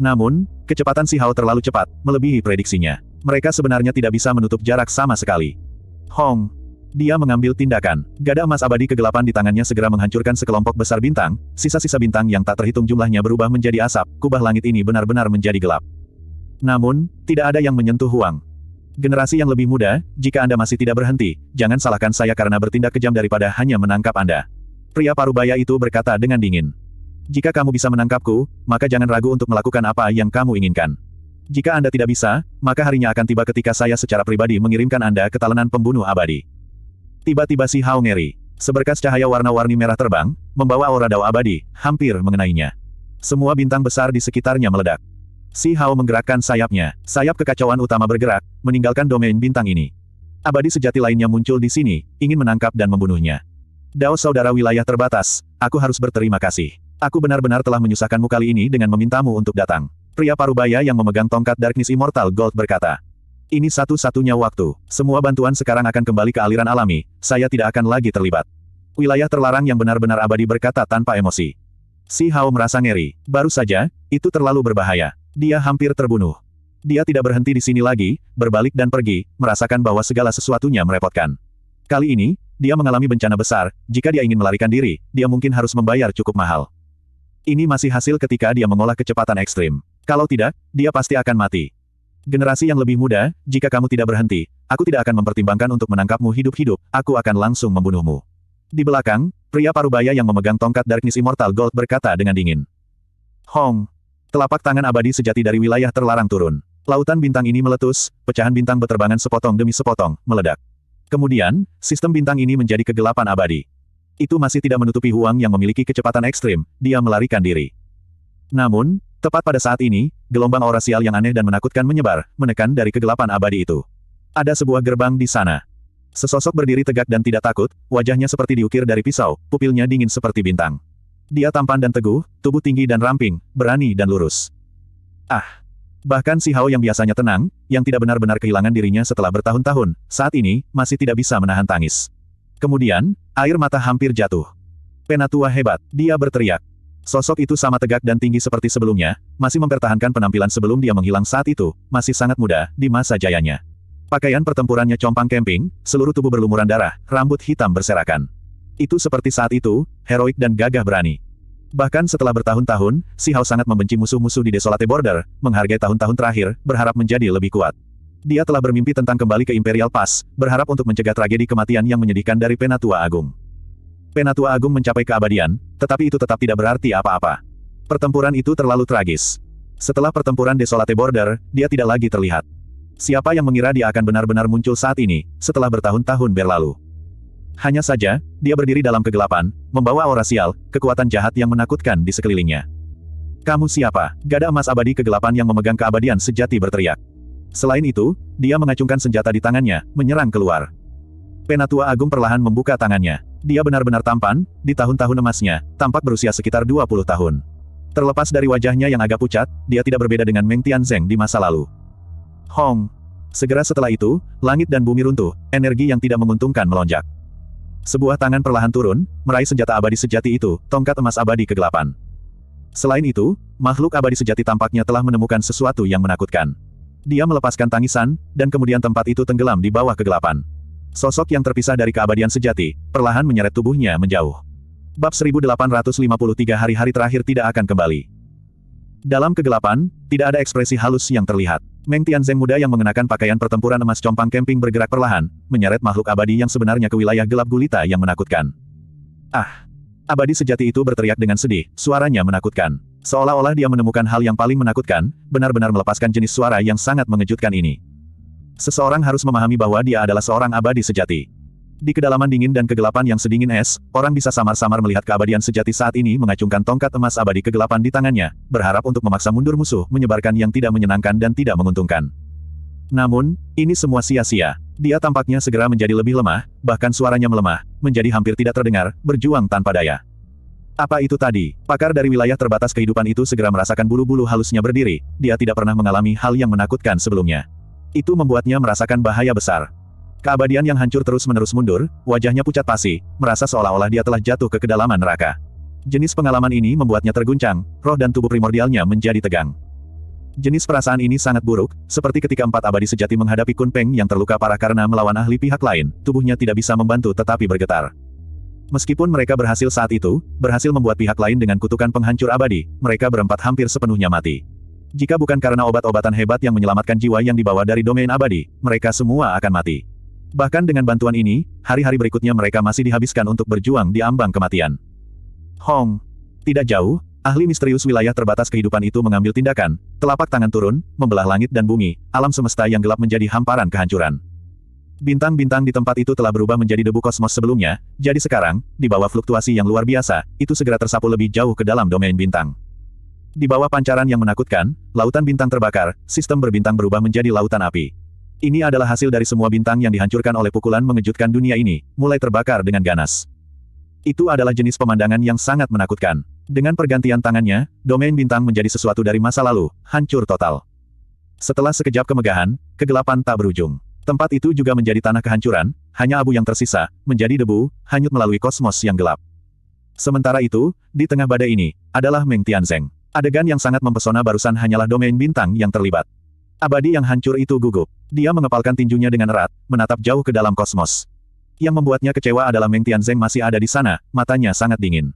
Namun, kecepatan si Hao terlalu cepat, melebihi prediksinya. Mereka sebenarnya tidak bisa menutup jarak sama sekali. Hong, dia mengambil tindakan. Gada emas abadi kegelapan di tangannya segera menghancurkan sekelompok besar bintang, sisa-sisa bintang yang tak terhitung jumlahnya berubah menjadi asap, kubah langit ini benar-benar menjadi gelap. Namun, tidak ada yang menyentuh Huang. Generasi yang lebih muda, jika Anda masih tidak berhenti, jangan salahkan saya karena bertindak kejam daripada hanya menangkap Anda. Pria parubaya itu berkata dengan dingin. Jika kamu bisa menangkapku, maka jangan ragu untuk melakukan apa yang kamu inginkan. Jika Anda tidak bisa, maka harinya akan tiba ketika saya secara pribadi mengirimkan Anda ke talenan pembunuh abadi. Tiba-tiba si Hao ngeri. Seberkas cahaya warna-warni merah terbang, membawa aura dao abadi, hampir mengenainya. Semua bintang besar di sekitarnya meledak. Si Hao menggerakkan sayapnya, sayap kekacauan utama bergerak, meninggalkan domain bintang ini. Abadi sejati lainnya muncul di sini, ingin menangkap dan membunuhnya. Dao saudara wilayah terbatas, aku harus berterima kasih. Aku benar-benar telah menyusahkanmu kali ini dengan memintamu untuk datang. Pria parubaya yang memegang tongkat Darkness Immortal Gold berkata. Ini satu-satunya waktu. Semua bantuan sekarang akan kembali ke aliran alami. Saya tidak akan lagi terlibat. Wilayah terlarang yang benar-benar abadi berkata tanpa emosi. Si Hao merasa ngeri. Baru saja, itu terlalu berbahaya. Dia hampir terbunuh. Dia tidak berhenti di sini lagi, berbalik dan pergi, merasakan bahwa segala sesuatunya merepotkan. Kali ini, dia mengalami bencana besar, jika dia ingin melarikan diri, dia mungkin harus membayar cukup mahal. Ini masih hasil ketika dia mengolah kecepatan ekstrim. Kalau tidak, dia pasti akan mati. Generasi yang lebih muda, jika kamu tidak berhenti, aku tidak akan mempertimbangkan untuk menangkapmu hidup-hidup, aku akan langsung membunuhmu. Di belakang, pria parubaya yang memegang tongkat Darkness Immortal Gold berkata dengan dingin. Hong! Telapak tangan abadi sejati dari wilayah terlarang turun. Lautan bintang ini meletus, pecahan bintang berterbangan sepotong demi sepotong, meledak. Kemudian, sistem bintang ini menjadi kegelapan abadi. Itu masih tidak menutupi Huang yang memiliki kecepatan ekstrim, dia melarikan diri. Namun, Tepat pada saat ini, gelombang aura sial yang aneh dan menakutkan menyebar, menekan dari kegelapan abadi itu. Ada sebuah gerbang di sana. Sesosok berdiri tegak dan tidak takut, wajahnya seperti diukir dari pisau, pupilnya dingin seperti bintang. Dia tampan dan teguh, tubuh tinggi dan ramping, berani dan lurus. Ah! Bahkan si Hao yang biasanya tenang, yang tidak benar-benar kehilangan dirinya setelah bertahun-tahun, saat ini, masih tidak bisa menahan tangis. Kemudian, air mata hampir jatuh. Penatua hebat, dia berteriak. Sosok itu sama tegak dan tinggi seperti sebelumnya, masih mempertahankan penampilan sebelum dia menghilang saat itu, masih sangat muda, di masa jayanya. Pakaian pertempurannya compang kemping, seluruh tubuh berlumuran darah, rambut hitam berserakan. Itu seperti saat itu, heroik dan gagah berani. Bahkan setelah bertahun-tahun, si Hao sangat membenci musuh-musuh di Desolate Border, menghargai tahun-tahun terakhir, berharap menjadi lebih kuat. Dia telah bermimpi tentang kembali ke Imperial Pass, berharap untuk mencegah tragedi kematian yang menyedihkan dari Penatua Agung. Penatua Agung mencapai keabadian, tetapi itu tetap tidak berarti apa-apa. Pertempuran itu terlalu tragis. Setelah pertempuran Desolate Border, dia tidak lagi terlihat. Siapa yang mengira dia akan benar-benar muncul saat ini, setelah bertahun-tahun berlalu. Hanya saja, dia berdiri dalam kegelapan, membawa aura sial, kekuatan jahat yang menakutkan di sekelilingnya. Kamu siapa? Gada emas abadi kegelapan yang memegang keabadian sejati berteriak. Selain itu, dia mengacungkan senjata di tangannya, menyerang keluar. Penatua Agung perlahan membuka tangannya. Dia benar-benar tampan, di tahun-tahun emasnya, tampak berusia sekitar 20 tahun. Terlepas dari wajahnya yang agak pucat, dia tidak berbeda dengan Meng Tianzeng di masa lalu. Hong! Segera setelah itu, langit dan bumi runtuh, energi yang tidak menguntungkan melonjak. Sebuah tangan perlahan turun, meraih senjata abadi sejati itu, tongkat emas abadi kegelapan. Selain itu, makhluk abadi sejati tampaknya telah menemukan sesuatu yang menakutkan. Dia melepaskan tangisan, dan kemudian tempat itu tenggelam di bawah kegelapan. Sosok yang terpisah dari keabadian sejati, perlahan menyeret tubuhnya menjauh. Bab 1853 hari-hari terakhir tidak akan kembali. Dalam kegelapan, tidak ada ekspresi halus yang terlihat. Meng Tianzeng muda yang mengenakan pakaian pertempuran emas compang camping bergerak perlahan, menyeret makhluk abadi yang sebenarnya ke wilayah gelap gulita yang menakutkan. Ah! Abadi sejati itu berteriak dengan sedih, suaranya menakutkan. Seolah-olah dia menemukan hal yang paling menakutkan, benar-benar melepaskan jenis suara yang sangat mengejutkan ini. Seseorang harus memahami bahwa dia adalah seorang abadi sejati. Di kedalaman dingin dan kegelapan yang sedingin es, orang bisa samar-samar melihat keabadian sejati saat ini mengacungkan tongkat emas abadi kegelapan di tangannya, berharap untuk memaksa mundur musuh menyebarkan yang tidak menyenangkan dan tidak menguntungkan. Namun, ini semua sia-sia. Dia tampaknya segera menjadi lebih lemah, bahkan suaranya melemah, menjadi hampir tidak terdengar, berjuang tanpa daya. Apa itu tadi? Pakar dari wilayah terbatas kehidupan itu segera merasakan bulu-bulu halusnya berdiri, dia tidak pernah mengalami hal yang menakutkan sebelumnya. Itu membuatnya merasakan bahaya besar. Keabadian yang hancur terus-menerus mundur, wajahnya pucat pasi, merasa seolah-olah dia telah jatuh ke kedalaman neraka. Jenis pengalaman ini membuatnya terguncang, roh dan tubuh primordialnya menjadi tegang. Jenis perasaan ini sangat buruk, seperti ketika empat abadi sejati menghadapi Kunpeng yang terluka parah karena melawan ahli pihak lain, tubuhnya tidak bisa membantu tetapi bergetar. Meskipun mereka berhasil saat itu, berhasil membuat pihak lain dengan kutukan penghancur abadi, mereka berempat hampir sepenuhnya mati. Jika bukan karena obat-obatan hebat yang menyelamatkan jiwa yang dibawa dari domain abadi, mereka semua akan mati. Bahkan dengan bantuan ini, hari-hari berikutnya mereka masih dihabiskan untuk berjuang di ambang kematian. Hong. Tidak jauh, ahli misterius wilayah terbatas kehidupan itu mengambil tindakan, telapak tangan turun, membelah langit dan bumi, alam semesta yang gelap menjadi hamparan kehancuran. Bintang-bintang di tempat itu telah berubah menjadi debu kosmos sebelumnya, jadi sekarang, di bawah fluktuasi yang luar biasa, itu segera tersapu lebih jauh ke dalam domain bintang. Di bawah pancaran yang menakutkan, lautan bintang terbakar, sistem berbintang berubah menjadi lautan api. Ini adalah hasil dari semua bintang yang dihancurkan oleh pukulan mengejutkan dunia ini, mulai terbakar dengan ganas. Itu adalah jenis pemandangan yang sangat menakutkan. Dengan pergantian tangannya, domain bintang menjadi sesuatu dari masa lalu, hancur total. Setelah sekejap kemegahan, kegelapan tak berujung. Tempat itu juga menjadi tanah kehancuran, hanya abu yang tersisa, menjadi debu, hanyut melalui kosmos yang gelap. Sementara itu, di tengah badai ini, adalah Meng Tianzeng. Adegan yang sangat mempesona barusan hanyalah domain bintang yang terlibat. Abadi yang hancur itu gugup. Dia mengepalkan tinjunya dengan erat, menatap jauh ke dalam kosmos. Yang membuatnya kecewa adalah Meng Tianzeng masih ada di sana, matanya sangat dingin.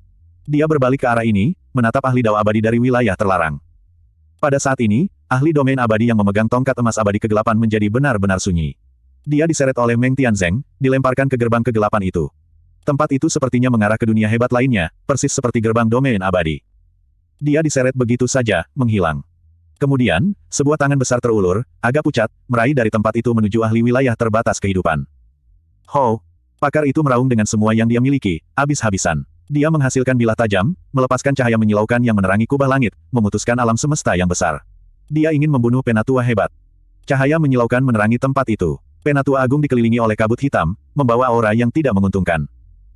Dia berbalik ke arah ini, menatap ahli dao abadi dari wilayah terlarang. Pada saat ini, ahli domain abadi yang memegang tongkat emas abadi kegelapan menjadi benar-benar sunyi. Dia diseret oleh Meng Tianzeng, dilemparkan ke gerbang kegelapan itu. Tempat itu sepertinya mengarah ke dunia hebat lainnya, persis seperti gerbang domain abadi. Dia diseret begitu saja, menghilang. Kemudian, sebuah tangan besar terulur, agak pucat, meraih dari tempat itu menuju ahli wilayah terbatas kehidupan. Ho! Pakar itu meraung dengan semua yang dia miliki, habis-habisan. Dia menghasilkan bilah tajam, melepaskan cahaya menyilaukan yang menerangi kubah langit, memutuskan alam semesta yang besar. Dia ingin membunuh penatua hebat. Cahaya menyilaukan menerangi tempat itu. Penatua agung dikelilingi oleh kabut hitam, membawa aura yang tidak menguntungkan.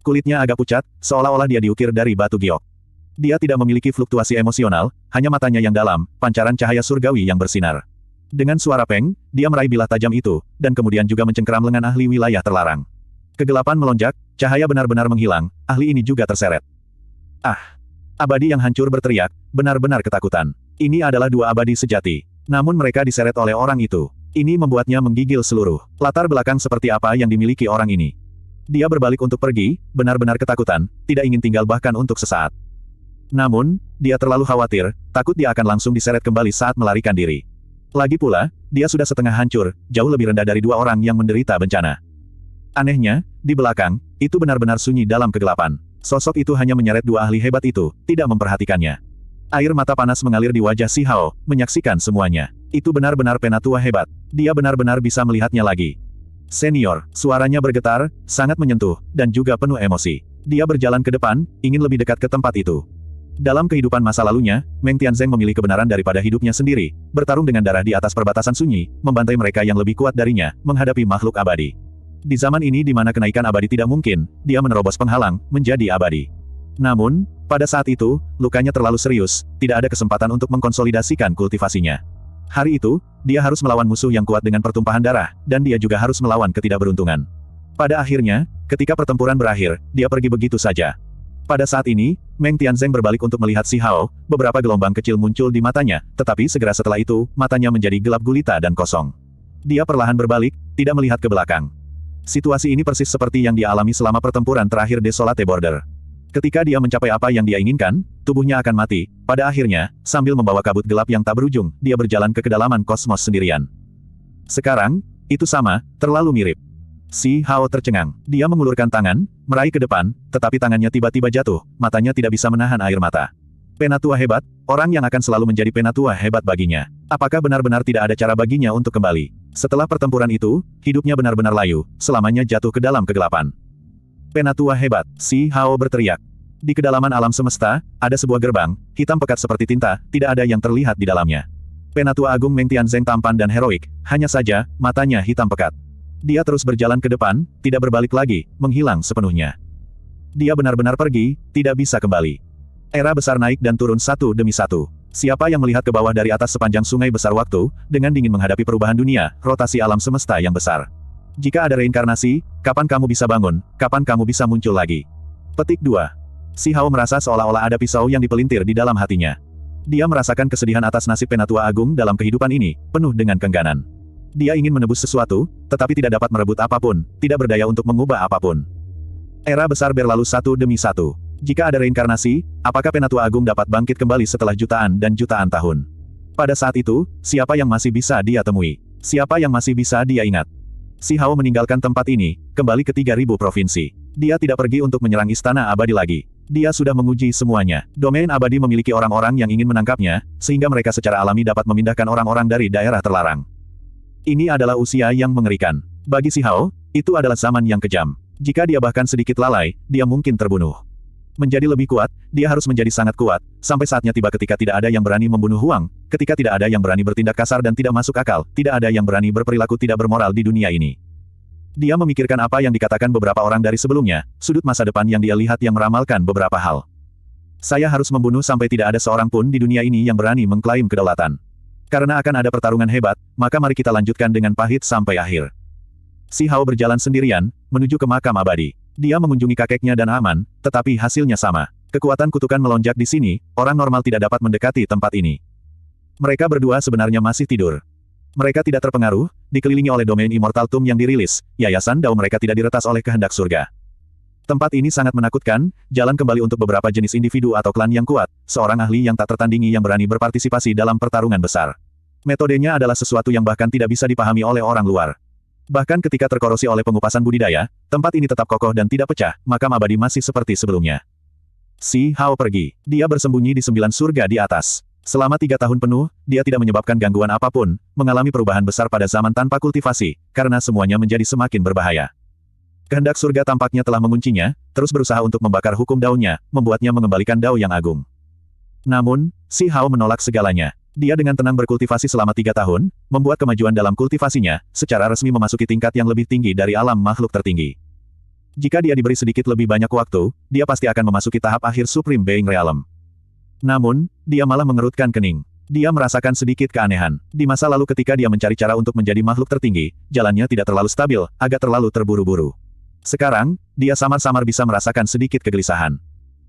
Kulitnya agak pucat, seolah-olah dia diukir dari batu giok. Dia tidak memiliki fluktuasi emosional, hanya matanya yang dalam, pancaran cahaya surgawi yang bersinar. Dengan suara peng, dia meraih bilah tajam itu, dan kemudian juga mencengkeram lengan ahli wilayah terlarang. Kegelapan melonjak, cahaya benar-benar menghilang, ahli ini juga terseret. Ah! Abadi yang hancur berteriak, benar-benar ketakutan. Ini adalah dua abadi sejati. Namun mereka diseret oleh orang itu. Ini membuatnya menggigil seluruh. Latar belakang seperti apa yang dimiliki orang ini. Dia berbalik untuk pergi, benar-benar ketakutan, tidak ingin tinggal bahkan untuk sesaat. Namun, dia terlalu khawatir, takut dia akan langsung diseret kembali saat melarikan diri. Lagi pula, dia sudah setengah hancur, jauh lebih rendah dari dua orang yang menderita bencana. Anehnya, di belakang, itu benar-benar sunyi dalam kegelapan. Sosok itu hanya menyeret dua ahli hebat itu, tidak memperhatikannya. Air mata panas mengalir di wajah Si Hao, menyaksikan semuanya. Itu benar-benar penatua hebat. Dia benar-benar bisa melihatnya lagi. Senior, suaranya bergetar, sangat menyentuh, dan juga penuh emosi. Dia berjalan ke depan, ingin lebih dekat ke tempat itu. Dalam kehidupan masa lalunya, Meng Tianzeng memilih kebenaran daripada hidupnya sendiri, bertarung dengan darah di atas perbatasan sunyi, membantai mereka yang lebih kuat darinya, menghadapi makhluk abadi. Di zaman ini di mana kenaikan abadi tidak mungkin, dia menerobos penghalang, menjadi abadi. Namun, pada saat itu, lukanya terlalu serius, tidak ada kesempatan untuk mengkonsolidasikan kultivasinya. Hari itu, dia harus melawan musuh yang kuat dengan pertumpahan darah, dan dia juga harus melawan ketidakberuntungan. Pada akhirnya, ketika pertempuran berakhir, dia pergi begitu saja, pada saat ini, Meng Tianzeng berbalik untuk melihat Si Hao, beberapa gelombang kecil muncul di matanya, tetapi segera setelah itu, matanya menjadi gelap gulita dan kosong. Dia perlahan berbalik, tidak melihat ke belakang. Situasi ini persis seperti yang dialami selama pertempuran terakhir Desolate Border. Ketika dia mencapai apa yang dia inginkan, tubuhnya akan mati. Pada akhirnya, sambil membawa kabut gelap yang tak berujung, dia berjalan ke kedalaman kosmos sendirian. Sekarang, itu sama, terlalu mirip. Si Hao tercengang. Dia mengulurkan tangan, meraih ke depan, tetapi tangannya tiba-tiba jatuh, matanya tidak bisa menahan air mata. Penatua hebat, orang yang akan selalu menjadi penatua hebat baginya. Apakah benar-benar tidak ada cara baginya untuk kembali? Setelah pertempuran itu, hidupnya benar-benar layu, selamanya jatuh ke dalam kegelapan. Penatua hebat, Si Hao berteriak. Di kedalaman alam semesta, ada sebuah gerbang, hitam pekat seperti tinta, tidak ada yang terlihat di dalamnya. Penatua Agung Meng Tianzeng tampan dan heroik, hanya saja, matanya hitam pekat. Dia terus berjalan ke depan, tidak berbalik lagi, menghilang sepenuhnya. Dia benar-benar pergi, tidak bisa kembali. Era besar naik dan turun satu demi satu. Siapa yang melihat ke bawah dari atas sepanjang sungai besar waktu, dengan dingin menghadapi perubahan dunia, rotasi alam semesta yang besar. Jika ada reinkarnasi, kapan kamu bisa bangun, kapan kamu bisa muncul lagi? Petik 2. Si Hao merasa seolah-olah ada pisau yang dipelintir di dalam hatinya. Dia merasakan kesedihan atas nasib Penatua Agung dalam kehidupan ini, penuh dengan kengganan. Dia ingin menebus sesuatu, tetapi tidak dapat merebut apapun, tidak berdaya untuk mengubah apapun. Era besar berlalu satu demi satu. Jika ada reinkarnasi, apakah Penatua Agung dapat bangkit kembali setelah jutaan dan jutaan tahun? Pada saat itu, siapa yang masih bisa dia temui? Siapa yang masih bisa dia ingat? Si Hao meninggalkan tempat ini, kembali ke 3000 provinsi. Dia tidak pergi untuk menyerang istana abadi lagi. Dia sudah menguji semuanya. Domain abadi memiliki orang-orang yang ingin menangkapnya, sehingga mereka secara alami dapat memindahkan orang-orang dari daerah terlarang. Ini adalah usia yang mengerikan. Bagi si Hao, itu adalah zaman yang kejam. Jika dia bahkan sedikit lalai, dia mungkin terbunuh. Menjadi lebih kuat, dia harus menjadi sangat kuat, sampai saatnya tiba ketika tidak ada yang berani membunuh Huang, ketika tidak ada yang berani bertindak kasar dan tidak masuk akal, tidak ada yang berani berperilaku tidak bermoral di dunia ini. Dia memikirkan apa yang dikatakan beberapa orang dari sebelumnya, sudut masa depan yang dia lihat yang meramalkan beberapa hal. Saya harus membunuh sampai tidak ada seorang pun di dunia ini yang berani mengklaim kedaulatan. Karena akan ada pertarungan hebat, maka mari kita lanjutkan dengan pahit sampai akhir. Si Hao berjalan sendirian, menuju ke makam abadi. Dia mengunjungi kakeknya dan aman, tetapi hasilnya sama. Kekuatan kutukan melonjak di sini, orang normal tidak dapat mendekati tempat ini. Mereka berdua sebenarnya masih tidur. Mereka tidak terpengaruh, dikelilingi oleh domain Immortal Tomb yang dirilis, yayasan dao mereka tidak diretas oleh kehendak surga. Tempat ini sangat menakutkan, jalan kembali untuk beberapa jenis individu atau klan yang kuat, seorang ahli yang tak tertandingi yang berani berpartisipasi dalam pertarungan besar. Metodenya adalah sesuatu yang bahkan tidak bisa dipahami oleh orang luar. Bahkan ketika terkorosi oleh pengupasan budidaya, tempat ini tetap kokoh dan tidak pecah, makam abadi masih seperti sebelumnya. Si Hao pergi. Dia bersembunyi di sembilan surga di atas. Selama tiga tahun penuh, dia tidak menyebabkan gangguan apapun, mengalami perubahan besar pada zaman tanpa kultivasi, karena semuanya menjadi semakin berbahaya. Kehendak surga tampaknya telah menguncinya, terus berusaha untuk membakar hukum daunnya, membuatnya mengembalikan dao yang agung. Namun, Si Hao menolak segalanya. Dia dengan tenang berkultivasi selama tiga tahun, membuat kemajuan dalam kultivasinya, secara resmi memasuki tingkat yang lebih tinggi dari alam makhluk tertinggi. Jika dia diberi sedikit lebih banyak waktu, dia pasti akan memasuki tahap akhir Supreme Being Realm. Namun, dia malah mengerutkan kening. Dia merasakan sedikit keanehan. Di masa lalu ketika dia mencari cara untuk menjadi makhluk tertinggi, jalannya tidak terlalu stabil, agak terlalu terburu-buru. Sekarang, dia samar-samar bisa merasakan sedikit kegelisahan.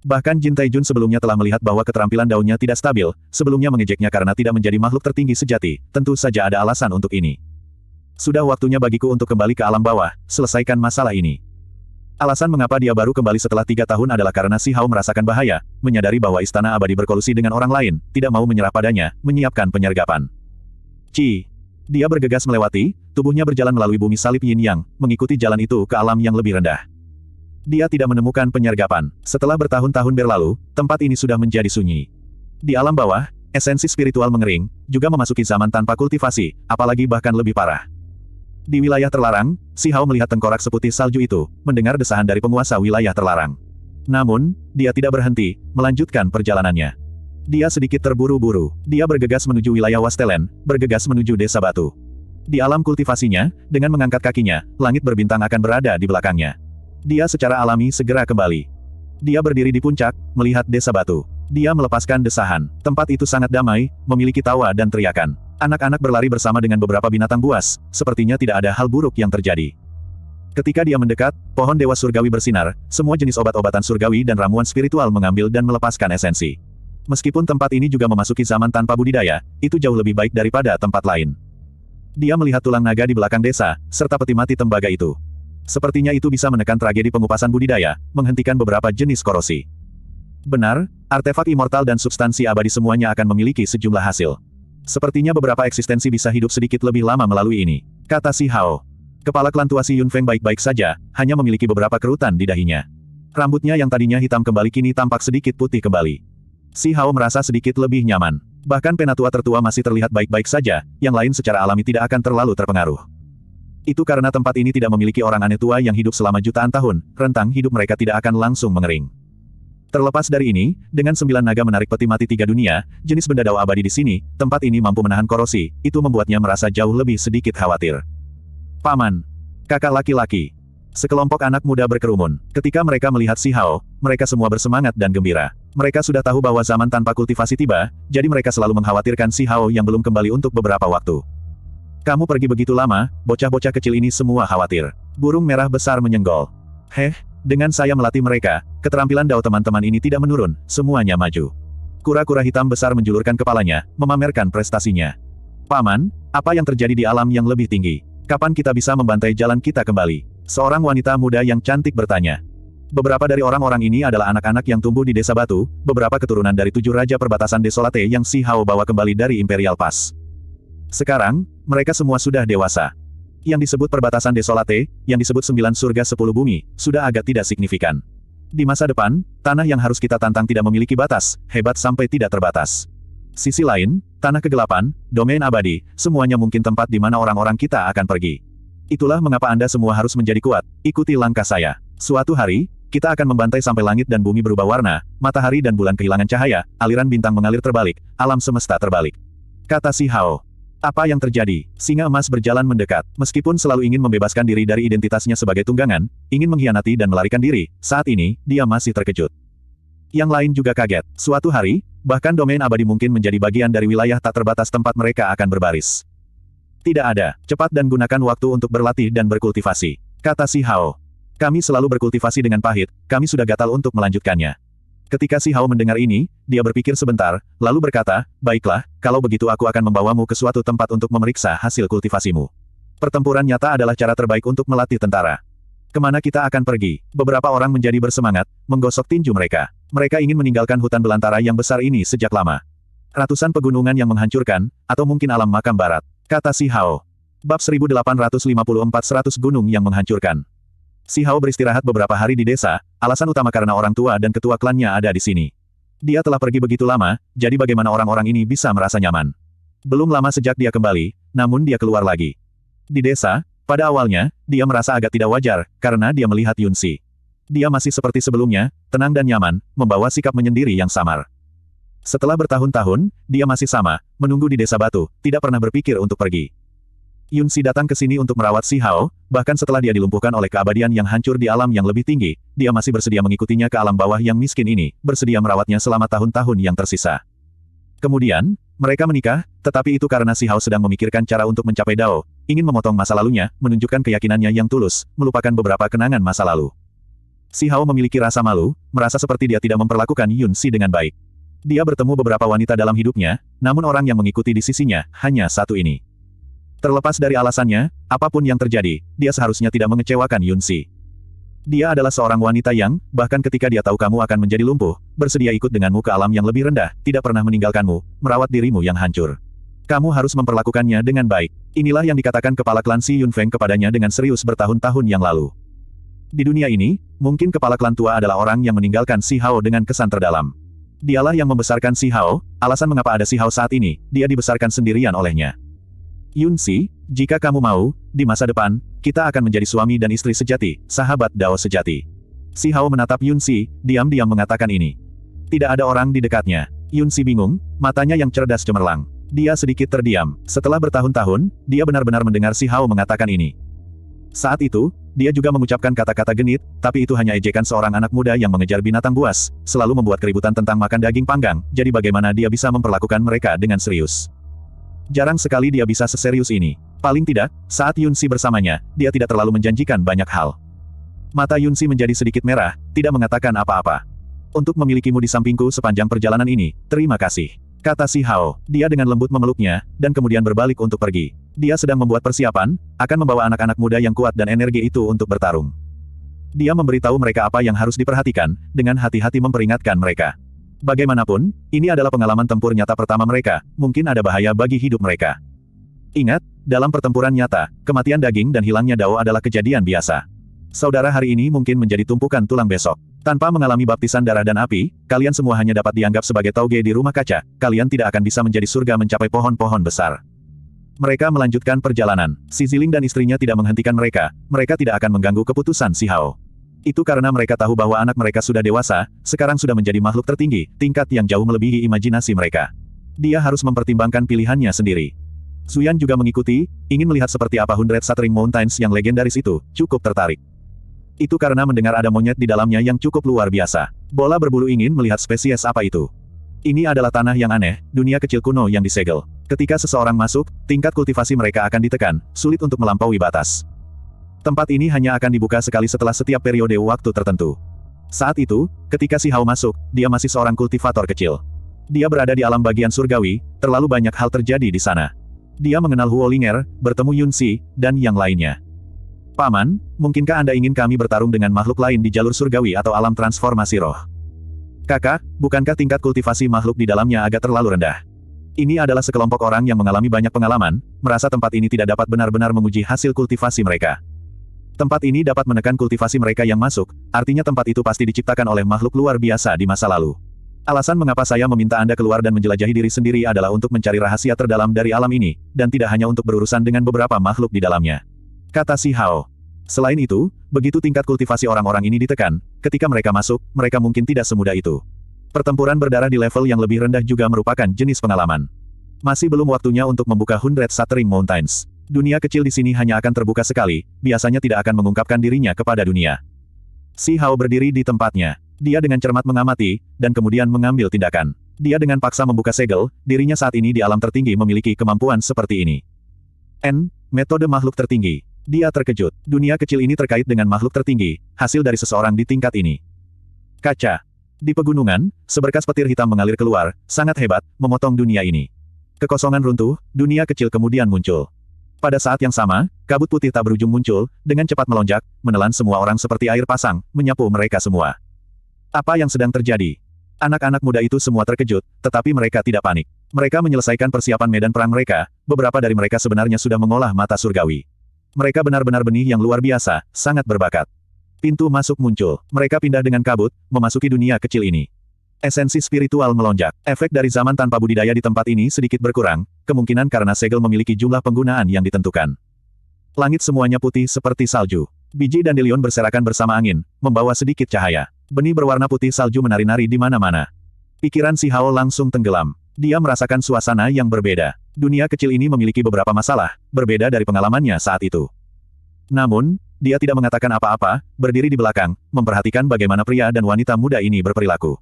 Bahkan Jin Taijun sebelumnya telah melihat bahwa keterampilan daunnya tidak stabil, sebelumnya mengejeknya karena tidak menjadi makhluk tertinggi sejati, tentu saja ada alasan untuk ini. Sudah waktunya bagiku untuk kembali ke alam bawah, selesaikan masalah ini. Alasan mengapa dia baru kembali setelah tiga tahun adalah karena Si Hao merasakan bahaya, menyadari bahwa istana abadi berkolusi dengan orang lain, tidak mau menyerah padanya, menyiapkan penyergapan. Ci, dia bergegas melewati, tubuhnya berjalan melalui bumi salib yin yang, mengikuti jalan itu ke alam yang lebih rendah. Dia tidak menemukan penyergapan. Setelah bertahun-tahun berlalu, tempat ini sudah menjadi sunyi. Di alam bawah, esensi spiritual mengering, juga memasuki zaman tanpa kultivasi, apalagi bahkan lebih parah. Di wilayah terlarang, Si Hao melihat tengkorak seputih salju itu, mendengar desahan dari penguasa wilayah terlarang. Namun, dia tidak berhenti, melanjutkan perjalanannya. Dia sedikit terburu-buru. Dia bergegas menuju wilayah Wastelen, bergegas menuju desa batu. Di alam kultivasinya, dengan mengangkat kakinya, langit berbintang akan berada di belakangnya. Dia secara alami segera kembali. Dia berdiri di puncak, melihat desa batu. Dia melepaskan desahan. Tempat itu sangat damai, memiliki tawa dan teriakan. Anak-anak berlari bersama dengan beberapa binatang buas, sepertinya tidak ada hal buruk yang terjadi. Ketika dia mendekat, pohon dewa surgawi bersinar, semua jenis obat-obatan surgawi dan ramuan spiritual mengambil dan melepaskan esensi. Meskipun tempat ini juga memasuki zaman tanpa budidaya, itu jauh lebih baik daripada tempat lain. Dia melihat tulang naga di belakang desa, serta peti mati tembaga itu. Sepertinya itu bisa menekan tragedi pengupasan budidaya, menghentikan beberapa jenis korosi. Benar, artefak immortal dan substansi abadi semuanya akan memiliki sejumlah hasil. Sepertinya beberapa eksistensi bisa hidup sedikit lebih lama melalui ini, kata Si Hao. Kepala klan tua Si Yunfeng baik-baik saja, hanya memiliki beberapa kerutan di dahinya. Rambutnya yang tadinya hitam kembali kini tampak sedikit putih kembali. Si Hao merasa sedikit lebih nyaman. Bahkan penatua tertua masih terlihat baik-baik saja, yang lain secara alami tidak akan terlalu terpengaruh. Itu karena tempat ini tidak memiliki orang aneh tua yang hidup selama jutaan tahun, rentang hidup mereka tidak akan langsung mengering. Terlepas dari ini, dengan sembilan naga menarik peti mati tiga dunia, jenis benda dawa abadi di sini, tempat ini mampu menahan korosi, itu membuatnya merasa jauh lebih sedikit khawatir. Paman. Kakak laki-laki. Sekelompok anak muda berkerumun. Ketika mereka melihat Si Hao, mereka semua bersemangat dan gembira. Mereka sudah tahu bahwa zaman tanpa kultivasi tiba, jadi mereka selalu mengkhawatirkan Si Hao yang belum kembali untuk beberapa waktu. Kamu pergi begitu lama, bocah-bocah kecil ini semua khawatir. Burung merah besar menyenggol. Heh, dengan saya melatih mereka, keterampilan dao teman-teman ini tidak menurun, semuanya maju. Kura-kura hitam besar menjulurkan kepalanya, memamerkan prestasinya. Paman, apa yang terjadi di alam yang lebih tinggi? Kapan kita bisa membantai jalan kita kembali? Seorang wanita muda yang cantik bertanya. Beberapa dari orang-orang ini adalah anak-anak yang tumbuh di desa batu, beberapa keturunan dari tujuh raja perbatasan desolate yang Si Hao bawa kembali dari Imperial Pass. Sekarang, mereka semua sudah dewasa. Yang disebut perbatasan desolate, yang disebut sembilan surga sepuluh bumi, sudah agak tidak signifikan. Di masa depan, tanah yang harus kita tantang tidak memiliki batas, hebat sampai tidak terbatas. Sisi lain, tanah kegelapan, domain abadi, semuanya mungkin tempat di mana orang-orang kita akan pergi. Itulah mengapa Anda semua harus menjadi kuat, ikuti langkah saya. Suatu hari, kita akan membantai sampai langit dan bumi berubah warna, matahari dan bulan kehilangan cahaya, aliran bintang mengalir terbalik, alam semesta terbalik. Kata si Hao. Apa yang terjadi? Singa emas berjalan mendekat. Meskipun selalu ingin membebaskan diri dari identitasnya sebagai tunggangan, ingin mengkhianati dan melarikan diri, saat ini, dia masih terkejut. Yang lain juga kaget. Suatu hari, bahkan domain abadi mungkin menjadi bagian dari wilayah tak terbatas tempat mereka akan berbaris. Tidak ada, cepat dan gunakan waktu untuk berlatih dan berkultivasi. Kata si Hao. Kami selalu berkultivasi dengan pahit, kami sudah gatal untuk melanjutkannya. Ketika si Hao mendengar ini, dia berpikir sebentar, lalu berkata, Baiklah, kalau begitu aku akan membawamu ke suatu tempat untuk memeriksa hasil kultivasimu. Pertempuran nyata adalah cara terbaik untuk melatih tentara. Kemana kita akan pergi? Beberapa orang menjadi bersemangat, menggosok tinju mereka. Mereka ingin meninggalkan hutan belantara yang besar ini sejak lama. Ratusan pegunungan yang menghancurkan, atau mungkin alam makam barat. Kata Si Hao. Bab 1854-100 Gunung yang menghancurkan. Si Hao beristirahat beberapa hari di desa, alasan utama karena orang tua dan ketua klannya ada di sini. Dia telah pergi begitu lama, jadi bagaimana orang-orang ini bisa merasa nyaman. Belum lama sejak dia kembali, namun dia keluar lagi. Di desa, pada awalnya, dia merasa agak tidak wajar, karena dia melihat Yunsi. Dia masih seperti sebelumnya, tenang dan nyaman, membawa sikap menyendiri yang samar. Setelah bertahun-tahun, dia masih sama, menunggu di desa batu, tidak pernah berpikir untuk pergi. Yun Si datang ke sini untuk merawat Si Hao, bahkan setelah dia dilumpuhkan oleh keabadian yang hancur di alam yang lebih tinggi, dia masih bersedia mengikutinya ke alam bawah yang miskin ini, bersedia merawatnya selama tahun-tahun yang tersisa. Kemudian, mereka menikah, tetapi itu karena Si Hao sedang memikirkan cara untuk mencapai Dao, ingin memotong masa lalunya, menunjukkan keyakinannya yang tulus, melupakan beberapa kenangan masa lalu. Si Hao memiliki rasa malu, merasa seperti dia tidak memperlakukan Yun Si dengan baik. Dia bertemu beberapa wanita dalam hidupnya, namun orang yang mengikuti di sisinya, hanya satu ini. Terlepas dari alasannya, apapun yang terjadi, dia seharusnya tidak mengecewakan Yun Yunsi. Dia adalah seorang wanita yang, bahkan ketika dia tahu kamu akan menjadi lumpuh, bersedia ikut denganmu ke alam yang lebih rendah, tidak pernah meninggalkanmu, merawat dirimu yang hancur. Kamu harus memperlakukannya dengan baik. Inilah yang dikatakan kepala klan Si Feng kepadanya dengan serius bertahun-tahun yang lalu. Di dunia ini, mungkin kepala klan tua adalah orang yang meninggalkan Si Hao dengan kesan terdalam. Dialah yang membesarkan Si Hao, alasan mengapa ada Si Hao saat ini, dia dibesarkan sendirian olehnya. Yun Si, jika kamu mau, di masa depan, kita akan menjadi suami dan istri sejati, sahabat Dao sejati. Si Hao menatap Yun Si, diam-diam mengatakan ini. Tidak ada orang di dekatnya. Yun Si bingung, matanya yang cerdas cemerlang. Dia sedikit terdiam. Setelah bertahun-tahun, dia benar-benar mendengar Si Hao mengatakan ini. Saat itu, dia juga mengucapkan kata-kata genit, tapi itu hanya ejekan seorang anak muda yang mengejar binatang buas, selalu membuat keributan tentang makan daging panggang, jadi bagaimana dia bisa memperlakukan mereka dengan serius. Jarang sekali dia bisa seserius ini. Paling tidak, saat Yunsi bersamanya, dia tidak terlalu menjanjikan banyak hal. Mata Yunsi menjadi sedikit merah, tidak mengatakan apa-apa. Untuk memilikimu di sampingku sepanjang perjalanan ini, terima kasih. Kata si Hao, dia dengan lembut memeluknya, dan kemudian berbalik untuk pergi. Dia sedang membuat persiapan, akan membawa anak-anak muda yang kuat dan energi itu untuk bertarung. Dia memberitahu mereka apa yang harus diperhatikan, dengan hati-hati memperingatkan mereka. Bagaimanapun, ini adalah pengalaman tempur nyata pertama mereka, mungkin ada bahaya bagi hidup mereka. Ingat, dalam pertempuran nyata, kematian daging dan hilangnya dao adalah kejadian biasa. Saudara hari ini mungkin menjadi tumpukan tulang besok. Tanpa mengalami baptisan darah dan api, kalian semua hanya dapat dianggap sebagai tauge di rumah kaca, kalian tidak akan bisa menjadi surga mencapai pohon-pohon besar. Mereka melanjutkan perjalanan. Si Ziling dan istrinya tidak menghentikan mereka, mereka tidak akan mengganggu keputusan Si Hao. Itu karena mereka tahu bahwa anak mereka sudah dewasa, sekarang sudah menjadi makhluk tertinggi, tingkat yang jauh melebihi imajinasi mereka. Dia harus mempertimbangkan pilihannya sendiri. Suyan juga mengikuti, ingin melihat seperti apa Hundred Satring Mountains yang legendaris itu, cukup tertarik. Itu karena mendengar ada monyet di dalamnya yang cukup luar biasa. Bola berbulu ingin melihat spesies apa itu. Ini adalah tanah yang aneh, dunia kecil kuno yang disegel. Ketika seseorang masuk, tingkat kultivasi mereka akan ditekan, sulit untuk melampaui batas. Tempat ini hanya akan dibuka sekali setelah setiap periode waktu tertentu. Saat itu, ketika si Hao masuk, dia masih seorang kultivator kecil. Dia berada di alam bagian surgawi, terlalu banyak hal terjadi di sana. Dia mengenal Huo Ling'er, bertemu Yun Si, dan yang lainnya. Paman, mungkinkah Anda ingin kami bertarung dengan makhluk lain di jalur surgawi atau alam transformasi roh? Kakak, bukankah tingkat kultivasi makhluk di dalamnya agak terlalu rendah? Ini adalah sekelompok orang yang mengalami banyak pengalaman, merasa tempat ini tidak dapat benar-benar menguji hasil kultivasi mereka. Tempat ini dapat menekan kultivasi mereka yang masuk, artinya tempat itu pasti diciptakan oleh makhluk luar biasa di masa lalu. Alasan mengapa saya meminta Anda keluar dan menjelajahi diri sendiri adalah untuk mencari rahasia terdalam dari alam ini, dan tidak hanya untuk berurusan dengan beberapa makhluk di dalamnya. Kata si Hao. Selain itu, begitu tingkat kultivasi orang-orang ini ditekan, ketika mereka masuk, mereka mungkin tidak semudah itu. Pertempuran berdarah di level yang lebih rendah juga merupakan jenis pengalaman. Masih belum waktunya untuk membuka Hundred Shattering Mountains. Dunia kecil di sini hanya akan terbuka sekali, biasanya tidak akan mengungkapkan dirinya kepada dunia. Si Hao berdiri di tempatnya. Dia dengan cermat mengamati, dan kemudian mengambil tindakan. Dia dengan paksa membuka segel, dirinya saat ini di alam tertinggi memiliki kemampuan seperti ini. N. Metode makhluk tertinggi. Dia terkejut. Dunia kecil ini terkait dengan makhluk tertinggi, hasil dari seseorang di tingkat ini. Kaca. Di pegunungan, seberkas petir hitam mengalir keluar, sangat hebat, memotong dunia ini. Kekosongan runtuh, dunia kecil kemudian muncul. Pada saat yang sama, kabut putih tak berujung muncul, dengan cepat melonjak, menelan semua orang seperti air pasang, menyapu mereka semua. Apa yang sedang terjadi? Anak-anak muda itu semua terkejut, tetapi mereka tidak panik. Mereka menyelesaikan persiapan medan perang mereka, beberapa dari mereka sebenarnya sudah mengolah mata surgawi. Mereka benar-benar benih yang luar biasa, sangat berbakat. Pintu masuk muncul. Mereka pindah dengan kabut, memasuki dunia kecil ini. Esensi spiritual melonjak. Efek dari zaman tanpa budidaya di tempat ini sedikit berkurang, kemungkinan karena segel memiliki jumlah penggunaan yang ditentukan. Langit semuanya putih seperti salju. Biji dan dilion berserakan bersama angin, membawa sedikit cahaya. Benih berwarna putih salju menari-nari di mana-mana. Pikiran si Hao langsung tenggelam. Dia merasakan suasana yang berbeda. Dunia kecil ini memiliki beberapa masalah, berbeda dari pengalamannya saat itu. Namun, dia tidak mengatakan apa-apa, berdiri di belakang, memperhatikan bagaimana pria dan wanita muda ini berperilaku.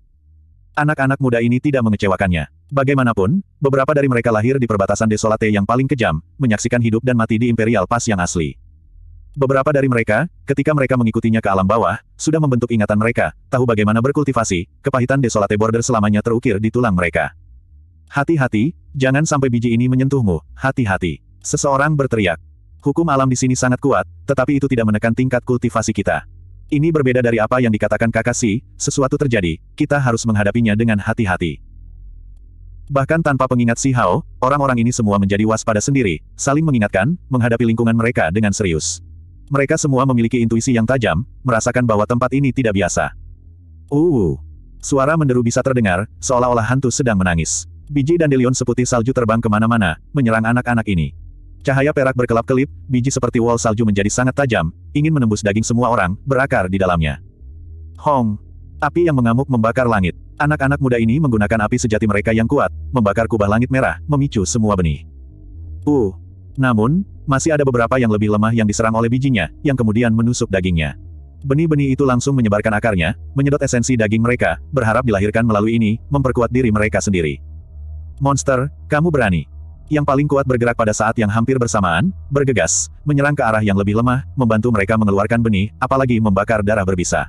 Anak-anak muda ini tidak mengecewakannya. Bagaimanapun, beberapa dari mereka lahir di perbatasan desolate yang paling kejam, menyaksikan hidup dan mati di Imperial Pass yang asli. Beberapa dari mereka, ketika mereka mengikutinya ke alam bawah, sudah membentuk ingatan mereka, tahu bagaimana berkultivasi, kepahitan desolate border selamanya terukir di tulang mereka. Hati-hati, jangan sampai biji ini menyentuhmu, hati-hati. Seseorang berteriak. Hukum alam di sini sangat kuat, tetapi itu tidak menekan tingkat kultivasi kita. Ini berbeda dari apa yang dikatakan Kakashi, sesuatu terjadi, kita harus menghadapinya dengan hati-hati. Bahkan tanpa pengingat si Hao, orang-orang ini semua menjadi waspada sendiri, saling mengingatkan, menghadapi lingkungan mereka dengan serius. Mereka semua memiliki intuisi yang tajam, merasakan bahwa tempat ini tidak biasa. Uh, suara menderu bisa terdengar, seolah-olah hantu sedang menangis. Biji dandelion seputih salju terbang kemana-mana, menyerang anak-anak ini. Cahaya perak berkelap-kelip, biji seperti wol salju menjadi sangat tajam, ingin menembus daging semua orang, berakar di dalamnya. Hong! Api yang mengamuk membakar langit. Anak-anak muda ini menggunakan api sejati mereka yang kuat, membakar kubah langit merah, memicu semua benih. Uh! Namun, masih ada beberapa yang lebih lemah yang diserang oleh bijinya, yang kemudian menusuk dagingnya. Benih-benih itu langsung menyebarkan akarnya, menyedot esensi daging mereka, berharap dilahirkan melalui ini, memperkuat diri mereka sendiri. Monster, kamu berani. Yang paling kuat bergerak pada saat yang hampir bersamaan, bergegas, menyerang ke arah yang lebih lemah, membantu mereka mengeluarkan benih, apalagi membakar darah berbisa.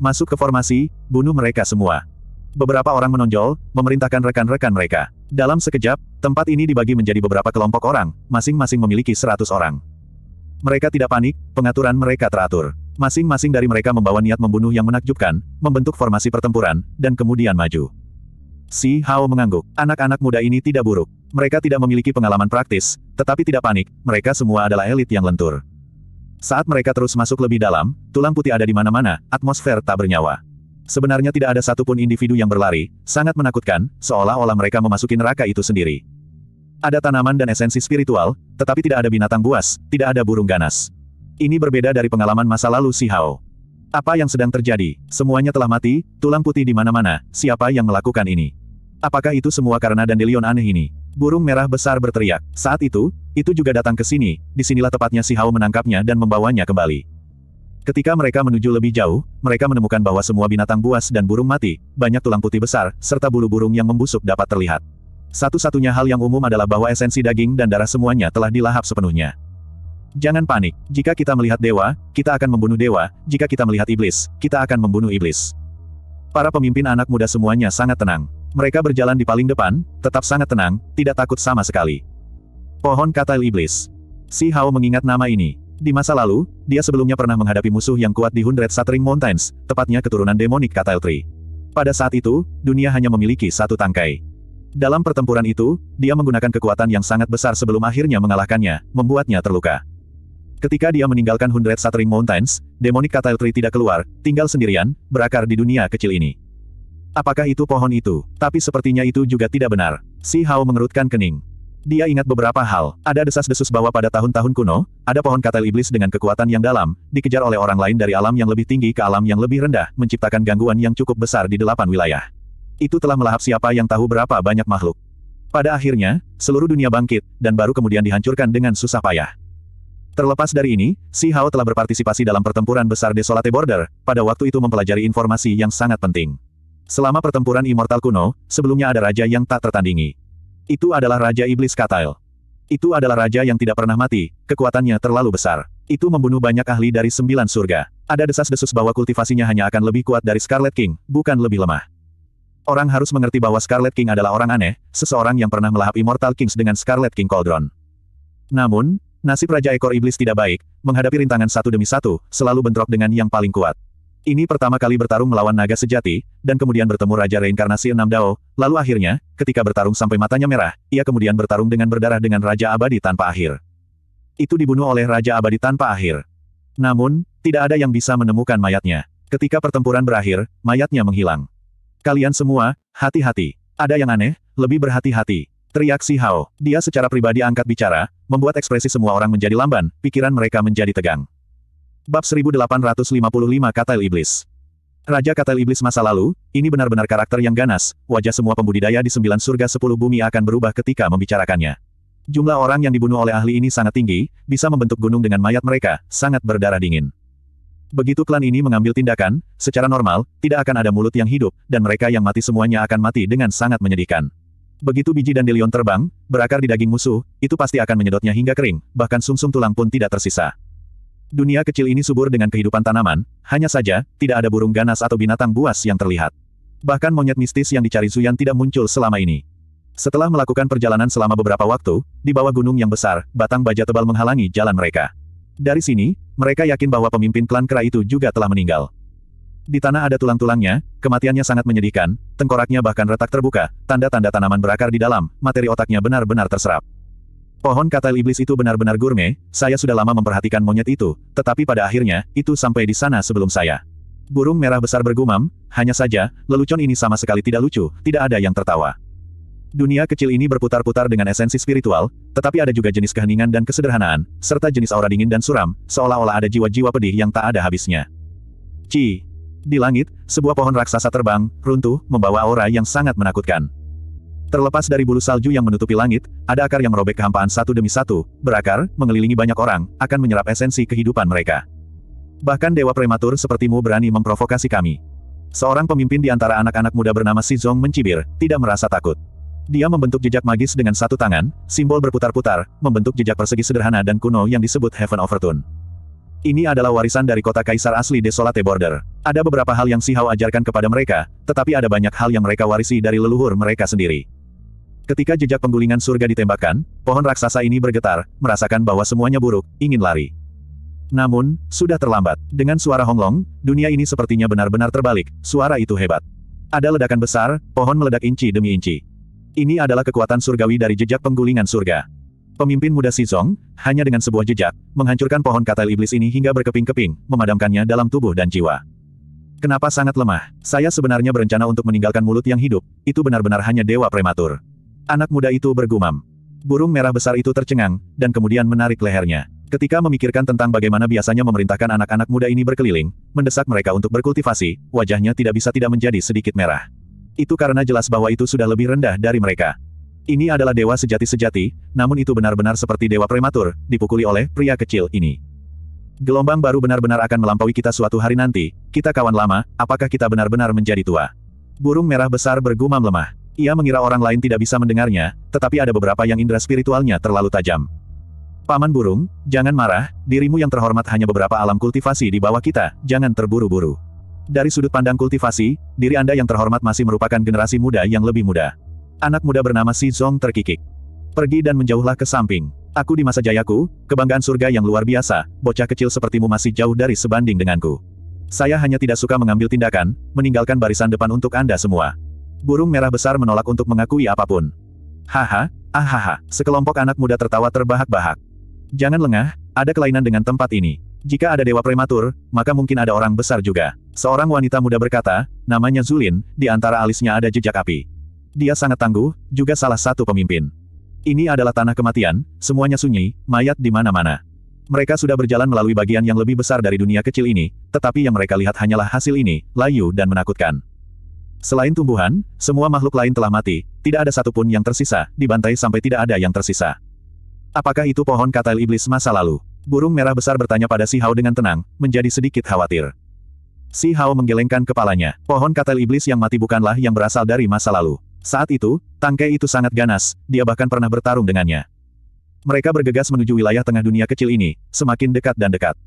Masuk ke formasi, bunuh mereka semua. Beberapa orang menonjol, memerintahkan rekan-rekan mereka. Dalam sekejap, tempat ini dibagi menjadi beberapa kelompok orang, masing-masing memiliki seratus orang. Mereka tidak panik, pengaturan mereka teratur. Masing-masing dari mereka membawa niat membunuh yang menakjubkan, membentuk formasi pertempuran, dan kemudian maju. Si Hao mengangguk. Anak-anak muda ini tidak buruk. Mereka tidak memiliki pengalaman praktis, tetapi tidak panik, mereka semua adalah elit yang lentur. Saat mereka terus masuk lebih dalam, tulang putih ada di mana-mana, atmosfer tak bernyawa. Sebenarnya tidak ada satupun individu yang berlari, sangat menakutkan, seolah-olah mereka memasuki neraka itu sendiri. Ada tanaman dan esensi spiritual, tetapi tidak ada binatang buas, tidak ada burung ganas. Ini berbeda dari pengalaman masa lalu si Hao. Apa yang sedang terjadi? Semuanya telah mati, tulang putih di mana-mana, siapa yang melakukan ini? Apakah itu semua karena dandelion aneh ini? Burung merah besar berteriak. Saat itu, itu juga datang ke sini, disinilah tepatnya si Hao menangkapnya dan membawanya kembali. Ketika mereka menuju lebih jauh, mereka menemukan bahwa semua binatang buas dan burung mati, banyak tulang putih besar, serta bulu burung yang membusuk dapat terlihat. Satu-satunya hal yang umum adalah bahwa esensi daging dan darah semuanya telah dilahap sepenuhnya. Jangan panik, jika kita melihat dewa, kita akan membunuh dewa, jika kita melihat iblis, kita akan membunuh iblis. Para pemimpin anak muda semuanya sangat tenang. Mereka berjalan di paling depan, tetap sangat tenang, tidak takut sama sekali. Pohon Katil iblis. Si Hao mengingat nama ini. Di masa lalu, dia sebelumnya pernah menghadapi musuh yang kuat di Hundred Suttering Mountains, tepatnya keturunan demonik Katail tree. Pada saat itu, dunia hanya memiliki satu tangkai. Dalam pertempuran itu, dia menggunakan kekuatan yang sangat besar sebelum akhirnya mengalahkannya, membuatnya terluka. Ketika dia meninggalkan Hundred Suttering Mountains, demonik Katail tree tidak keluar, tinggal sendirian, berakar di dunia kecil ini. Apakah itu pohon itu? Tapi sepertinya itu juga tidak benar. Si Hao mengerutkan kening. Dia ingat beberapa hal. Ada desas-desus bahwa pada tahun-tahun kuno, ada pohon katel iblis dengan kekuatan yang dalam, dikejar oleh orang lain dari alam yang lebih tinggi ke alam yang lebih rendah, menciptakan gangguan yang cukup besar di delapan wilayah. Itu telah melahap siapa yang tahu berapa banyak makhluk. Pada akhirnya, seluruh dunia bangkit, dan baru kemudian dihancurkan dengan susah payah. Terlepas dari ini, Si Hao telah berpartisipasi dalam pertempuran besar Desolate Border, pada waktu itu mempelajari informasi yang sangat penting. Selama pertempuran Immortal kuno, sebelumnya ada raja yang tak tertandingi. Itu adalah Raja Iblis Katail. Itu adalah raja yang tidak pernah mati, kekuatannya terlalu besar. Itu membunuh banyak ahli dari sembilan surga. Ada desas-desus bahwa kultivasinya hanya akan lebih kuat dari Scarlet King, bukan lebih lemah. Orang harus mengerti bahwa Scarlet King adalah orang aneh, seseorang yang pernah melahap Immortal Kings dengan Scarlet King Cauldron. Namun, nasib Raja Ekor Iblis tidak baik, menghadapi rintangan satu demi satu, selalu bentrok dengan yang paling kuat. Ini pertama kali bertarung melawan naga sejati, dan kemudian bertemu Raja Reinkarnasi Enam Dao, lalu akhirnya, ketika bertarung sampai matanya merah, ia kemudian bertarung dengan berdarah dengan Raja Abadi tanpa akhir. Itu dibunuh oleh Raja Abadi tanpa akhir. Namun, tidak ada yang bisa menemukan mayatnya. Ketika pertempuran berakhir, mayatnya menghilang. Kalian semua, hati-hati. Ada yang aneh, lebih berhati-hati. Teriak Si Hao. Dia secara pribadi angkat bicara, membuat ekspresi semua orang menjadi lamban, pikiran mereka menjadi tegang. Bab 1855 Katal Iblis Raja Katal Iblis masa lalu, ini benar-benar karakter yang ganas, wajah semua pembudidaya di sembilan surga sepuluh bumi akan berubah ketika membicarakannya. Jumlah orang yang dibunuh oleh ahli ini sangat tinggi, bisa membentuk gunung dengan mayat mereka, sangat berdarah dingin. Begitu klan ini mengambil tindakan, secara normal, tidak akan ada mulut yang hidup, dan mereka yang mati semuanya akan mati dengan sangat menyedihkan. Begitu biji dan dandelion terbang, berakar di daging musuh, itu pasti akan menyedotnya hingga kering, bahkan sumsum -sum tulang pun tidak tersisa. Dunia kecil ini subur dengan kehidupan tanaman, hanya saja, tidak ada burung ganas atau binatang buas yang terlihat. Bahkan monyet mistis yang dicari Zuyan tidak muncul selama ini. Setelah melakukan perjalanan selama beberapa waktu, di bawah gunung yang besar, batang baja tebal menghalangi jalan mereka. Dari sini, mereka yakin bahwa pemimpin klan kera itu juga telah meninggal. Di tanah ada tulang-tulangnya, kematiannya sangat menyedihkan, tengkoraknya bahkan retak terbuka, tanda-tanda tanaman berakar di dalam, materi otaknya benar-benar terserap. Pohon katal iblis itu benar-benar gurme, saya sudah lama memperhatikan monyet itu, tetapi pada akhirnya, itu sampai di sana sebelum saya. Burung merah besar bergumam, hanya saja, lelucon ini sama sekali tidak lucu, tidak ada yang tertawa. Dunia kecil ini berputar-putar dengan esensi spiritual, tetapi ada juga jenis keheningan dan kesederhanaan, serta jenis aura dingin dan suram, seolah-olah ada jiwa-jiwa pedih yang tak ada habisnya. Ci. Di langit, sebuah pohon raksasa terbang, runtuh, membawa aura yang sangat menakutkan. Terlepas dari bulu salju yang menutupi langit, ada akar yang merobek kehampaan satu demi satu, berakar, mengelilingi banyak orang, akan menyerap esensi kehidupan mereka. Bahkan dewa prematur sepertimu berani memprovokasi kami. Seorang pemimpin di antara anak-anak muda bernama Si Zong mencibir, tidak merasa takut. Dia membentuk jejak magis dengan satu tangan, simbol berputar-putar, membentuk jejak persegi sederhana dan kuno yang disebut Heaven Overtune. Ini adalah warisan dari kota kaisar asli Desolate Border. Ada beberapa hal yang Si Hao ajarkan kepada mereka, tetapi ada banyak hal yang mereka warisi dari leluhur mereka sendiri. Ketika jejak penggulingan surga ditembakkan, pohon raksasa ini bergetar, merasakan bahwa semuanya buruk, ingin lari. Namun, sudah terlambat. Dengan suara honglong, dunia ini sepertinya benar-benar terbalik, suara itu hebat. Ada ledakan besar, pohon meledak inci demi inci. Ini adalah kekuatan surgawi dari jejak penggulingan surga. Pemimpin muda Sizong, hanya dengan sebuah jejak, menghancurkan pohon katal iblis ini hingga berkeping-keping, memadamkannya dalam tubuh dan jiwa. Kenapa sangat lemah? Saya sebenarnya berencana untuk meninggalkan mulut yang hidup, itu benar-benar hanya dewa prematur. Anak muda itu bergumam. Burung merah besar itu tercengang, dan kemudian menarik lehernya. Ketika memikirkan tentang bagaimana biasanya memerintahkan anak-anak muda ini berkeliling, mendesak mereka untuk berkultivasi, wajahnya tidak bisa tidak menjadi sedikit merah. Itu karena jelas bahwa itu sudah lebih rendah dari mereka. Ini adalah dewa sejati-sejati, namun itu benar-benar seperti dewa prematur, dipukuli oleh pria kecil ini. Gelombang baru benar-benar akan melampaui kita suatu hari nanti, kita kawan lama, apakah kita benar-benar menjadi tua? Burung merah besar bergumam lemah. Ia mengira orang lain tidak bisa mendengarnya, tetapi ada beberapa yang indera spiritualnya terlalu tajam. Paman burung, jangan marah, dirimu yang terhormat hanya beberapa alam kultivasi di bawah kita, jangan terburu-buru. Dari sudut pandang kultivasi, diri Anda yang terhormat masih merupakan generasi muda yang lebih muda. Anak muda bernama Si Zong terkikik. Pergi dan menjauhlah ke samping. Aku di masa jayaku, kebanggaan surga yang luar biasa, bocah kecil sepertimu masih jauh dari sebanding denganku. Saya hanya tidak suka mengambil tindakan, meninggalkan barisan depan untuk Anda semua. Burung merah besar menolak untuk mengakui apapun. Haha, ahaha, sekelompok anak muda tertawa terbahak-bahak. Jangan lengah, ada kelainan dengan tempat ini. Jika ada dewa prematur, maka mungkin ada orang besar juga. Seorang wanita muda berkata, namanya Zulin, di antara alisnya ada jejak api. Dia sangat tangguh, juga salah satu pemimpin. Ini adalah tanah kematian, semuanya sunyi, mayat di mana-mana. Mereka sudah berjalan melalui bagian yang lebih besar dari dunia kecil ini, tetapi yang mereka lihat hanyalah hasil ini, layu dan menakutkan. Selain tumbuhan, semua makhluk lain telah mati, tidak ada satupun yang tersisa, dibantai sampai tidak ada yang tersisa. Apakah itu pohon katal iblis masa lalu? Burung merah besar bertanya pada Si Hao dengan tenang, menjadi sedikit khawatir. Si Hao menggelengkan kepalanya, pohon katal iblis yang mati bukanlah yang berasal dari masa lalu. Saat itu, tangkai itu sangat ganas, dia bahkan pernah bertarung dengannya. Mereka bergegas menuju wilayah tengah dunia kecil ini, semakin dekat dan dekat.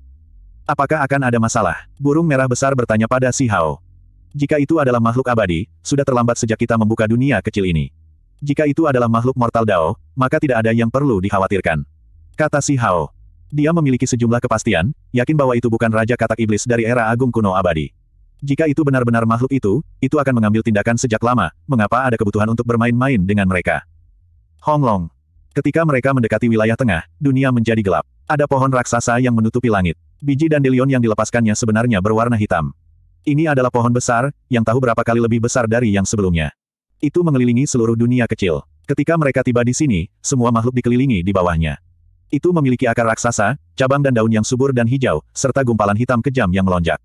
Apakah akan ada masalah? Burung merah besar bertanya pada Si Hao. Jika itu adalah makhluk abadi, sudah terlambat sejak kita membuka dunia kecil ini. Jika itu adalah makhluk mortal Dao, maka tidak ada yang perlu dikhawatirkan. Kata si Hao. Dia memiliki sejumlah kepastian, yakin bahwa itu bukan Raja Katak Iblis dari era agung kuno abadi. Jika itu benar-benar makhluk itu, itu akan mengambil tindakan sejak lama, mengapa ada kebutuhan untuk bermain-main dengan mereka. Honglong. Ketika mereka mendekati wilayah tengah, dunia menjadi gelap. Ada pohon raksasa yang menutupi langit. Biji dandelion yang dilepaskannya sebenarnya berwarna hitam. Ini adalah pohon besar, yang tahu berapa kali lebih besar dari yang sebelumnya. Itu mengelilingi seluruh dunia kecil. Ketika mereka tiba di sini, semua makhluk dikelilingi di bawahnya. Itu memiliki akar raksasa, cabang dan daun yang subur dan hijau, serta gumpalan hitam kejam yang melonjak.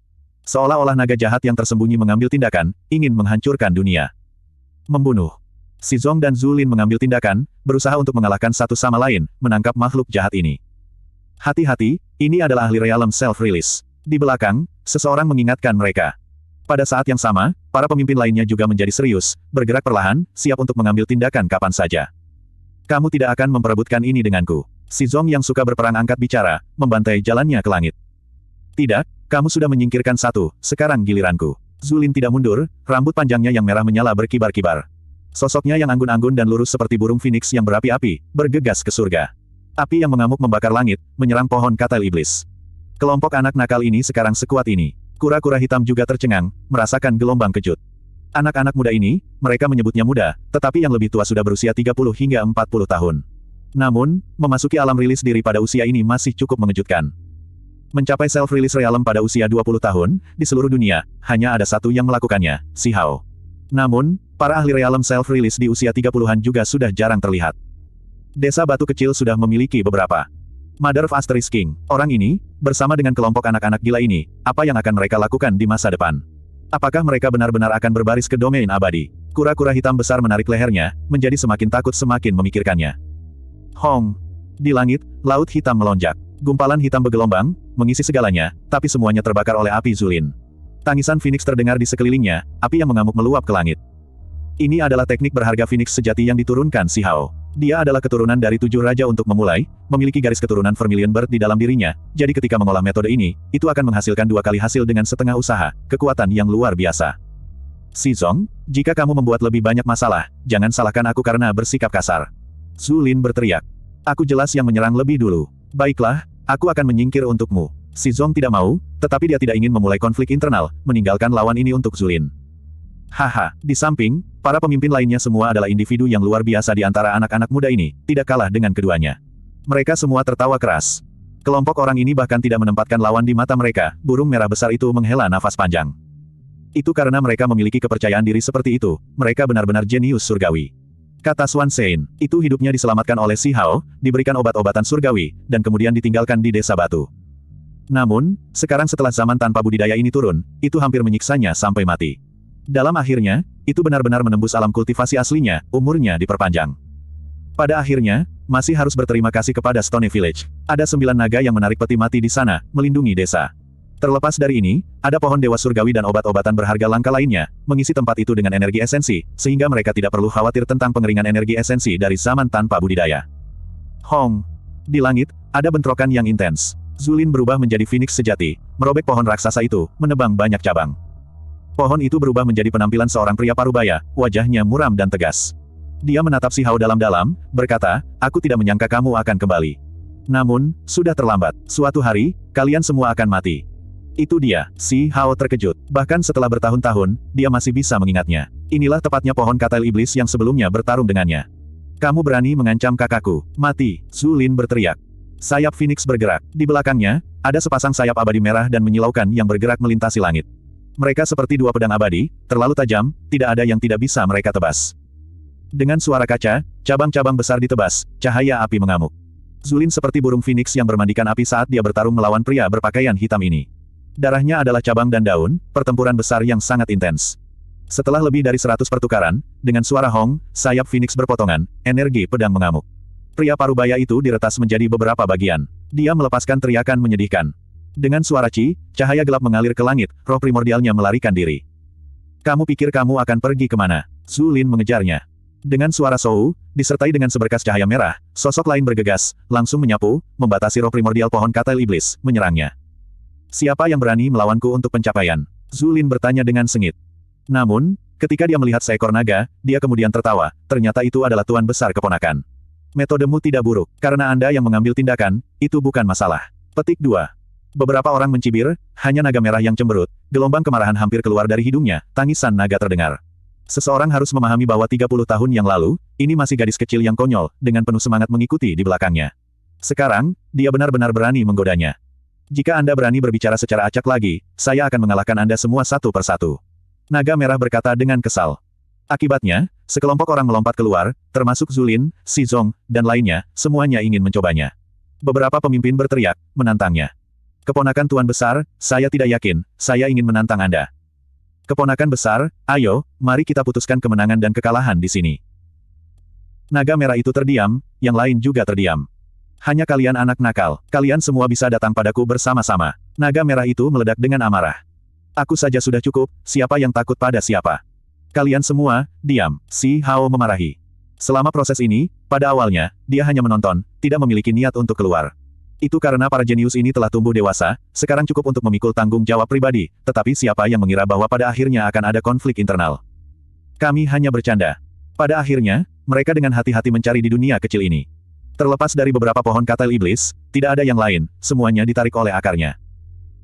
Seolah-olah naga jahat yang tersembunyi mengambil tindakan, ingin menghancurkan dunia. Membunuh. Si Zong dan Zulin mengambil tindakan, berusaha untuk mengalahkan satu sama lain, menangkap makhluk jahat ini. Hati-hati, ini adalah ahli realm self-release. Di belakang, seseorang mengingatkan mereka. Pada saat yang sama, para pemimpin lainnya juga menjadi serius, bergerak perlahan, siap untuk mengambil tindakan kapan saja. Kamu tidak akan memperebutkan ini denganku. Si Zong yang suka berperang angkat bicara, membantai jalannya ke langit. Tidak, kamu sudah menyingkirkan satu, sekarang giliranku. Zulin tidak mundur, rambut panjangnya yang merah menyala berkibar-kibar. Sosoknya yang anggun-anggun dan lurus seperti burung phoenix yang berapi-api, bergegas ke surga. Api yang mengamuk membakar langit, menyerang pohon katal iblis. Kelompok anak nakal ini sekarang sekuat ini. Kura-kura hitam juga tercengang, merasakan gelombang kejut. Anak-anak muda ini, mereka menyebutnya muda, tetapi yang lebih tua sudah berusia 30 hingga 40 tahun. Namun, memasuki alam rilis diri pada usia ini masih cukup mengejutkan. Mencapai self-release realm pada usia 20 tahun, di seluruh dunia, hanya ada satu yang melakukannya, si Hao. Namun, para ahli realm self-release di usia 30-an juga sudah jarang terlihat. Desa Batu Kecil sudah memiliki beberapa. Mother of Asterisk King, orang ini, bersama dengan kelompok anak-anak gila ini, apa yang akan mereka lakukan di masa depan? Apakah mereka benar-benar akan berbaris ke domain abadi? Kura-kura hitam besar menarik lehernya, menjadi semakin takut semakin memikirkannya. Hong! Di langit, laut hitam melonjak. Gumpalan hitam bergelombang, mengisi segalanya, tapi semuanya terbakar oleh api Zulin. Tangisan Phoenix terdengar di sekelilingnya, api yang mengamuk meluap ke langit. Ini adalah teknik berharga Phoenix sejati yang diturunkan Si Hao. Dia adalah keturunan dari tujuh raja untuk memulai, memiliki garis keturunan Vermilion Bird di dalam dirinya, jadi ketika mengolah metode ini, itu akan menghasilkan dua kali hasil dengan setengah usaha, kekuatan yang luar biasa. Si Zong, jika kamu membuat lebih banyak masalah, jangan salahkan aku karena bersikap kasar. Zulin berteriak. Aku jelas yang menyerang lebih dulu. Baiklah, aku akan menyingkir untukmu. Si Zong tidak mau, tetapi dia tidak ingin memulai konflik internal, meninggalkan lawan ini untuk Zulin. Haha, di samping, para pemimpin lainnya semua adalah individu yang luar biasa di antara anak-anak muda ini, tidak kalah dengan keduanya. Mereka semua tertawa keras. Kelompok orang ini bahkan tidak menempatkan lawan di mata mereka, burung merah besar itu menghela nafas panjang. Itu karena mereka memiliki kepercayaan diri seperti itu, mereka benar-benar jenius surgawi. Kata Swan Sein, itu hidupnya diselamatkan oleh Si Hao, diberikan obat-obatan surgawi, dan kemudian ditinggalkan di desa batu. Namun, sekarang setelah zaman tanpa budidaya ini turun, itu hampir menyiksanya sampai mati. Dalam akhirnya, itu benar-benar menembus alam kultivasi aslinya, umurnya diperpanjang. Pada akhirnya, masih harus berterima kasih kepada Stone Village. Ada sembilan naga yang menarik peti mati di sana, melindungi desa. Terlepas dari ini, ada pohon dewa surgawi dan obat-obatan berharga langka lainnya, mengisi tempat itu dengan energi esensi, sehingga mereka tidak perlu khawatir tentang pengeringan energi esensi dari zaman tanpa budidaya. Hong. Di langit, ada bentrokan yang intens. Zulin berubah menjadi Phoenix sejati, merobek pohon raksasa itu, menebang banyak cabang pohon itu berubah menjadi penampilan seorang pria parubaya, wajahnya muram dan tegas. Dia menatap si Hao dalam-dalam, berkata, aku tidak menyangka kamu akan kembali. Namun, sudah terlambat. Suatu hari, kalian semua akan mati. Itu dia, si Hao terkejut. Bahkan setelah bertahun-tahun, dia masih bisa mengingatnya. Inilah tepatnya pohon katal iblis yang sebelumnya bertarung dengannya. Kamu berani mengancam kakakku. Mati, Zulin berteriak. Sayap Phoenix bergerak. Di belakangnya, ada sepasang sayap abadi merah dan menyilaukan yang bergerak melintasi langit. Mereka seperti dua pedang abadi, terlalu tajam, tidak ada yang tidak bisa mereka tebas. Dengan suara kaca, cabang-cabang besar ditebas, cahaya api mengamuk. Zulin seperti burung phoenix yang bermandikan api saat dia bertarung melawan pria berpakaian hitam ini. Darahnya adalah cabang dan daun, pertempuran besar yang sangat intens. Setelah lebih dari seratus pertukaran, dengan suara hong, sayap phoenix berpotongan, energi pedang mengamuk. Pria parubaya itu diretas menjadi beberapa bagian. Dia melepaskan teriakan menyedihkan. Dengan suara Ci, cahaya gelap mengalir ke langit, roh primordialnya melarikan diri. Kamu pikir kamu akan pergi kemana? Zulin mengejarnya. Dengan suara Sou, disertai dengan seberkas cahaya merah, sosok lain bergegas, langsung menyapu, membatasi roh primordial pohon katel iblis, menyerangnya. Siapa yang berani melawanku untuk pencapaian? Zulin bertanya dengan sengit. Namun, ketika dia melihat seekor naga, dia kemudian tertawa, ternyata itu adalah tuan besar keponakan. Metodemu tidak buruk, karena Anda yang mengambil tindakan, itu bukan masalah. Petik 2. Beberapa orang mencibir, hanya naga merah yang cemberut, gelombang kemarahan hampir keluar dari hidungnya, tangisan naga terdengar. Seseorang harus memahami bahwa 30 tahun yang lalu, ini masih gadis kecil yang konyol, dengan penuh semangat mengikuti di belakangnya. Sekarang, dia benar-benar berani menggodanya. Jika Anda berani berbicara secara acak lagi, saya akan mengalahkan Anda semua satu persatu. Naga merah berkata dengan kesal. Akibatnya, sekelompok orang melompat keluar, termasuk Zulin, Si Sizong, dan lainnya, semuanya ingin mencobanya. Beberapa pemimpin berteriak, menantangnya. Keponakan Tuan Besar, saya tidak yakin, saya ingin menantang Anda. Keponakan Besar, ayo, mari kita putuskan kemenangan dan kekalahan di sini. Naga merah itu terdiam, yang lain juga terdiam. Hanya kalian anak nakal, kalian semua bisa datang padaku bersama-sama. Naga merah itu meledak dengan amarah. Aku saja sudah cukup, siapa yang takut pada siapa. Kalian semua, diam, si Hao memarahi. Selama proses ini, pada awalnya, dia hanya menonton, tidak memiliki niat untuk keluar. Itu karena para jenius ini telah tumbuh dewasa, sekarang cukup untuk memikul tanggung jawab pribadi, tetapi siapa yang mengira bahwa pada akhirnya akan ada konflik internal. Kami hanya bercanda. Pada akhirnya, mereka dengan hati-hati mencari di dunia kecil ini. Terlepas dari beberapa pohon katal iblis, tidak ada yang lain, semuanya ditarik oleh akarnya.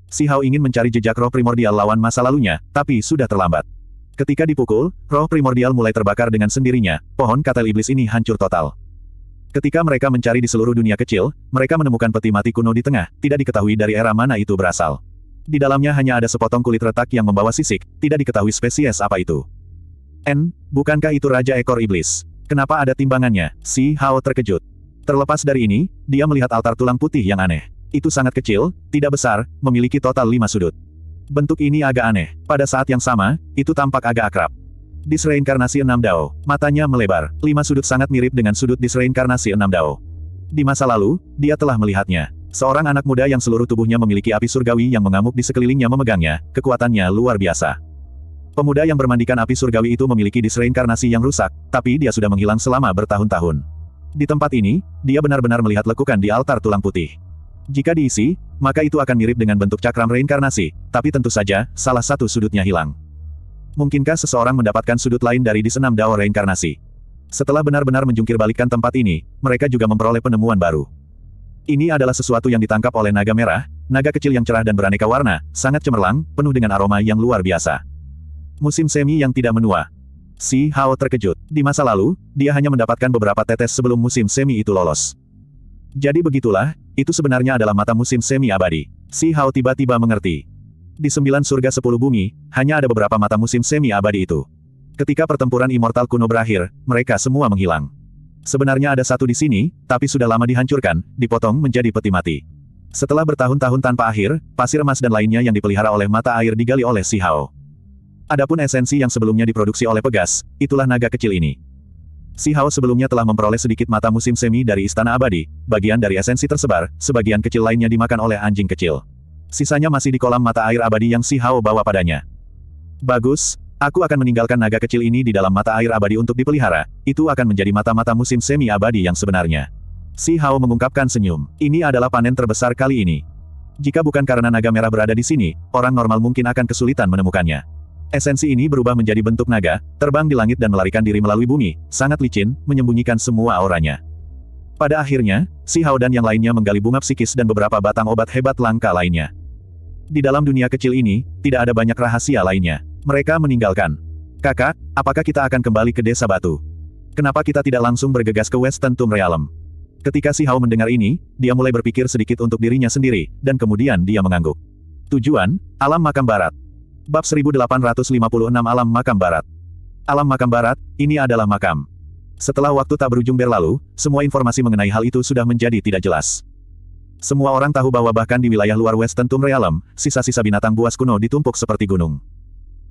Si Hao ingin mencari jejak roh primordial lawan masa lalunya, tapi sudah terlambat. Ketika dipukul, roh primordial mulai terbakar dengan sendirinya, pohon katal iblis ini hancur total. Ketika mereka mencari di seluruh dunia kecil, mereka menemukan peti mati kuno di tengah, tidak diketahui dari era mana itu berasal. Di dalamnya hanya ada sepotong kulit retak yang membawa sisik, tidak diketahui spesies apa itu. N, bukankah itu Raja Ekor Iblis? Kenapa ada timbangannya? Si Hao terkejut. Terlepas dari ini, dia melihat altar tulang putih yang aneh. Itu sangat kecil, tidak besar, memiliki total lima sudut. Bentuk ini agak aneh. Pada saat yang sama, itu tampak agak akrab. Disreinkarnasi enam Dao, matanya melebar, lima sudut sangat mirip dengan sudut disreinkarnasi enam Dao. Di masa lalu, dia telah melihatnya. Seorang anak muda yang seluruh tubuhnya memiliki api surgawi yang mengamuk di sekelilingnya memegangnya, kekuatannya luar biasa. Pemuda yang bermandikan api surgawi itu memiliki disreinkarnasi yang rusak, tapi dia sudah menghilang selama bertahun-tahun. Di tempat ini, dia benar-benar melihat lekukan di altar tulang putih. Jika diisi, maka itu akan mirip dengan bentuk cakram reinkarnasi, tapi tentu saja, salah satu sudutnya hilang. Mungkinkah seseorang mendapatkan sudut lain dari disenam Dao reinkarnasi? Setelah benar-benar menjungkir balikkan tempat ini, mereka juga memperoleh penemuan baru. Ini adalah sesuatu yang ditangkap oleh naga merah, naga kecil yang cerah dan beraneka warna, sangat cemerlang, penuh dengan aroma yang luar biasa. Musim semi yang tidak menua. Si Hao terkejut. Di masa lalu, dia hanya mendapatkan beberapa tetes sebelum musim semi itu lolos. Jadi begitulah, itu sebenarnya adalah mata musim semi abadi. Si Hao tiba-tiba mengerti. Di sembilan surga sepuluh bumi, hanya ada beberapa mata musim semi-abadi itu. Ketika pertempuran immortal kuno berakhir, mereka semua menghilang. Sebenarnya ada satu di sini, tapi sudah lama dihancurkan, dipotong menjadi peti mati. Setelah bertahun-tahun tanpa akhir, pasir emas dan lainnya yang dipelihara oleh mata air digali oleh Si Hao. Adapun esensi yang sebelumnya diproduksi oleh Pegas, itulah naga kecil ini. Si Hao sebelumnya telah memperoleh sedikit mata musim semi dari Istana Abadi, bagian dari esensi tersebar, sebagian kecil lainnya dimakan oleh anjing kecil sisanya masih di kolam mata air abadi yang Si Hao bawa padanya. Bagus, aku akan meninggalkan naga kecil ini di dalam mata air abadi untuk dipelihara, itu akan menjadi mata-mata musim semi abadi yang sebenarnya. Si Hao mengungkapkan senyum, ini adalah panen terbesar kali ini. Jika bukan karena naga merah berada di sini, orang normal mungkin akan kesulitan menemukannya. Esensi ini berubah menjadi bentuk naga, terbang di langit dan melarikan diri melalui bumi, sangat licin, menyembunyikan semua auranya. Pada akhirnya, Si Hao dan yang lainnya menggali bunga psikis dan beberapa batang obat hebat langka lainnya. Di dalam dunia kecil ini, tidak ada banyak rahasia lainnya. Mereka meninggalkan. Kakak, apakah kita akan kembali ke desa batu? Kenapa kita tidak langsung bergegas ke Western Tomb Realm? Ketika si Hao mendengar ini, dia mulai berpikir sedikit untuk dirinya sendiri, dan kemudian dia mengangguk. Tujuan, Alam Makam Barat. Bab 1856 Alam Makam Barat. Alam Makam Barat, ini adalah makam. Setelah waktu tak berujung berlalu, semua informasi mengenai hal itu sudah menjadi tidak jelas. Semua orang tahu bahwa bahkan di wilayah luar Western Realm, sisa-sisa binatang buas kuno ditumpuk seperti gunung.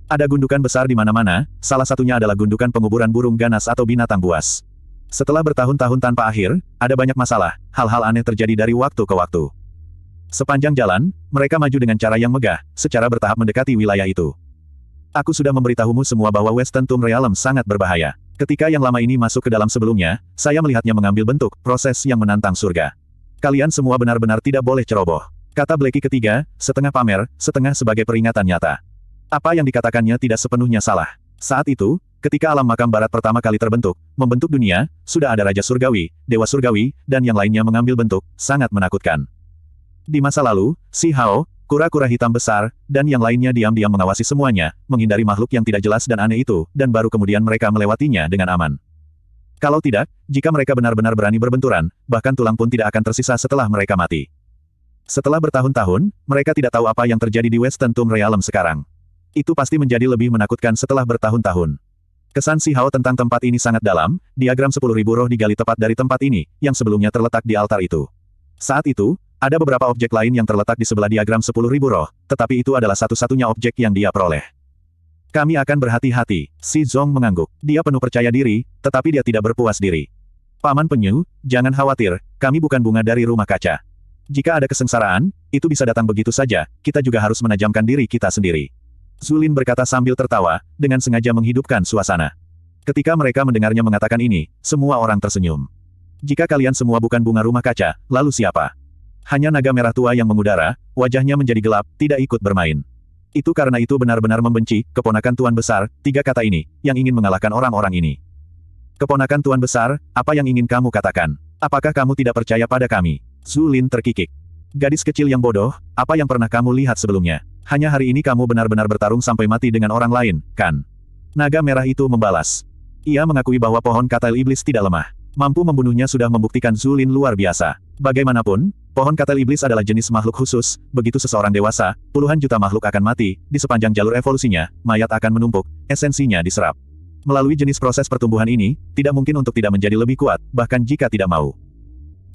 Ada gundukan besar di mana-mana, salah satunya adalah gundukan penguburan burung ganas atau binatang buas. Setelah bertahun-tahun tanpa akhir, ada banyak masalah, hal-hal aneh terjadi dari waktu ke waktu. Sepanjang jalan, mereka maju dengan cara yang megah, secara bertahap mendekati wilayah itu. Aku sudah memberitahumu semua bahwa Western Tomb Realm sangat berbahaya. Ketika yang lama ini masuk ke dalam sebelumnya, saya melihatnya mengambil bentuk proses yang menantang surga. Kalian semua benar-benar tidak boleh ceroboh. Kata Bleki ketiga, setengah pamer, setengah sebagai peringatan nyata. Apa yang dikatakannya tidak sepenuhnya salah. Saat itu, ketika alam makam barat pertama kali terbentuk, membentuk dunia, sudah ada Raja Surgawi, Dewa Surgawi, dan yang lainnya mengambil bentuk, sangat menakutkan. Di masa lalu, si Hao, kura-kura hitam besar, dan yang lainnya diam-diam mengawasi semuanya, menghindari makhluk yang tidak jelas dan aneh itu, dan baru kemudian mereka melewatinya dengan aman. Kalau tidak, jika mereka benar-benar berani berbenturan, bahkan tulang pun tidak akan tersisa setelah mereka mati. Setelah bertahun-tahun, mereka tidak tahu apa yang terjadi di Western Tomb Realm sekarang. Itu pasti menjadi lebih menakutkan setelah bertahun-tahun. Kesan Si Hao tentang tempat ini sangat dalam, diagram 10.000 roh digali tepat dari tempat ini, yang sebelumnya terletak di altar itu. Saat itu, ada beberapa objek lain yang terletak di sebelah diagram 10.000 roh, tetapi itu adalah satu-satunya objek yang dia peroleh. Kami akan berhati-hati, si Zong mengangguk. Dia penuh percaya diri, tetapi dia tidak berpuas diri. Paman Penyu, jangan khawatir, kami bukan bunga dari rumah kaca. Jika ada kesengsaraan, itu bisa datang begitu saja, kita juga harus menajamkan diri kita sendiri. Zulin berkata sambil tertawa, dengan sengaja menghidupkan suasana. Ketika mereka mendengarnya mengatakan ini, semua orang tersenyum. Jika kalian semua bukan bunga rumah kaca, lalu siapa? Hanya naga merah tua yang mengudara, wajahnya menjadi gelap, tidak ikut bermain. Itu karena itu benar-benar membenci, keponakan Tuan Besar, tiga kata ini, yang ingin mengalahkan orang-orang ini. Keponakan Tuan Besar, apa yang ingin kamu katakan? Apakah kamu tidak percaya pada kami? Zulin terkikik. Gadis kecil yang bodoh, apa yang pernah kamu lihat sebelumnya? Hanya hari ini kamu benar-benar bertarung sampai mati dengan orang lain, kan? Naga merah itu membalas. Ia mengakui bahwa pohon katal iblis tidak lemah. Mampu membunuhnya sudah membuktikan Zulin luar biasa. Bagaimanapun, pohon katel iblis adalah jenis makhluk khusus, begitu seseorang dewasa, puluhan juta makhluk akan mati, di sepanjang jalur evolusinya, mayat akan menumpuk, esensinya diserap. Melalui jenis proses pertumbuhan ini, tidak mungkin untuk tidak menjadi lebih kuat, bahkan jika tidak mau.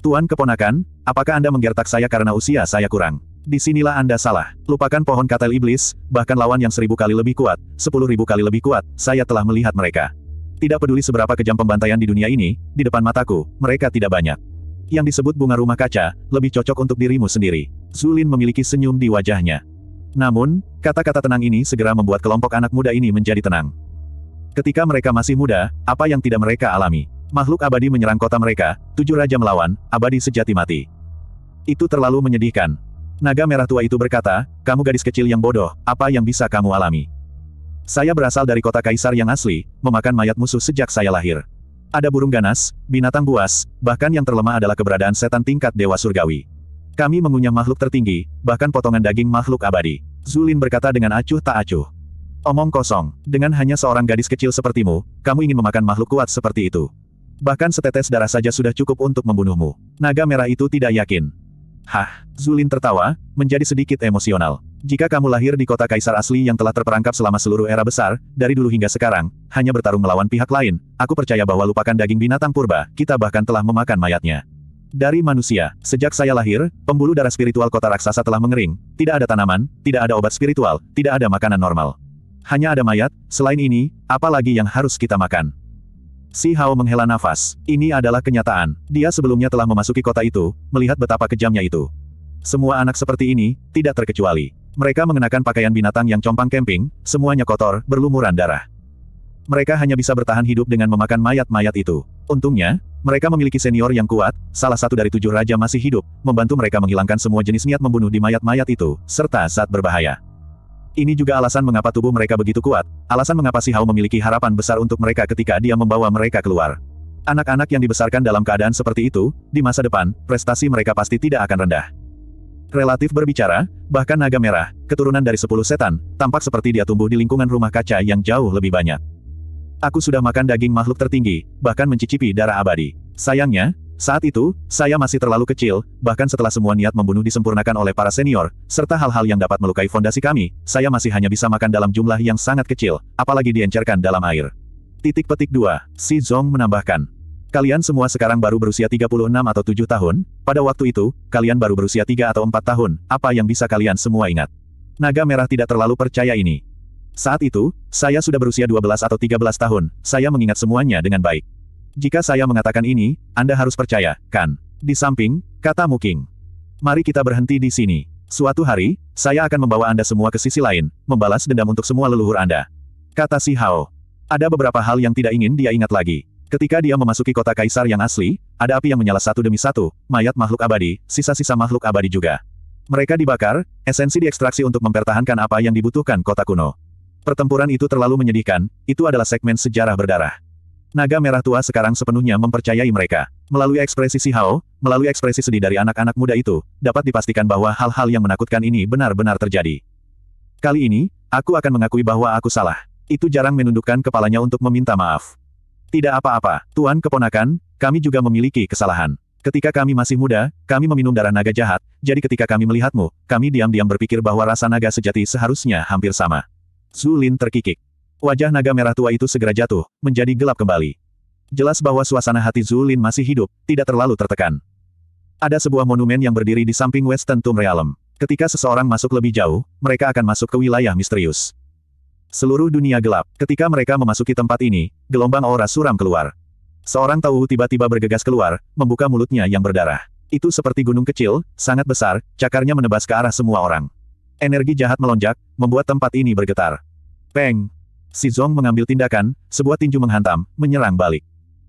Tuan keponakan, apakah Anda menggertak saya karena usia saya kurang? Di sinilah Anda salah. Lupakan pohon katel iblis, bahkan lawan yang seribu kali lebih kuat, sepuluh ribu kali lebih kuat, saya telah melihat mereka. Tidak peduli seberapa kejam pembantaian di dunia ini, di depan mataku, mereka tidak banyak. Yang disebut bunga rumah kaca, lebih cocok untuk dirimu sendiri. Zulin memiliki senyum di wajahnya. Namun, kata-kata tenang ini segera membuat kelompok anak muda ini menjadi tenang. Ketika mereka masih muda, apa yang tidak mereka alami? Makhluk abadi menyerang kota mereka, tujuh raja melawan, abadi sejati mati. Itu terlalu menyedihkan. Naga merah tua itu berkata, kamu gadis kecil yang bodoh, apa yang bisa kamu alami? Saya berasal dari kota kaisar yang asli, memakan mayat musuh sejak saya lahir. Ada burung ganas, binatang buas, bahkan yang terlemah adalah keberadaan setan tingkat dewa surgawi. Kami mengunyah makhluk tertinggi, bahkan potongan daging makhluk abadi. Zulin berkata dengan acuh tak acuh. Omong kosong, dengan hanya seorang gadis kecil sepertimu, kamu ingin memakan makhluk kuat seperti itu. Bahkan setetes darah saja sudah cukup untuk membunuhmu. Naga merah itu tidak yakin. Hah, Zulin tertawa, menjadi sedikit emosional. Jika kamu lahir di kota kaisar asli yang telah terperangkap selama seluruh era besar, dari dulu hingga sekarang, hanya bertarung melawan pihak lain, aku percaya bahwa lupakan daging binatang purba, kita bahkan telah memakan mayatnya. Dari manusia, sejak saya lahir, pembuluh darah spiritual kota raksasa telah mengering, tidak ada tanaman, tidak ada obat spiritual, tidak ada makanan normal. Hanya ada mayat, selain ini, apa lagi yang harus kita makan? Si Hao menghela nafas. Ini adalah kenyataan. Dia sebelumnya telah memasuki kota itu, melihat betapa kejamnya itu. Semua anak seperti ini, tidak terkecuali. Mereka mengenakan pakaian binatang yang compang camping, semuanya kotor, berlumuran darah. Mereka hanya bisa bertahan hidup dengan memakan mayat-mayat itu. Untungnya, mereka memiliki senior yang kuat, salah satu dari tujuh raja masih hidup, membantu mereka menghilangkan semua jenis niat membunuh di mayat-mayat itu, serta saat berbahaya. Ini juga alasan mengapa tubuh mereka begitu kuat, alasan mengapa Si Hao memiliki harapan besar untuk mereka ketika dia membawa mereka keluar. Anak-anak yang dibesarkan dalam keadaan seperti itu, di masa depan, prestasi mereka pasti tidak akan rendah. Relatif berbicara, bahkan naga merah, keturunan dari sepuluh setan, tampak seperti dia tumbuh di lingkungan rumah kaca yang jauh lebih banyak. Aku sudah makan daging makhluk tertinggi, bahkan mencicipi darah abadi. Sayangnya, saat itu, saya masih terlalu kecil, bahkan setelah semua niat membunuh disempurnakan oleh para senior, serta hal-hal yang dapat melukai fondasi kami, saya masih hanya bisa makan dalam jumlah yang sangat kecil, apalagi diencerkan dalam air. Titik petik 2, Si Zong menambahkan. Kalian semua sekarang baru berusia 36 atau 7 tahun, pada waktu itu, kalian baru berusia 3 atau 4 tahun, apa yang bisa kalian semua ingat? Naga Merah tidak terlalu percaya ini. Saat itu, saya sudah berusia 12 atau 13 tahun, saya mengingat semuanya dengan baik. Jika saya mengatakan ini, Anda harus percaya, kan? Di samping, kata Muking. Mari kita berhenti di sini. Suatu hari, saya akan membawa Anda semua ke sisi lain, membalas dendam untuk semua leluhur Anda. Kata si Hao. Ada beberapa hal yang tidak ingin dia ingat lagi. Ketika dia memasuki kota kaisar yang asli, ada api yang menyala satu demi satu, mayat makhluk abadi, sisa-sisa makhluk abadi juga. Mereka dibakar, esensi diekstraksi untuk mempertahankan apa yang dibutuhkan kota kuno. Pertempuran itu terlalu menyedihkan, itu adalah segmen sejarah berdarah. Naga merah tua sekarang sepenuhnya mempercayai mereka. Melalui ekspresi Si Hao, melalui ekspresi sedih dari anak-anak muda itu, dapat dipastikan bahwa hal-hal yang menakutkan ini benar-benar terjadi. Kali ini, aku akan mengakui bahwa aku salah. Itu jarang menundukkan kepalanya untuk meminta maaf. Tidak apa-apa, Tuan Keponakan, kami juga memiliki kesalahan. Ketika kami masih muda, kami meminum darah naga jahat, jadi ketika kami melihatmu, kami diam-diam berpikir bahwa rasa naga sejati seharusnya hampir sama. Zulin terkikik. Wajah naga merah tua itu segera jatuh, menjadi gelap kembali. Jelas bahwa suasana hati Zulin masih hidup, tidak terlalu tertekan. Ada sebuah monumen yang berdiri di samping Western Tomb Realm. Ketika seseorang masuk lebih jauh, mereka akan masuk ke wilayah misterius. Seluruh dunia gelap. Ketika mereka memasuki tempat ini, gelombang aura suram keluar. Seorang tahu tiba-tiba bergegas keluar, membuka mulutnya yang berdarah. Itu seperti gunung kecil, sangat besar, cakarnya menebas ke arah semua orang. Energi jahat melonjak, membuat tempat ini bergetar. Peng! si Zong mengambil tindakan, sebuah tinju menghantam, menyerang balik.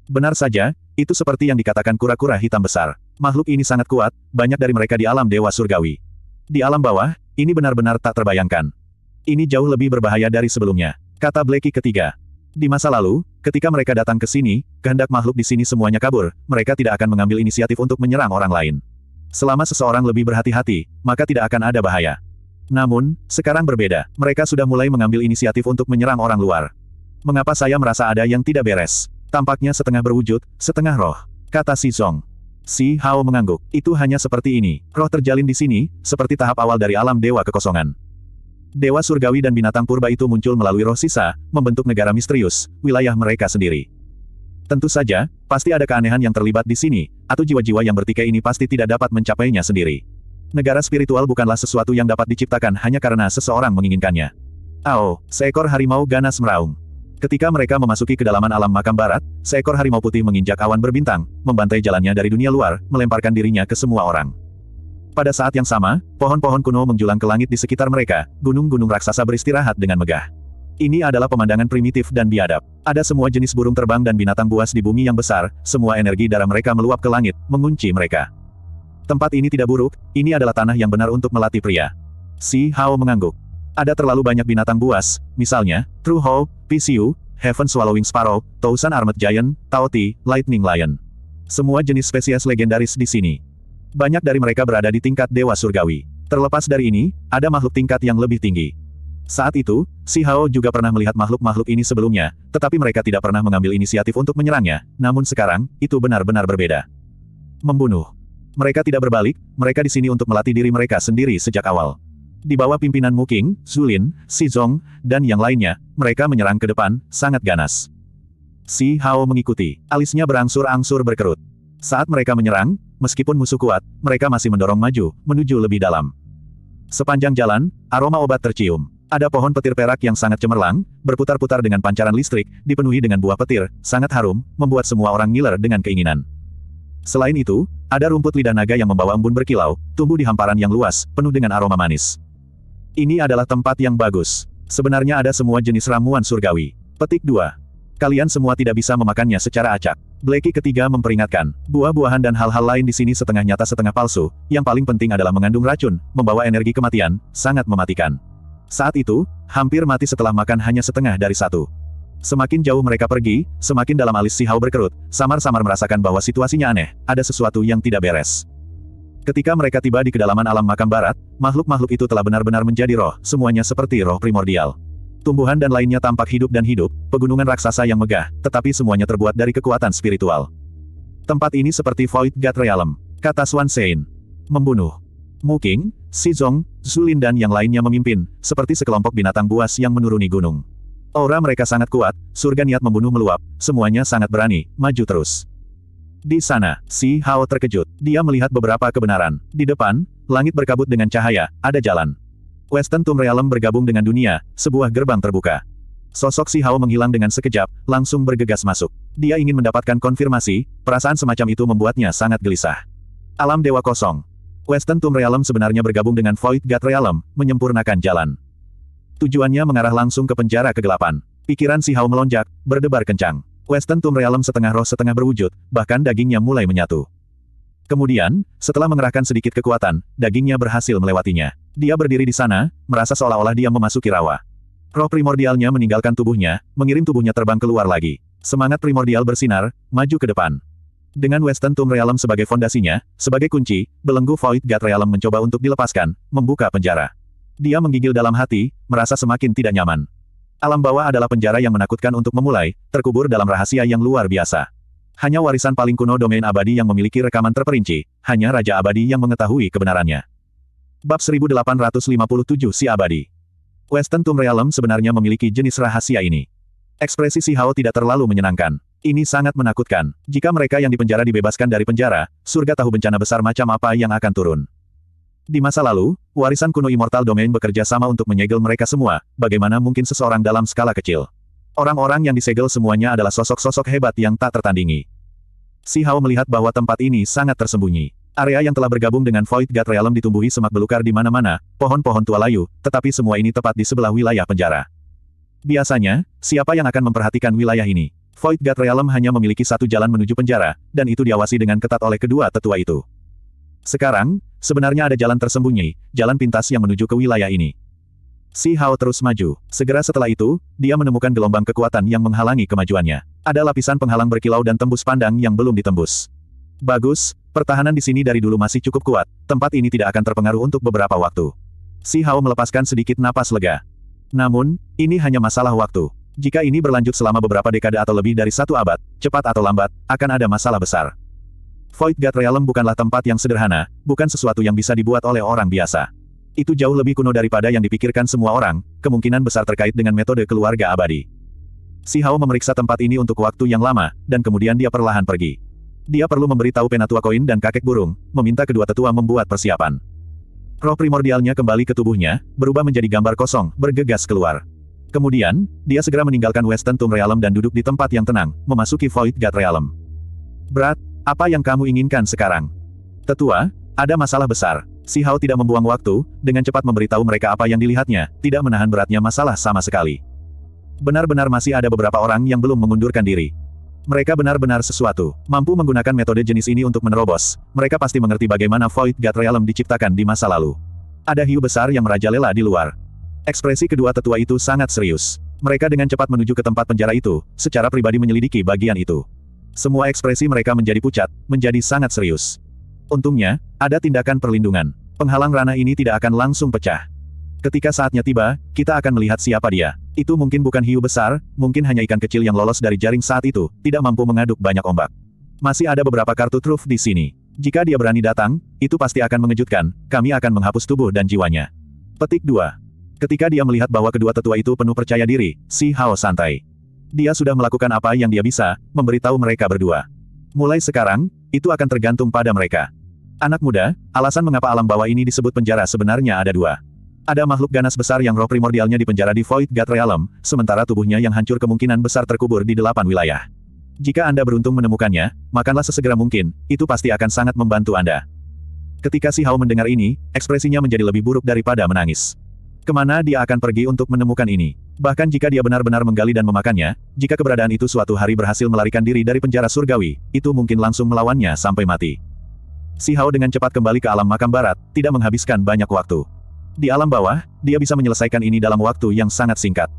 Benar saja, itu seperti yang dikatakan kura-kura hitam besar. Makhluk ini sangat kuat, banyak dari mereka di alam dewa surgawi. Di alam bawah, ini benar-benar tak terbayangkan. Ini jauh lebih berbahaya dari sebelumnya, kata Blacky ketiga. Di masa lalu, ketika mereka datang ke sini, kehendak makhluk di sini semuanya kabur, mereka tidak akan mengambil inisiatif untuk menyerang orang lain. Selama seseorang lebih berhati-hati, maka tidak akan ada bahaya. Namun, sekarang berbeda, mereka sudah mulai mengambil inisiatif untuk menyerang orang luar. Mengapa saya merasa ada yang tidak beres? Tampaknya setengah berwujud, setengah roh. Kata Si Zong. Si Hao mengangguk, itu hanya seperti ini, roh terjalin di sini, seperti tahap awal dari alam dewa kekosongan. Dewa surgawi dan binatang purba itu muncul melalui roh sisa, membentuk negara misterius, wilayah mereka sendiri. Tentu saja, pasti ada keanehan yang terlibat di sini, atau jiwa-jiwa yang bertikai ini pasti tidak dapat mencapainya sendiri. Negara spiritual bukanlah sesuatu yang dapat diciptakan hanya karena seseorang menginginkannya. Ao, seekor harimau ganas meraung. Ketika mereka memasuki kedalaman alam makam barat, seekor harimau putih menginjak awan berbintang, membantai jalannya dari dunia luar, melemparkan dirinya ke semua orang. Pada saat yang sama, pohon-pohon kuno menjulang ke langit di sekitar mereka, gunung-gunung raksasa beristirahat dengan megah. Ini adalah pemandangan primitif dan biadab. Ada semua jenis burung terbang dan binatang buas di bumi yang besar, semua energi darah mereka meluap ke langit, mengunci mereka. Tempat ini tidak buruk, ini adalah tanah yang benar untuk melatih pria. Si Hao mengangguk. Ada terlalu banyak binatang buas, misalnya, True Ho, PCU, Heaven Swallowing Sparrow, Tausan Armored Giant, Taoti, Lightning Lion. Semua jenis spesies legendaris di sini. Banyak dari mereka berada di tingkat Dewa Surgawi. Terlepas dari ini, ada makhluk tingkat yang lebih tinggi. Saat itu, Si Hao juga pernah melihat makhluk-makhluk ini sebelumnya, tetapi mereka tidak pernah mengambil inisiatif untuk menyerangnya, namun sekarang, itu benar-benar berbeda. Membunuh mereka tidak berbalik, mereka di sini untuk melatih diri mereka sendiri sejak awal. Di bawah pimpinan Muking, Zulin, Zong, dan yang lainnya, mereka menyerang ke depan, sangat ganas. Si Hao mengikuti. Alisnya berangsur-angsur berkerut. Saat mereka menyerang, meskipun musuh kuat, mereka masih mendorong maju, menuju lebih dalam. Sepanjang jalan, aroma obat tercium. Ada pohon petir perak yang sangat cemerlang, berputar-putar dengan pancaran listrik, dipenuhi dengan buah petir, sangat harum, membuat semua orang ngiler dengan keinginan. Selain itu, ada rumput lidah naga yang membawa embun berkilau, tumbuh di hamparan yang luas, penuh dengan aroma manis. Ini adalah tempat yang bagus. Sebenarnya ada semua jenis ramuan surgawi. Petik 2. Kalian semua tidak bisa memakannya secara acak. Blakey ketiga memperingatkan, buah-buahan dan hal-hal lain di sini setengah nyata setengah palsu, yang paling penting adalah mengandung racun, membawa energi kematian, sangat mematikan. Saat itu, hampir mati setelah makan hanya setengah dari satu. Semakin jauh mereka pergi, semakin dalam alis si Hao berkerut, samar-samar merasakan bahwa situasinya aneh, ada sesuatu yang tidak beres. Ketika mereka tiba di kedalaman alam makam barat, makhluk-makhluk itu telah benar-benar menjadi roh, semuanya seperti roh primordial. Tumbuhan dan lainnya tampak hidup dan hidup, pegunungan raksasa yang megah, tetapi semuanya terbuat dari kekuatan spiritual. Tempat ini seperti Void God Realm, kata Swan Sein. Membunuh. Muking, Sizong, Zulin dan yang lainnya memimpin, seperti sekelompok binatang buas yang menuruni gunung. Aura mereka sangat kuat, surga niat membunuh meluap, semuanya sangat berani, maju terus. Di sana, Si Hao terkejut. Dia melihat beberapa kebenaran. Di depan, langit berkabut dengan cahaya, ada jalan. Western Tomb Realm bergabung dengan dunia, sebuah gerbang terbuka. Sosok Si Hao menghilang dengan sekejap, langsung bergegas masuk. Dia ingin mendapatkan konfirmasi, perasaan semacam itu membuatnya sangat gelisah. Alam Dewa Kosong. Western Tomb Realm sebenarnya bergabung dengan Void God Realm, menyempurnakan jalan. Tujuannya mengarah langsung ke penjara kegelapan. Pikiran si Hao melonjak, berdebar kencang. Western Tum Realm setengah roh setengah berwujud, bahkan dagingnya mulai menyatu. Kemudian, setelah mengerahkan sedikit kekuatan, dagingnya berhasil melewatinya. Dia berdiri di sana, merasa seolah-olah dia memasuki rawa. Roh primordialnya meninggalkan tubuhnya, mengirim tubuhnya terbang keluar lagi. Semangat primordial bersinar, maju ke depan. Dengan Western Tomb Realm sebagai fondasinya, sebagai kunci, belenggu Void God Realm mencoba untuk dilepaskan, membuka penjara. Dia menggigil dalam hati, merasa semakin tidak nyaman. Alam bawah adalah penjara yang menakutkan untuk memulai, terkubur dalam rahasia yang luar biasa. Hanya warisan paling kuno domain abadi yang memiliki rekaman terperinci, hanya Raja Abadi yang mengetahui kebenarannya. Bab 1857 Si Abadi Western Tomb Realm sebenarnya memiliki jenis rahasia ini. Ekspresi Si Hao tidak terlalu menyenangkan. Ini sangat menakutkan. Jika mereka yang dipenjara dibebaskan dari penjara, surga tahu bencana besar macam apa yang akan turun. Di masa lalu, warisan kuno Immortal Domain bekerja sama untuk menyegel mereka semua, bagaimana mungkin seseorang dalam skala kecil. Orang-orang yang disegel semuanya adalah sosok-sosok hebat yang tak tertandingi. Si Hao melihat bahwa tempat ini sangat tersembunyi. Area yang telah bergabung dengan Void God Realm ditumbuhi semak belukar di mana-mana, pohon-pohon tua layu, tetapi semua ini tepat di sebelah wilayah penjara. Biasanya, siapa yang akan memperhatikan wilayah ini? Void God Realm hanya memiliki satu jalan menuju penjara, dan itu diawasi dengan ketat oleh kedua tetua itu. Sekarang, Sebenarnya ada jalan tersembunyi, jalan pintas yang menuju ke wilayah ini. Si Hao terus maju. Segera setelah itu, dia menemukan gelombang kekuatan yang menghalangi kemajuannya. Ada lapisan penghalang berkilau dan tembus pandang yang belum ditembus. Bagus, pertahanan di sini dari dulu masih cukup kuat, tempat ini tidak akan terpengaruh untuk beberapa waktu. Si Hao melepaskan sedikit napas lega. Namun, ini hanya masalah waktu. Jika ini berlanjut selama beberapa dekade atau lebih dari satu abad, cepat atau lambat, akan ada masalah besar. Void God Realm bukanlah tempat yang sederhana, bukan sesuatu yang bisa dibuat oleh orang biasa. Itu jauh lebih kuno daripada yang dipikirkan semua orang, kemungkinan besar terkait dengan metode keluarga abadi. Si Hao memeriksa tempat ini untuk waktu yang lama, dan kemudian dia perlahan pergi. Dia perlu memberitahu Penatua Koin dan Kakek Burung, meminta kedua tetua membuat persiapan. Roh primordialnya kembali ke tubuhnya, berubah menjadi gambar kosong, bergegas keluar. Kemudian, dia segera meninggalkan Western Tomb Realm dan duduk di tempat yang tenang, memasuki Void God Realm. Berat, apa yang kamu inginkan sekarang? Tetua, ada masalah besar. Si Hao tidak membuang waktu, dengan cepat memberitahu mereka apa yang dilihatnya, tidak menahan beratnya masalah sama sekali. Benar-benar masih ada beberapa orang yang belum mengundurkan diri. Mereka benar-benar sesuatu, mampu menggunakan metode jenis ini untuk menerobos. Mereka pasti mengerti bagaimana Void God Realm diciptakan di masa lalu. Ada hiu besar yang merajalela di luar. Ekspresi kedua tetua itu sangat serius. Mereka dengan cepat menuju ke tempat penjara itu, secara pribadi menyelidiki bagian itu. Semua ekspresi mereka menjadi pucat, menjadi sangat serius. Untungnya, ada tindakan perlindungan. Penghalang ranah ini tidak akan langsung pecah. Ketika saatnya tiba, kita akan melihat siapa dia. Itu mungkin bukan hiu besar, mungkin hanya ikan kecil yang lolos dari jaring saat itu, tidak mampu mengaduk banyak ombak. Masih ada beberapa kartu truf di sini. Jika dia berani datang, itu pasti akan mengejutkan, kami akan menghapus tubuh dan jiwanya. Petik 2. Ketika dia melihat bahwa kedua tetua itu penuh percaya diri, si Hao santai. Dia sudah melakukan apa yang dia bisa, memberitahu mereka berdua. Mulai sekarang, itu akan tergantung pada mereka. Anak muda, alasan mengapa alam bawah ini disebut penjara sebenarnya ada dua. Ada makhluk ganas besar yang roh primordialnya dipenjara di Void God Realm, sementara tubuhnya yang hancur kemungkinan besar terkubur di delapan wilayah. Jika Anda beruntung menemukannya, makanlah sesegera mungkin, itu pasti akan sangat membantu Anda. Ketika si Hao mendengar ini, ekspresinya menjadi lebih buruk daripada menangis. Kemana dia akan pergi untuk menemukan ini? Bahkan jika dia benar-benar menggali dan memakannya, jika keberadaan itu suatu hari berhasil melarikan diri dari penjara surgawi, itu mungkin langsung melawannya sampai mati. Si Hao dengan cepat kembali ke alam makam barat, tidak menghabiskan banyak waktu. Di alam bawah, dia bisa menyelesaikan ini dalam waktu yang sangat singkat.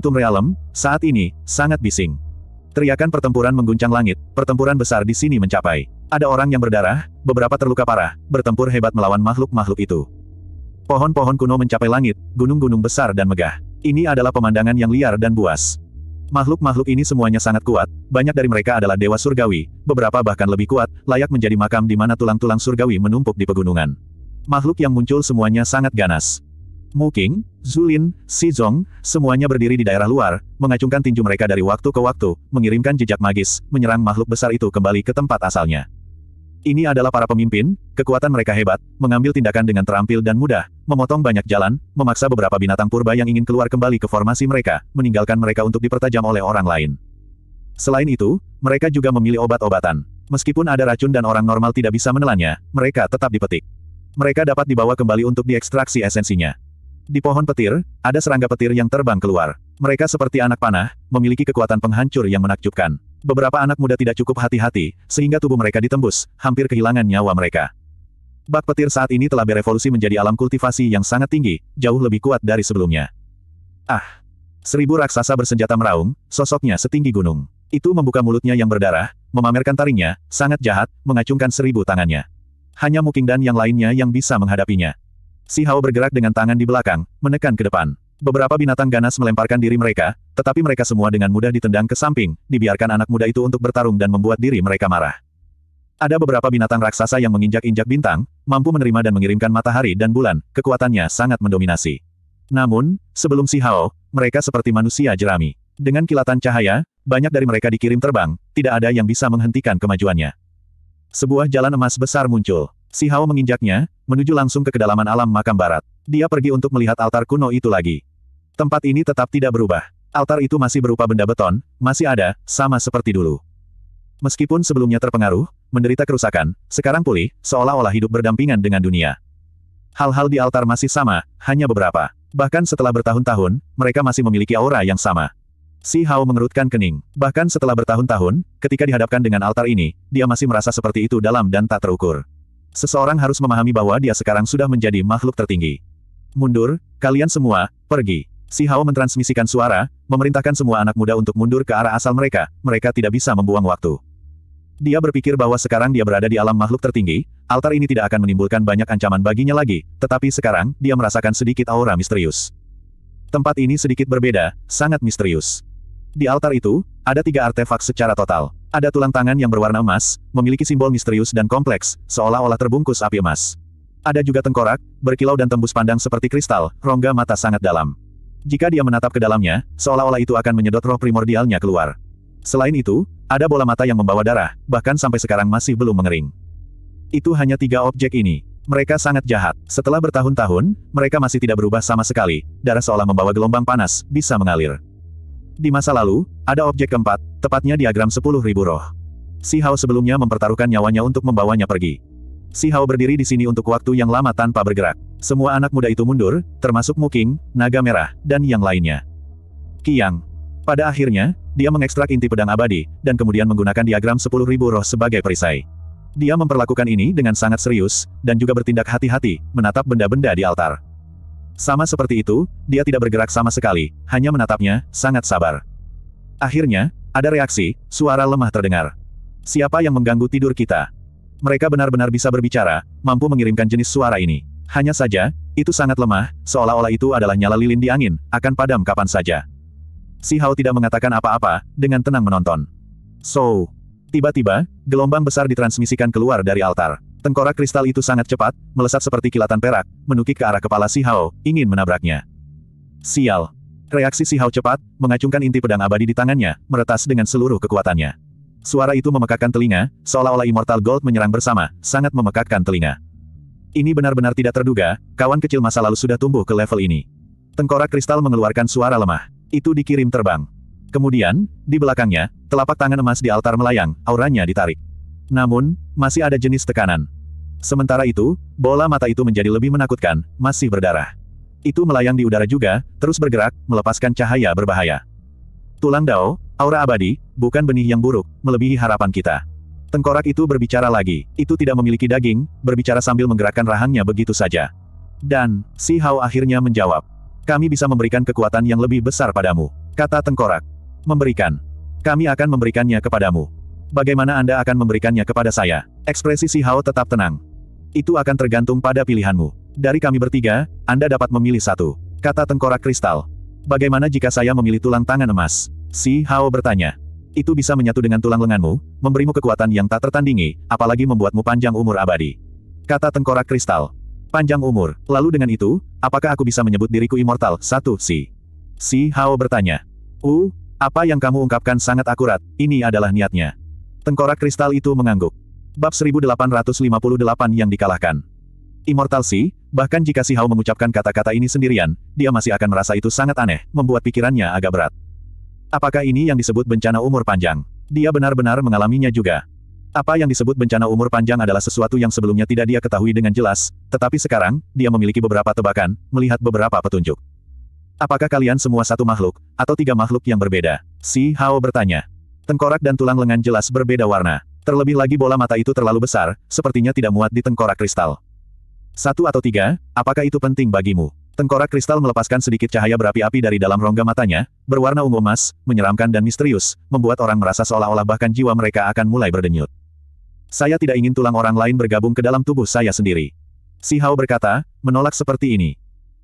Tomb Realm saat ini, sangat bising. Teriakan pertempuran mengguncang langit, pertempuran besar di sini mencapai. Ada orang yang berdarah, beberapa terluka parah, bertempur hebat melawan makhluk-makhluk itu. Pohon-pohon kuno mencapai langit, gunung-gunung besar dan megah. Ini adalah pemandangan yang liar dan buas. Makhluk-makhluk ini semuanya sangat kuat, banyak dari mereka adalah dewa surgawi, beberapa bahkan lebih kuat, layak menjadi makam di mana tulang-tulang surgawi menumpuk di pegunungan. Makhluk yang muncul semuanya sangat ganas. Muking, Zulin, Sizong, semuanya berdiri di daerah luar, mengacungkan tinju mereka dari waktu ke waktu, mengirimkan jejak magis, menyerang makhluk besar itu kembali ke tempat asalnya. Ini adalah para pemimpin, kekuatan mereka hebat, mengambil tindakan dengan terampil dan mudah, memotong banyak jalan, memaksa beberapa binatang purba yang ingin keluar kembali ke formasi mereka, meninggalkan mereka untuk dipertajam oleh orang lain. Selain itu, mereka juga memilih obat-obatan. Meskipun ada racun dan orang normal tidak bisa menelannya, mereka tetap dipetik. Mereka dapat dibawa kembali untuk diekstraksi esensinya. Di pohon petir, ada serangga petir yang terbang keluar. Mereka seperti anak panah, memiliki kekuatan penghancur yang menakjubkan. Beberapa anak muda tidak cukup hati-hati, sehingga tubuh mereka ditembus, hampir kehilangan nyawa mereka. Bak petir saat ini telah berevolusi menjadi alam kultivasi yang sangat tinggi, jauh lebih kuat dari sebelumnya. Ah! Seribu raksasa bersenjata meraung, sosoknya setinggi gunung. Itu membuka mulutnya yang berdarah, memamerkan taringnya, sangat jahat, mengacungkan seribu tangannya. Hanya Muking dan yang lainnya yang bisa menghadapinya. Si Hao bergerak dengan tangan di belakang, menekan ke depan. Beberapa binatang ganas melemparkan diri mereka, tetapi mereka semua dengan mudah ditendang ke samping, dibiarkan anak muda itu untuk bertarung dan membuat diri mereka marah. Ada beberapa binatang raksasa yang menginjak-injak bintang, mampu menerima dan mengirimkan matahari dan bulan, kekuatannya sangat mendominasi. Namun, sebelum si Hao, mereka seperti manusia jerami. Dengan kilatan cahaya, banyak dari mereka dikirim terbang, tidak ada yang bisa menghentikan kemajuannya. Sebuah jalan emas besar muncul. Si Hao menginjaknya, menuju langsung ke kedalaman alam makam barat. Dia pergi untuk melihat altar kuno itu lagi. Tempat ini tetap tidak berubah. Altar itu masih berupa benda beton, masih ada, sama seperti dulu. Meskipun sebelumnya terpengaruh, menderita kerusakan, sekarang pulih, seolah-olah hidup berdampingan dengan dunia. Hal-hal di altar masih sama, hanya beberapa. Bahkan setelah bertahun-tahun, mereka masih memiliki aura yang sama. Si Hao mengerutkan kening. Bahkan setelah bertahun-tahun, ketika dihadapkan dengan altar ini, dia masih merasa seperti itu dalam dan tak terukur. Seseorang harus memahami bahwa dia sekarang sudah menjadi makhluk tertinggi. Mundur, kalian semua, pergi. Si Hao mentransmisikan suara, memerintahkan semua anak muda untuk mundur ke arah asal mereka, mereka tidak bisa membuang waktu. Dia berpikir bahwa sekarang dia berada di alam makhluk tertinggi, altar ini tidak akan menimbulkan banyak ancaman baginya lagi, tetapi sekarang, dia merasakan sedikit aura misterius. Tempat ini sedikit berbeda, sangat misterius. Di altar itu, ada tiga artefak secara total. Ada tulang tangan yang berwarna emas, memiliki simbol misterius dan kompleks, seolah-olah terbungkus api emas. Ada juga tengkorak, berkilau dan tembus pandang seperti kristal, rongga mata sangat dalam. Jika dia menatap ke dalamnya, seolah-olah itu akan menyedot roh primordialnya keluar. Selain itu, ada bola mata yang membawa darah, bahkan sampai sekarang masih belum mengering. Itu hanya tiga objek ini. Mereka sangat jahat. Setelah bertahun-tahun, mereka masih tidak berubah sama sekali. Darah seolah membawa gelombang panas, bisa mengalir. Di masa lalu, ada objek keempat, tepatnya diagram 10.000 roh. Si Hao sebelumnya mempertaruhkan nyawanya untuk membawanya pergi. Si Hao berdiri di sini untuk waktu yang lama tanpa bergerak. Semua anak muda itu mundur, termasuk Muking, Naga Merah, dan yang lainnya. Kiang. Pada akhirnya, dia mengekstrak inti pedang abadi, dan kemudian menggunakan diagram 10.000 roh sebagai perisai. Dia memperlakukan ini dengan sangat serius, dan juga bertindak hati-hati, menatap benda-benda di altar. Sama seperti itu, dia tidak bergerak sama sekali, hanya menatapnya, sangat sabar. Akhirnya, ada reaksi, suara lemah terdengar. Siapa yang mengganggu tidur kita? Mereka benar-benar bisa berbicara, mampu mengirimkan jenis suara ini. Hanya saja, itu sangat lemah, seolah-olah itu adalah nyala lilin di angin, akan padam kapan saja. Si Hao tidak mengatakan apa-apa, dengan tenang menonton. So, tiba-tiba, gelombang besar ditransmisikan keluar dari altar. Tengkorak kristal itu sangat cepat, melesat seperti kilatan perak, menukik ke arah kepala Si Hao, ingin menabraknya. Sial. Reaksi Si Hao cepat, mengacungkan inti pedang abadi di tangannya, meretas dengan seluruh kekuatannya. Suara itu memekakkan telinga, seolah-olah Immortal Gold menyerang bersama, sangat memekakkan telinga. Ini benar-benar tidak terduga, kawan kecil masa lalu sudah tumbuh ke level ini. Tengkorak kristal mengeluarkan suara lemah. Itu dikirim terbang. Kemudian, di belakangnya, telapak tangan emas di altar melayang, auranya ditarik. Namun, masih ada jenis tekanan. Sementara itu, bola mata itu menjadi lebih menakutkan, masih berdarah. Itu melayang di udara juga, terus bergerak, melepaskan cahaya berbahaya. Tulang Dao, Aura abadi, bukan benih yang buruk, melebihi harapan kita. Tengkorak itu berbicara lagi, itu tidak memiliki daging, berbicara sambil menggerakkan rahangnya begitu saja. Dan, si Hao akhirnya menjawab. Kami bisa memberikan kekuatan yang lebih besar padamu. Kata tengkorak. Memberikan. Kami akan memberikannya kepadamu. Bagaimana Anda akan memberikannya kepada saya? Ekspresi si Hao tetap tenang. Itu akan tergantung pada pilihanmu. Dari kami bertiga, Anda dapat memilih satu. Kata tengkorak kristal. Bagaimana jika saya memilih tulang tangan emas? Si Hao bertanya. Itu bisa menyatu dengan tulang lenganmu, memberimu kekuatan yang tak tertandingi, apalagi membuatmu panjang umur abadi. Kata tengkorak kristal. Panjang umur. Lalu dengan itu, apakah aku bisa menyebut diriku immortal? Satu, si. Si Hao bertanya. Uh, apa yang kamu ungkapkan sangat akurat, ini adalah niatnya. Tengkorak kristal itu mengangguk. Bab 1858 yang dikalahkan. Immortal Si, bahkan jika Si Hao mengucapkan kata-kata ini sendirian, dia masih akan merasa itu sangat aneh, membuat pikirannya agak berat. Apakah ini yang disebut bencana umur panjang? Dia benar-benar mengalaminya juga. Apa yang disebut bencana umur panjang adalah sesuatu yang sebelumnya tidak dia ketahui dengan jelas, tetapi sekarang, dia memiliki beberapa tebakan, melihat beberapa petunjuk. Apakah kalian semua satu makhluk, atau tiga makhluk yang berbeda? Si Hao bertanya. Tengkorak dan tulang lengan jelas berbeda warna. Terlebih lagi bola mata itu terlalu besar, sepertinya tidak muat di tengkorak kristal. Satu atau tiga, apakah itu penting bagimu? Tengkorak kristal melepaskan sedikit cahaya berapi-api dari dalam rongga matanya, berwarna ungu emas, menyeramkan dan misterius, membuat orang merasa seolah-olah bahkan jiwa mereka akan mulai berdenyut. Saya tidak ingin tulang orang lain bergabung ke dalam tubuh saya sendiri. Si Hao berkata, menolak seperti ini.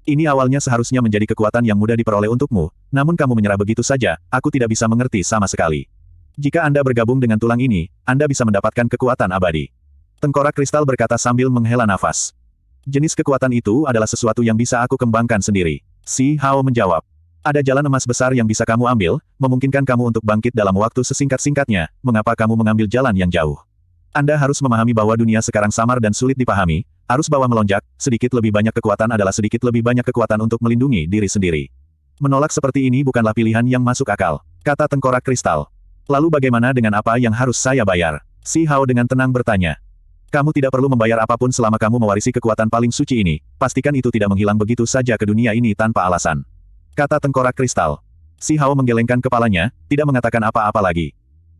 Ini awalnya seharusnya menjadi kekuatan yang mudah diperoleh untukmu, namun kamu menyerah begitu saja, aku tidak bisa mengerti sama sekali. Jika Anda bergabung dengan tulang ini, Anda bisa mendapatkan kekuatan abadi. Tengkorak kristal berkata sambil menghela nafas. Jenis kekuatan itu adalah sesuatu yang bisa aku kembangkan sendiri. Si Hao menjawab. Ada jalan emas besar yang bisa kamu ambil, memungkinkan kamu untuk bangkit dalam waktu sesingkat-singkatnya, mengapa kamu mengambil jalan yang jauh? Anda harus memahami bahwa dunia sekarang samar dan sulit dipahami, arus bawah melonjak, sedikit lebih banyak kekuatan adalah sedikit lebih banyak kekuatan untuk melindungi diri sendiri. Menolak seperti ini bukanlah pilihan yang masuk akal, kata tengkorak kristal. Lalu bagaimana dengan apa yang harus saya bayar? Si Hao dengan tenang bertanya. Kamu tidak perlu membayar apapun selama kamu mewarisi kekuatan paling suci ini, pastikan itu tidak menghilang begitu saja ke dunia ini tanpa alasan. Kata tengkorak kristal. Si Hao menggelengkan kepalanya, tidak mengatakan apa-apa lagi.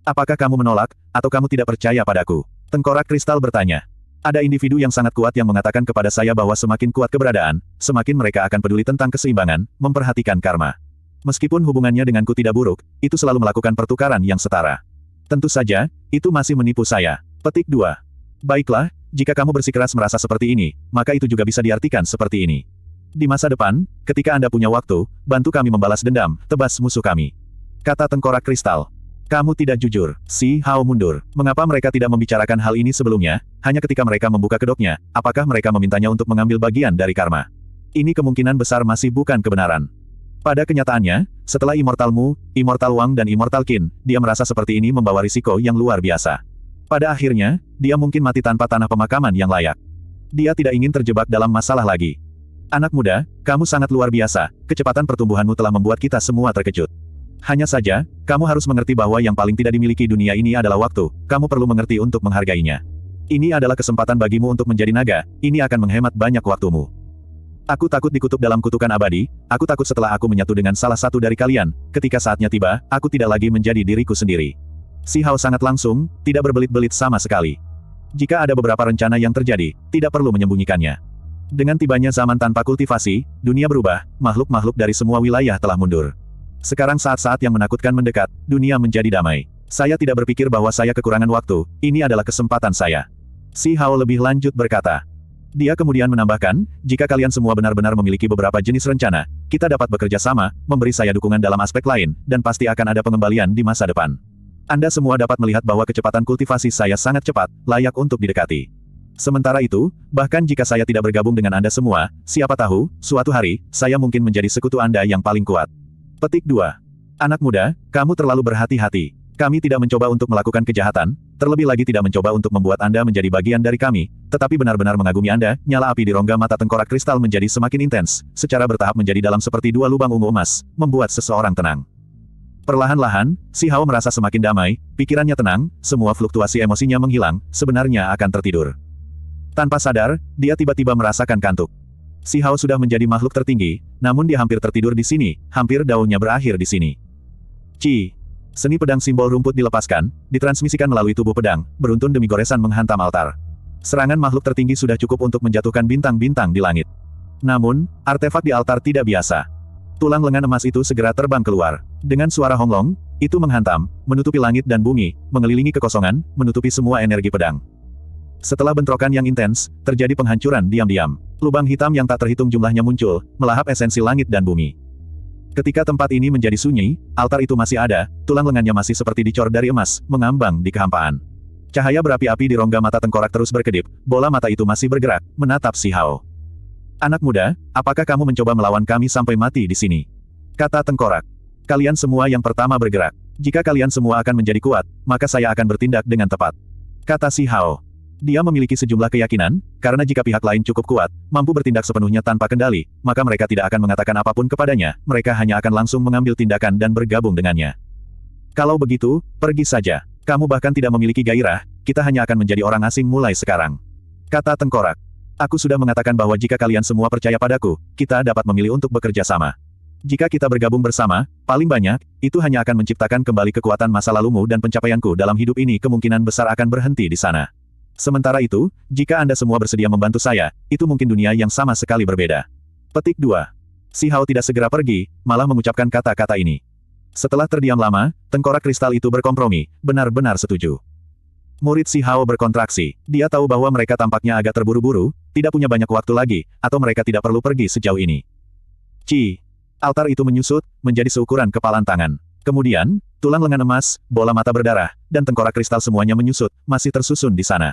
Apakah kamu menolak, atau kamu tidak percaya padaku? Tengkorak kristal bertanya. Ada individu yang sangat kuat yang mengatakan kepada saya bahwa semakin kuat keberadaan, semakin mereka akan peduli tentang keseimbangan, memperhatikan karma. Meskipun hubungannya denganku tidak buruk, itu selalu melakukan pertukaran yang setara. Tentu saja, itu masih menipu saya. Petik 2. Baiklah, jika kamu bersikeras merasa seperti ini, maka itu juga bisa diartikan seperti ini. Di masa depan, ketika Anda punya waktu, bantu kami membalas dendam, tebas musuh kami. Kata tengkorak kristal. Kamu tidak jujur, si Hao mundur. Mengapa mereka tidak membicarakan hal ini sebelumnya, hanya ketika mereka membuka kedoknya, apakah mereka memintanya untuk mengambil bagian dari karma? Ini kemungkinan besar masih bukan kebenaran. Pada kenyataannya, setelah Immortal Mu, Immortal Wang dan Immortal Qin, dia merasa seperti ini membawa risiko yang luar biasa. Pada akhirnya, dia mungkin mati tanpa tanah pemakaman yang layak. Dia tidak ingin terjebak dalam masalah lagi. Anak muda, kamu sangat luar biasa, kecepatan pertumbuhanmu telah membuat kita semua terkejut. Hanya saja, kamu harus mengerti bahwa yang paling tidak dimiliki dunia ini adalah waktu, kamu perlu mengerti untuk menghargainya. Ini adalah kesempatan bagimu untuk menjadi naga, ini akan menghemat banyak waktumu. Aku takut dikutuk dalam kutukan abadi, aku takut setelah aku menyatu dengan salah satu dari kalian, ketika saatnya tiba, aku tidak lagi menjadi diriku sendiri. Si Hao sangat langsung, tidak berbelit-belit sama sekali. Jika ada beberapa rencana yang terjadi, tidak perlu menyembunyikannya. Dengan tibanya zaman tanpa kultivasi, dunia berubah, makhluk-makhluk dari semua wilayah telah mundur. Sekarang saat-saat yang menakutkan mendekat, dunia menjadi damai. Saya tidak berpikir bahwa saya kekurangan waktu, ini adalah kesempatan saya. Si Hao lebih lanjut berkata. Dia kemudian menambahkan, jika kalian semua benar-benar memiliki beberapa jenis rencana, kita dapat bekerja sama, memberi saya dukungan dalam aspek lain, dan pasti akan ada pengembalian di masa depan. Anda semua dapat melihat bahwa kecepatan kultivasi saya sangat cepat, layak untuk didekati. Sementara itu, bahkan jika saya tidak bergabung dengan Anda semua, siapa tahu, suatu hari, saya mungkin menjadi sekutu Anda yang paling kuat. Petik 2. Anak muda, kamu terlalu berhati-hati. Kami tidak mencoba untuk melakukan kejahatan, terlebih lagi tidak mencoba untuk membuat Anda menjadi bagian dari kami, tetapi benar-benar mengagumi Anda, nyala api di rongga mata tengkorak kristal menjadi semakin intens, secara bertahap menjadi dalam seperti dua lubang ungu emas, membuat seseorang tenang. Perlahan-lahan, Si Hao merasa semakin damai, pikirannya tenang, semua fluktuasi emosinya menghilang, sebenarnya akan tertidur. Tanpa sadar, dia tiba-tiba merasakan kantuk. Si Hao sudah menjadi makhluk tertinggi, namun dia hampir tertidur di sini, hampir daunnya berakhir di sini. Ci. Seni pedang simbol rumput dilepaskan, ditransmisikan melalui tubuh pedang, beruntun demi goresan menghantam altar. Serangan makhluk tertinggi sudah cukup untuk menjatuhkan bintang-bintang di langit. Namun, artefak di altar tidak biasa. Tulang lengan emas itu segera terbang keluar. Dengan suara honglong, itu menghantam, menutupi langit dan bumi, mengelilingi kekosongan, menutupi semua energi pedang. Setelah bentrokan yang intens, terjadi penghancuran diam-diam. Lubang hitam yang tak terhitung jumlahnya muncul, melahap esensi langit dan bumi. Ketika tempat ini menjadi sunyi, altar itu masih ada, tulang lengannya masih seperti dicor dari emas, mengambang di kehampaan. Cahaya berapi-api di rongga mata tengkorak terus berkedip, bola mata itu masih bergerak, menatap si Hao. Anak muda, apakah kamu mencoba melawan kami sampai mati di sini? Kata tengkorak. Kalian semua yang pertama bergerak. Jika kalian semua akan menjadi kuat, maka saya akan bertindak dengan tepat. Kata si Hao. Dia memiliki sejumlah keyakinan, karena jika pihak lain cukup kuat, mampu bertindak sepenuhnya tanpa kendali, maka mereka tidak akan mengatakan apapun kepadanya, mereka hanya akan langsung mengambil tindakan dan bergabung dengannya. Kalau begitu, pergi saja. Kamu bahkan tidak memiliki gairah, kita hanya akan menjadi orang asing mulai sekarang. Kata tengkorak. Aku sudah mengatakan bahwa jika kalian semua percaya padaku, kita dapat memilih untuk bekerja sama. Jika kita bergabung bersama, paling banyak, itu hanya akan menciptakan kembali kekuatan masa lalumu dan pencapaianku dalam hidup ini kemungkinan besar akan berhenti di sana. Sementara itu, jika Anda semua bersedia membantu saya, itu mungkin dunia yang sama sekali berbeda. Petik 2. Si Hao tidak segera pergi, malah mengucapkan kata-kata ini. Setelah terdiam lama, tengkorak kristal itu berkompromi, benar-benar setuju. Murid Si Hao berkontraksi. Dia tahu bahwa mereka tampaknya agak terburu-buru, tidak punya banyak waktu lagi, atau mereka tidak perlu pergi sejauh ini. Ci. Altar itu menyusut, menjadi seukuran kepalan tangan. Kemudian, tulang lengan emas, bola mata berdarah, dan tengkorak kristal semuanya menyusut, masih tersusun di sana.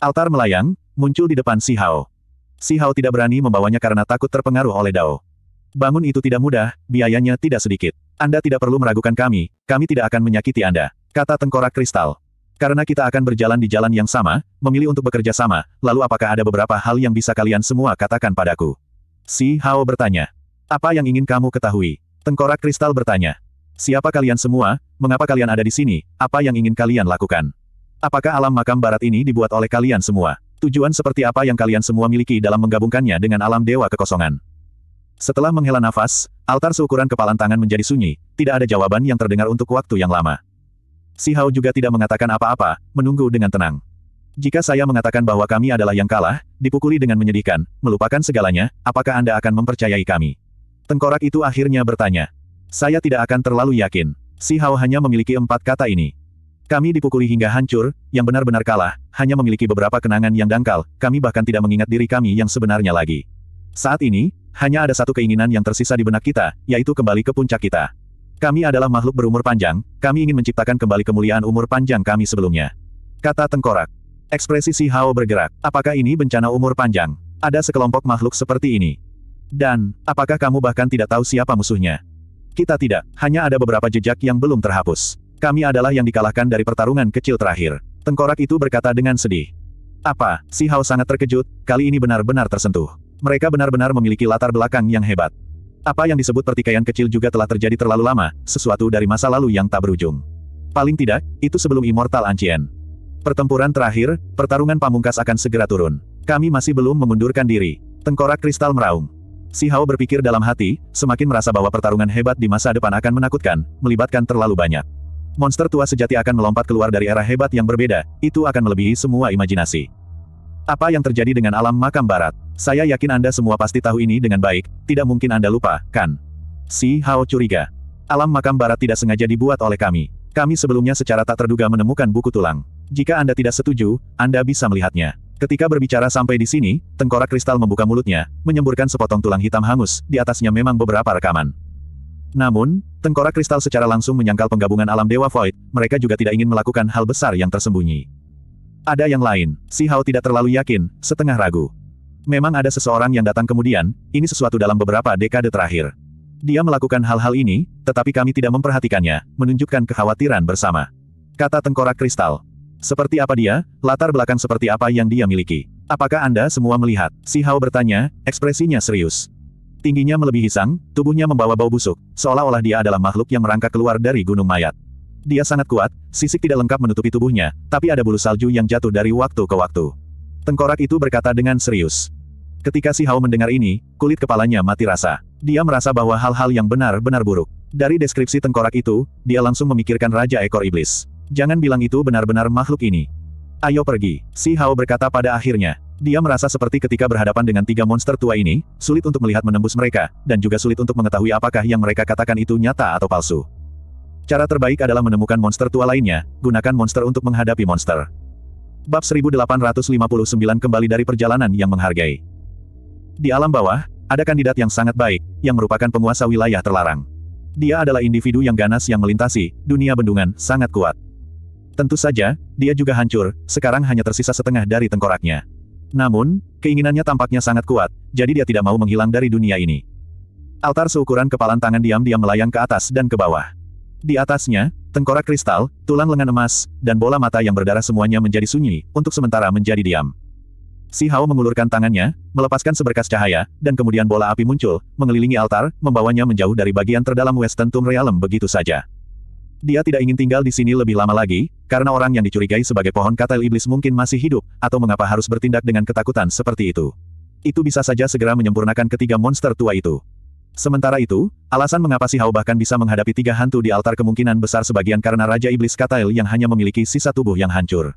Altar melayang, muncul di depan Si Hao. Si Hao tidak berani membawanya karena takut terpengaruh oleh Dao. Bangun itu tidak mudah, biayanya tidak sedikit. Anda tidak perlu meragukan kami, kami tidak akan menyakiti Anda, kata tengkorak kristal. Karena kita akan berjalan di jalan yang sama, memilih untuk bekerja sama, lalu apakah ada beberapa hal yang bisa kalian semua katakan padaku? Si Hao bertanya. Apa yang ingin kamu ketahui? Tengkorak kristal bertanya. Siapa kalian semua, mengapa kalian ada di sini, apa yang ingin kalian lakukan? Apakah alam makam barat ini dibuat oleh kalian semua? Tujuan seperti apa yang kalian semua miliki dalam menggabungkannya dengan alam dewa kekosongan? Setelah menghela nafas, altar seukuran kepalan tangan menjadi sunyi, tidak ada jawaban yang terdengar untuk waktu yang lama. Si Hao juga tidak mengatakan apa-apa, menunggu dengan tenang. Jika saya mengatakan bahwa kami adalah yang kalah, dipukuli dengan menyedihkan, melupakan segalanya, apakah Anda akan mempercayai kami? Tengkorak itu akhirnya bertanya. Saya tidak akan terlalu yakin. Si Hao hanya memiliki empat kata ini. Kami dipukuli hingga hancur, yang benar-benar kalah, hanya memiliki beberapa kenangan yang dangkal, kami bahkan tidak mengingat diri kami yang sebenarnya lagi. Saat ini, hanya ada satu keinginan yang tersisa di benak kita, yaitu kembali ke puncak kita. Kami adalah makhluk berumur panjang, kami ingin menciptakan kembali kemuliaan umur panjang kami sebelumnya. Kata tengkorak. Ekspresi si Hao bergerak. Apakah ini bencana umur panjang? Ada sekelompok makhluk seperti ini. Dan, apakah kamu bahkan tidak tahu siapa musuhnya? Kita tidak, hanya ada beberapa jejak yang belum terhapus. Kami adalah yang dikalahkan dari pertarungan kecil terakhir. Tengkorak itu berkata dengan sedih. Apa, si Hao sangat terkejut, kali ini benar-benar tersentuh. Mereka benar-benar memiliki latar belakang yang hebat. Apa yang disebut pertikaian kecil juga telah terjadi terlalu lama, sesuatu dari masa lalu yang tak berujung. Paling tidak, itu sebelum Immortal Ancient. Pertempuran terakhir, pertarungan pamungkas akan segera turun. Kami masih belum mengundurkan diri. Tengkorak kristal meraung. Si Hao berpikir dalam hati, semakin merasa bahwa pertarungan hebat di masa depan akan menakutkan, melibatkan terlalu banyak. Monster tua sejati akan melompat keluar dari era hebat yang berbeda, itu akan melebihi semua imajinasi. Apa yang terjadi dengan alam makam barat? Saya yakin Anda semua pasti tahu ini dengan baik, tidak mungkin Anda lupa, kan? Si Hao curiga. Alam makam barat tidak sengaja dibuat oleh kami. Kami sebelumnya secara tak terduga menemukan buku tulang. Jika Anda tidak setuju, Anda bisa melihatnya. Ketika berbicara sampai di sini, tengkorak kristal membuka mulutnya, menyemburkan sepotong tulang hitam hangus, di atasnya memang beberapa rekaman. Namun, tengkorak kristal secara langsung menyangkal penggabungan alam Dewa Void, mereka juga tidak ingin melakukan hal besar yang tersembunyi. Ada yang lain, si Hao tidak terlalu yakin, setengah ragu. Memang ada seseorang yang datang kemudian, ini sesuatu dalam beberapa dekade terakhir. Dia melakukan hal-hal ini, tetapi kami tidak memperhatikannya, menunjukkan kekhawatiran bersama. Kata tengkorak kristal. Seperti apa dia, latar belakang seperti apa yang dia miliki. Apakah Anda semua melihat? Si Hao bertanya, ekspresinya serius. Tingginya melebihi Sang, tubuhnya membawa bau busuk, seolah-olah dia adalah makhluk yang merangkak keluar dari gunung mayat. Dia sangat kuat, sisik tidak lengkap menutupi tubuhnya, tapi ada bulu salju yang jatuh dari waktu ke waktu. Tengkorak itu berkata dengan serius. Ketika si Hao mendengar ini, kulit kepalanya mati rasa. Dia merasa bahwa hal-hal yang benar-benar buruk. Dari deskripsi tengkorak itu, dia langsung memikirkan Raja Ekor Iblis. Jangan bilang itu benar-benar makhluk ini. Ayo pergi, si Hao berkata pada akhirnya. Dia merasa seperti ketika berhadapan dengan tiga monster tua ini, sulit untuk melihat menembus mereka, dan juga sulit untuk mengetahui apakah yang mereka katakan itu nyata atau palsu. Cara terbaik adalah menemukan monster tua lainnya, gunakan monster untuk menghadapi monster. Bab 1859 kembali dari perjalanan yang menghargai. Di alam bawah, ada kandidat yang sangat baik, yang merupakan penguasa wilayah terlarang. Dia adalah individu yang ganas yang melintasi, dunia bendungan, sangat kuat. Tentu saja, dia juga hancur, sekarang hanya tersisa setengah dari tengkoraknya. Namun, keinginannya tampaknya sangat kuat, jadi dia tidak mau menghilang dari dunia ini. Altar seukuran kepalan tangan diam-diam melayang ke atas dan ke bawah. Di atasnya, tengkorak kristal, tulang lengan emas, dan bola mata yang berdarah semuanya menjadi sunyi, untuk sementara menjadi diam. Si Hao mengulurkan tangannya, melepaskan seberkas cahaya, dan kemudian bola api muncul, mengelilingi altar, membawanya menjauh dari bagian terdalam Western Tomb Realm begitu saja. Dia tidak ingin tinggal di sini lebih lama lagi, karena orang yang dicurigai sebagai pohon katel iblis mungkin masih hidup, atau mengapa harus bertindak dengan ketakutan seperti itu. Itu bisa saja segera menyempurnakan ketiga monster tua itu. Sementara itu, alasan mengapa si Hao bahkan bisa menghadapi tiga hantu di altar kemungkinan besar sebagian karena Raja Iblis Katail yang hanya memiliki sisa tubuh yang hancur.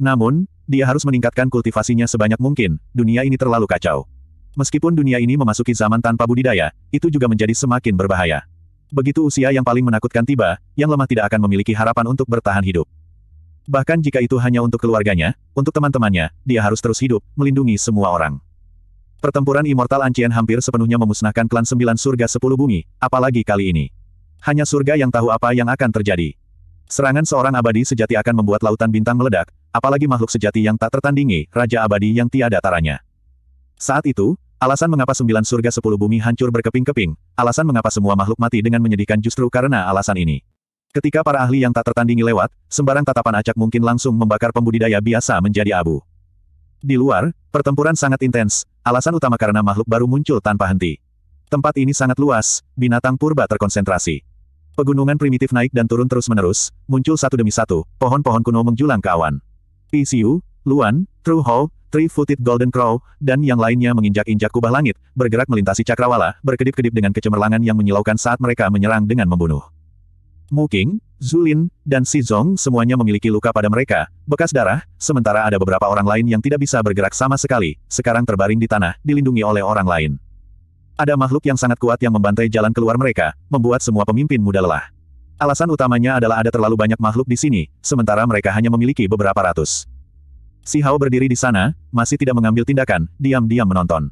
Namun, dia harus meningkatkan kultivasinya sebanyak mungkin, dunia ini terlalu kacau. Meskipun dunia ini memasuki zaman tanpa budidaya, itu juga menjadi semakin berbahaya. Begitu usia yang paling menakutkan tiba, yang lemah tidak akan memiliki harapan untuk bertahan hidup. Bahkan jika itu hanya untuk keluarganya, untuk teman-temannya, dia harus terus hidup, melindungi semua orang. Pertempuran Immortal Ancien hampir sepenuhnya memusnahkan klan sembilan surga sepuluh bumi, apalagi kali ini. Hanya surga yang tahu apa yang akan terjadi. Serangan seorang abadi sejati akan membuat lautan bintang meledak, apalagi makhluk sejati yang tak tertandingi, raja abadi yang tiada taranya. Saat itu, alasan mengapa sembilan surga sepuluh bumi hancur berkeping-keping, alasan mengapa semua makhluk mati dengan menyedihkan justru karena alasan ini. Ketika para ahli yang tak tertandingi lewat, sembarang tatapan acak mungkin langsung membakar pembudidaya biasa menjadi abu. Di luar, pertempuran sangat intens, alasan utama karena makhluk baru muncul tanpa henti. Tempat ini sangat luas, binatang purba terkonsentrasi. Pegunungan primitif naik dan turun terus-menerus, muncul satu demi satu, pohon-pohon kuno menjulang ke awan. PCU, Luan, True Hall, Three-Footed Golden Crow, dan yang lainnya menginjak-injak kubah langit, bergerak melintasi cakrawala, berkedip-kedip dengan kecemerlangan yang menyilaukan saat mereka menyerang dengan membunuh. Mu Qing, Zulin, dan Si Zong semuanya memiliki luka pada mereka, bekas darah, sementara ada beberapa orang lain yang tidak bisa bergerak sama sekali, sekarang terbaring di tanah, dilindungi oleh orang lain. Ada makhluk yang sangat kuat yang membantai jalan keluar mereka, membuat semua pemimpin muda lelah. Alasan utamanya adalah ada terlalu banyak makhluk di sini, sementara mereka hanya memiliki beberapa ratus. Si Hao berdiri di sana, masih tidak mengambil tindakan, diam-diam menonton.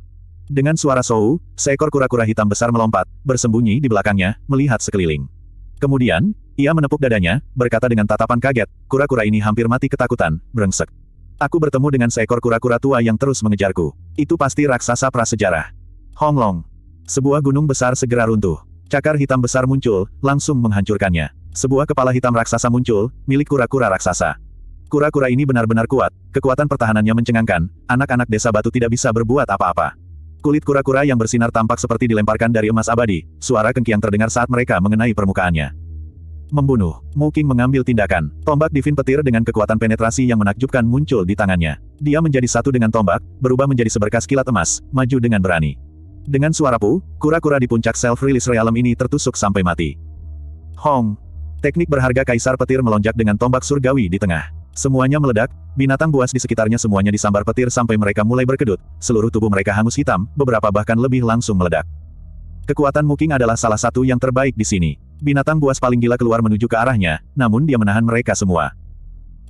Dengan suara Sou, seekor kura-kura hitam besar melompat, bersembunyi di belakangnya, melihat sekeliling. Kemudian, ia menepuk dadanya, berkata dengan tatapan kaget, kura-kura ini hampir mati ketakutan, brengsek. Aku bertemu dengan seekor kura-kura tua yang terus mengejarku. Itu pasti raksasa prasejarah. Honglong. Sebuah gunung besar segera runtuh. Cakar hitam besar muncul, langsung menghancurkannya. Sebuah kepala hitam raksasa muncul, milik kura-kura raksasa. Kura-kura ini benar-benar kuat, kekuatan pertahanannya mencengangkan, anak-anak desa batu tidak bisa berbuat apa-apa. Kulit kura-kura yang bersinar tampak seperti dilemparkan dari emas abadi, suara kengkiang terdengar saat mereka mengenai permukaannya. Membunuh, Muking mengambil tindakan. Tombak Divin Petir dengan kekuatan penetrasi yang menakjubkan muncul di tangannya. Dia menjadi satu dengan tombak, berubah menjadi seberkas kilat emas, maju dengan berani. Dengan suara pu, kura-kura di puncak self-release realm ini tertusuk sampai mati. Hong! Teknik berharga Kaisar Petir melonjak dengan tombak surgawi di tengah. Semuanya meledak, binatang buas di sekitarnya semuanya disambar petir sampai mereka mulai berkedut, seluruh tubuh mereka hangus hitam, beberapa bahkan lebih langsung meledak. Kekuatan Muking adalah salah satu yang terbaik di sini. Binatang buas paling gila keluar menuju ke arahnya, namun dia menahan mereka semua.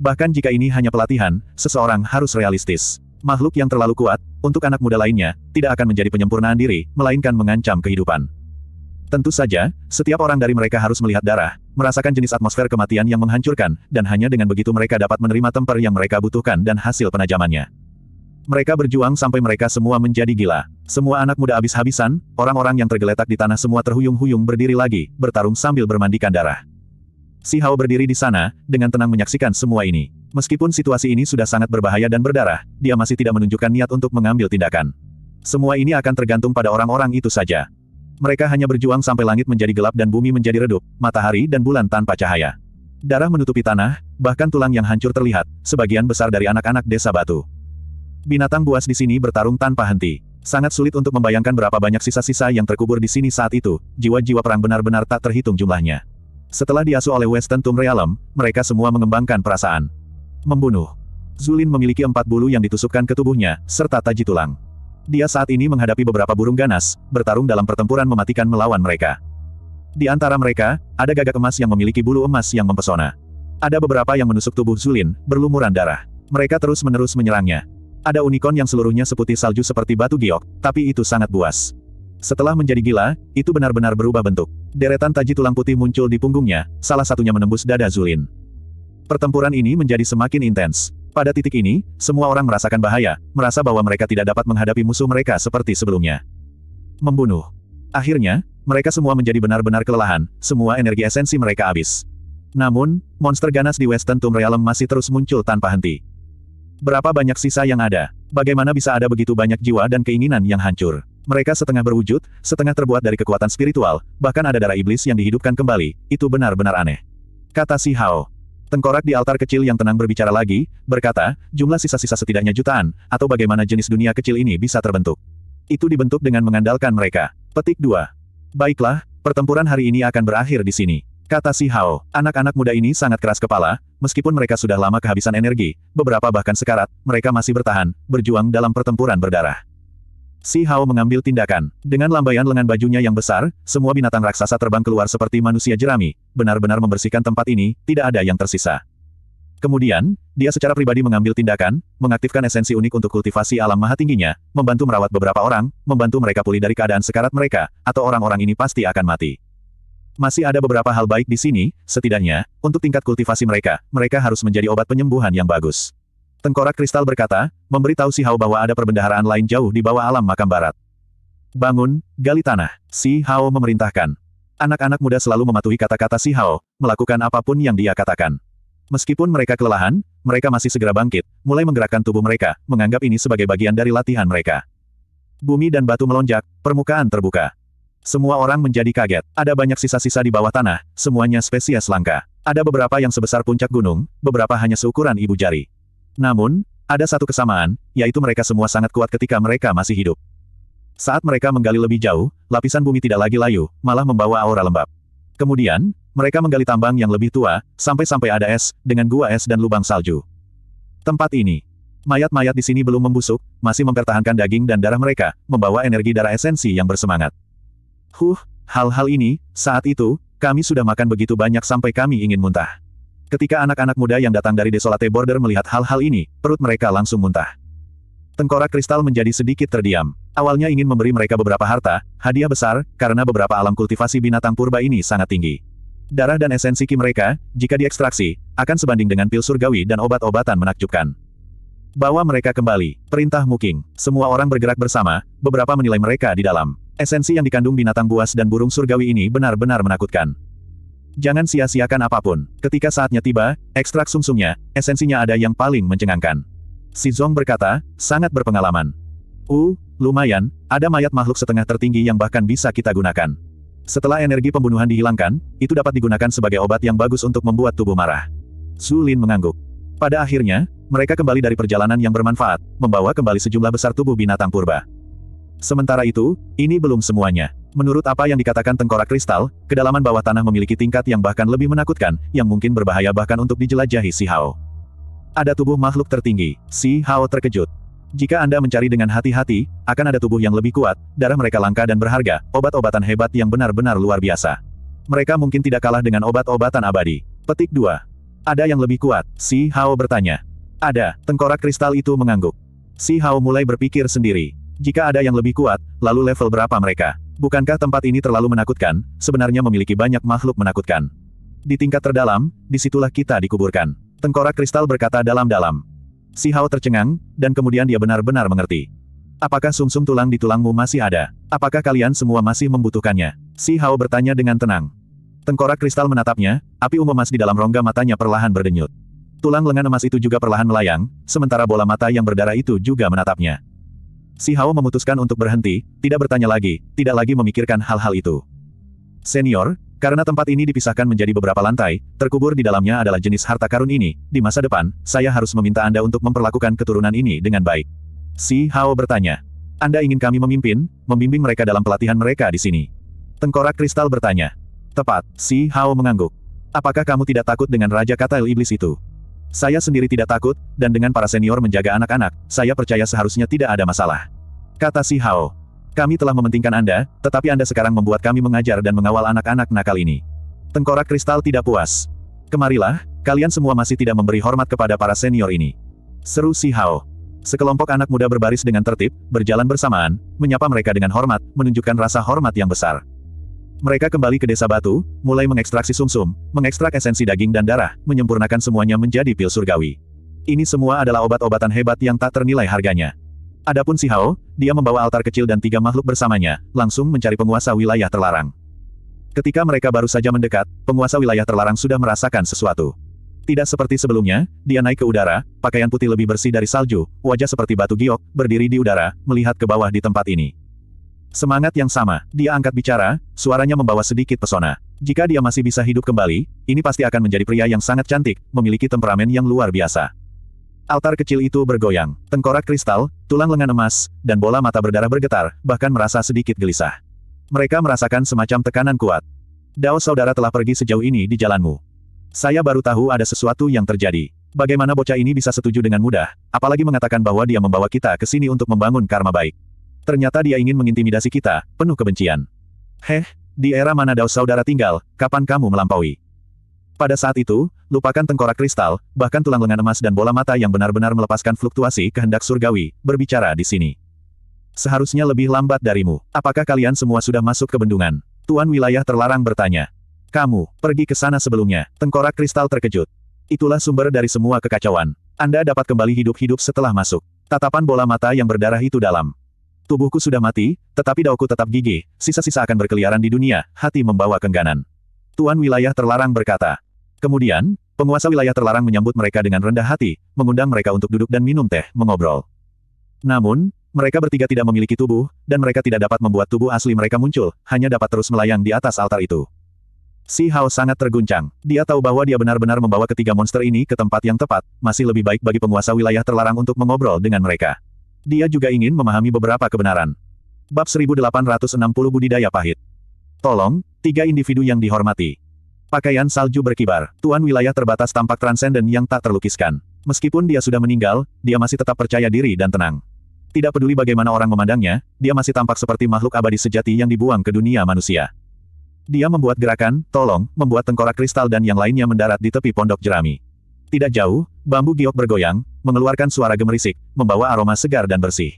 Bahkan jika ini hanya pelatihan, seseorang harus realistis. Makhluk yang terlalu kuat, untuk anak muda lainnya, tidak akan menjadi penyempurnaan diri, melainkan mengancam kehidupan. Tentu saja, setiap orang dari mereka harus melihat darah, merasakan jenis atmosfer kematian yang menghancurkan, dan hanya dengan begitu mereka dapat menerima temper yang mereka butuhkan dan hasil penajamannya. Mereka berjuang sampai mereka semua menjadi gila. Semua anak muda habis-habisan, orang-orang yang tergeletak di tanah semua terhuyung-huyung berdiri lagi, bertarung sambil bermandikan darah. Si Hao berdiri di sana, dengan tenang menyaksikan semua ini. Meskipun situasi ini sudah sangat berbahaya dan berdarah, dia masih tidak menunjukkan niat untuk mengambil tindakan. Semua ini akan tergantung pada orang-orang itu saja. Mereka hanya berjuang sampai langit menjadi gelap dan bumi menjadi redup, matahari dan bulan tanpa cahaya. Darah menutupi tanah, bahkan tulang yang hancur terlihat, sebagian besar dari anak-anak desa batu. Binatang buas di sini bertarung tanpa henti. Sangat sulit untuk membayangkan berapa banyak sisa-sisa yang terkubur di sini saat itu, jiwa-jiwa perang benar-benar tak terhitung jumlahnya. Setelah diasuh oleh Western Tum Realm, mereka semua mengembangkan perasaan. Membunuh. Zulin memiliki empat bulu yang ditusukkan ke tubuhnya, serta taji tulang. Dia saat ini menghadapi beberapa burung ganas, bertarung dalam pertempuran mematikan melawan mereka. Di antara mereka, ada gagak emas yang memiliki bulu emas yang mempesona. Ada beberapa yang menusuk tubuh Zulin, berlumuran darah. Mereka terus-menerus menyerangnya. Ada unicorn yang seluruhnya seputih salju seperti batu giok, tapi itu sangat buas. Setelah menjadi gila, itu benar-benar berubah bentuk. Deretan taji tulang putih muncul di punggungnya, salah satunya menembus dada Zulin. Pertempuran ini menjadi semakin intens. Pada titik ini, semua orang merasakan bahaya, merasa bahwa mereka tidak dapat menghadapi musuh mereka seperti sebelumnya. Membunuh. Akhirnya, mereka semua menjadi benar-benar kelelahan, semua energi esensi mereka habis. Namun, monster ganas di Western Tomb Realm masih terus muncul tanpa henti. Berapa banyak sisa yang ada? Bagaimana bisa ada begitu banyak jiwa dan keinginan yang hancur? Mereka setengah berwujud, setengah terbuat dari kekuatan spiritual, bahkan ada darah iblis yang dihidupkan kembali, itu benar-benar aneh. Kata si Hao. Tengkorak di altar kecil yang tenang berbicara lagi, berkata, jumlah sisa-sisa setidaknya jutaan, atau bagaimana jenis dunia kecil ini bisa terbentuk. Itu dibentuk dengan mengandalkan mereka. Petik 2. Baiklah, pertempuran hari ini akan berakhir di sini. Kata si Hao, anak-anak muda ini sangat keras kepala, meskipun mereka sudah lama kehabisan energi, beberapa bahkan sekarat, mereka masih bertahan, berjuang dalam pertempuran berdarah. Si Hao mengambil tindakan. Dengan lambaian lengan bajunya yang besar, semua binatang raksasa terbang keluar seperti manusia jerami, benar-benar membersihkan tempat ini, tidak ada yang tersisa. Kemudian, dia secara pribadi mengambil tindakan, mengaktifkan esensi unik untuk kultivasi alam maha tingginya, membantu merawat beberapa orang, membantu mereka pulih dari keadaan sekarat mereka, atau orang-orang ini pasti akan mati. Masih ada beberapa hal baik di sini, setidaknya, untuk tingkat kultivasi mereka, mereka harus menjadi obat penyembuhan yang bagus. Tengkorak kristal berkata, memberitahu si Hao bahwa ada perbendaharaan lain jauh di bawah alam makam barat. Bangun, gali tanah, si Hao memerintahkan. Anak-anak muda selalu mematuhi kata-kata si Hao, melakukan apapun yang dia katakan. Meskipun mereka kelelahan, mereka masih segera bangkit, mulai menggerakkan tubuh mereka, menganggap ini sebagai bagian dari latihan mereka. Bumi dan batu melonjak, permukaan terbuka. Semua orang menjadi kaget. Ada banyak sisa-sisa di bawah tanah, semuanya spesies langka. Ada beberapa yang sebesar puncak gunung, beberapa hanya seukuran ibu jari. Namun, ada satu kesamaan, yaitu mereka semua sangat kuat ketika mereka masih hidup. Saat mereka menggali lebih jauh, lapisan bumi tidak lagi layu, malah membawa aura lembab. Kemudian, mereka menggali tambang yang lebih tua, sampai-sampai ada es, dengan gua es dan lubang salju. Tempat ini. Mayat-mayat di sini belum membusuk, masih mempertahankan daging dan darah mereka, membawa energi darah esensi yang bersemangat. Huh, hal-hal ini, saat itu, kami sudah makan begitu banyak sampai kami ingin muntah. Ketika anak-anak muda yang datang dari Desolate Border melihat hal-hal ini, perut mereka langsung muntah. Tengkorak kristal menjadi sedikit terdiam. Awalnya ingin memberi mereka beberapa harta, hadiah besar, karena beberapa alam kultivasi binatang purba ini sangat tinggi. Darah dan esensi ki mereka, jika diekstraksi, akan sebanding dengan pil surgawi dan obat-obatan menakjubkan. Bawa mereka kembali, perintah Muking. Semua orang bergerak bersama, beberapa menilai mereka di dalam. Esensi yang dikandung binatang buas dan burung surgawi ini benar-benar menakutkan. Jangan sia-siakan apapun. Ketika saatnya tiba, ekstrak sumsumnya, esensinya ada yang paling mencengangkan. Si Zong berkata, sangat berpengalaman. Uh, lumayan, ada mayat makhluk setengah tertinggi yang bahkan bisa kita gunakan. Setelah energi pembunuhan dihilangkan, itu dapat digunakan sebagai obat yang bagus untuk membuat tubuh marah. Su Lin mengangguk. Pada akhirnya, mereka kembali dari perjalanan yang bermanfaat, membawa kembali sejumlah besar tubuh binatang purba. Sementara itu, ini belum semuanya. Menurut apa yang dikatakan tengkorak kristal, kedalaman bawah tanah memiliki tingkat yang bahkan lebih menakutkan, yang mungkin berbahaya bahkan untuk dijelajahi Si Hao. Ada tubuh makhluk tertinggi, Si Hao terkejut. Jika Anda mencari dengan hati-hati, akan ada tubuh yang lebih kuat, darah mereka langka dan berharga, obat-obatan hebat yang benar-benar luar biasa. Mereka mungkin tidak kalah dengan obat-obatan abadi. Petik 2. Ada yang lebih kuat, Si Hao bertanya. Ada, tengkorak kristal itu mengangguk. Si Hao mulai berpikir sendiri. Jika ada yang lebih kuat, lalu level berapa mereka? Bukankah tempat ini terlalu menakutkan, sebenarnya memiliki banyak makhluk menakutkan. Di tingkat terdalam, disitulah kita dikuburkan. Tengkorak kristal berkata dalam-dalam. Si Hao tercengang, dan kemudian dia benar-benar mengerti. Apakah sumsum -sum tulang di tulangmu masih ada? Apakah kalian semua masih membutuhkannya? Si Hao bertanya dengan tenang. Tengkorak kristal menatapnya, api ungu emas di dalam rongga matanya perlahan berdenyut. Tulang lengan emas itu juga perlahan melayang, sementara bola mata yang berdarah itu juga menatapnya. Si Hao memutuskan untuk berhenti, tidak bertanya lagi, tidak lagi memikirkan hal-hal itu. Senior, karena tempat ini dipisahkan menjadi beberapa lantai, terkubur di dalamnya adalah jenis harta karun ini. Di masa depan, saya harus meminta Anda untuk memperlakukan keturunan ini dengan baik. Si Hao bertanya. Anda ingin kami memimpin, membimbing mereka dalam pelatihan mereka di sini. Tengkorak kristal bertanya. Tepat, Si Hao mengangguk. Apakah kamu tidak takut dengan Raja Katal Iblis itu? Saya sendiri tidak takut, dan dengan para senior menjaga anak-anak, saya percaya seharusnya tidak ada masalah. Kata si Hao. Kami telah mementingkan Anda, tetapi Anda sekarang membuat kami mengajar dan mengawal anak-anak nakal ini. Tengkorak kristal tidak puas. Kemarilah, kalian semua masih tidak memberi hormat kepada para senior ini. Seru si Hao. Sekelompok anak muda berbaris dengan tertib, berjalan bersamaan, menyapa mereka dengan hormat, menunjukkan rasa hormat yang besar. Mereka kembali ke desa batu, mulai mengekstraksi sumsum, -sum, mengekstrak esensi daging dan darah, menyempurnakan semuanya menjadi pil surgawi. Ini semua adalah obat-obatan hebat yang tak ternilai harganya. Adapun si Hao, dia membawa altar kecil dan tiga makhluk bersamanya, langsung mencari penguasa wilayah terlarang. Ketika mereka baru saja mendekat, penguasa wilayah terlarang sudah merasakan sesuatu. Tidak seperti sebelumnya, dia naik ke udara, pakaian putih lebih bersih dari salju, wajah seperti batu giok, berdiri di udara, melihat ke bawah di tempat ini. Semangat yang sama. Dia angkat bicara, suaranya membawa sedikit pesona. Jika dia masih bisa hidup kembali, ini pasti akan menjadi pria yang sangat cantik, memiliki temperamen yang luar biasa. Altar kecil itu bergoyang, tengkorak kristal, tulang lengan emas, dan bola mata berdarah bergetar, bahkan merasa sedikit gelisah. Mereka merasakan semacam tekanan kuat. Dao saudara telah pergi sejauh ini di jalanmu. Saya baru tahu ada sesuatu yang terjadi. Bagaimana bocah ini bisa setuju dengan mudah, apalagi mengatakan bahwa dia membawa kita ke sini untuk membangun karma baik. Ternyata dia ingin mengintimidasi kita, penuh kebencian. Heh, di era mana Dao saudara tinggal, kapan kamu melampaui? Pada saat itu, lupakan tengkorak kristal, bahkan tulang lengan emas dan bola mata yang benar-benar melepaskan fluktuasi kehendak surgawi, berbicara di sini. Seharusnya lebih lambat darimu. Apakah kalian semua sudah masuk ke bendungan? Tuan wilayah terlarang bertanya. Kamu, pergi ke sana sebelumnya. Tengkorak kristal terkejut. Itulah sumber dari semua kekacauan. Anda dapat kembali hidup-hidup setelah masuk. Tatapan bola mata yang berdarah itu dalam. Tubuhku sudah mati, tetapi daoku tetap gigih, sisa-sisa akan berkeliaran di dunia, hati membawa kengganan. Tuan wilayah terlarang berkata. Kemudian, penguasa wilayah terlarang menyambut mereka dengan rendah hati, mengundang mereka untuk duduk dan minum teh, mengobrol. Namun, mereka bertiga tidak memiliki tubuh, dan mereka tidak dapat membuat tubuh asli mereka muncul, hanya dapat terus melayang di atas altar itu. Si Hao sangat terguncang. Dia tahu bahwa dia benar-benar membawa ketiga monster ini ke tempat yang tepat, masih lebih baik bagi penguasa wilayah terlarang untuk mengobrol dengan mereka. Dia juga ingin memahami beberapa kebenaran. Bab 1860 Budidaya Pahit. Tolong, tiga individu yang dihormati. Pakaian salju berkibar, tuan wilayah terbatas tampak transenden yang tak terlukiskan. Meskipun dia sudah meninggal, dia masih tetap percaya diri dan tenang. Tidak peduli bagaimana orang memandangnya, dia masih tampak seperti makhluk abadi sejati yang dibuang ke dunia manusia. Dia membuat gerakan, tolong, membuat tengkorak kristal dan yang lainnya mendarat di tepi pondok jerami. Tidak jauh, bambu giok bergoyang, mengeluarkan suara gemerisik, membawa aroma segar dan bersih.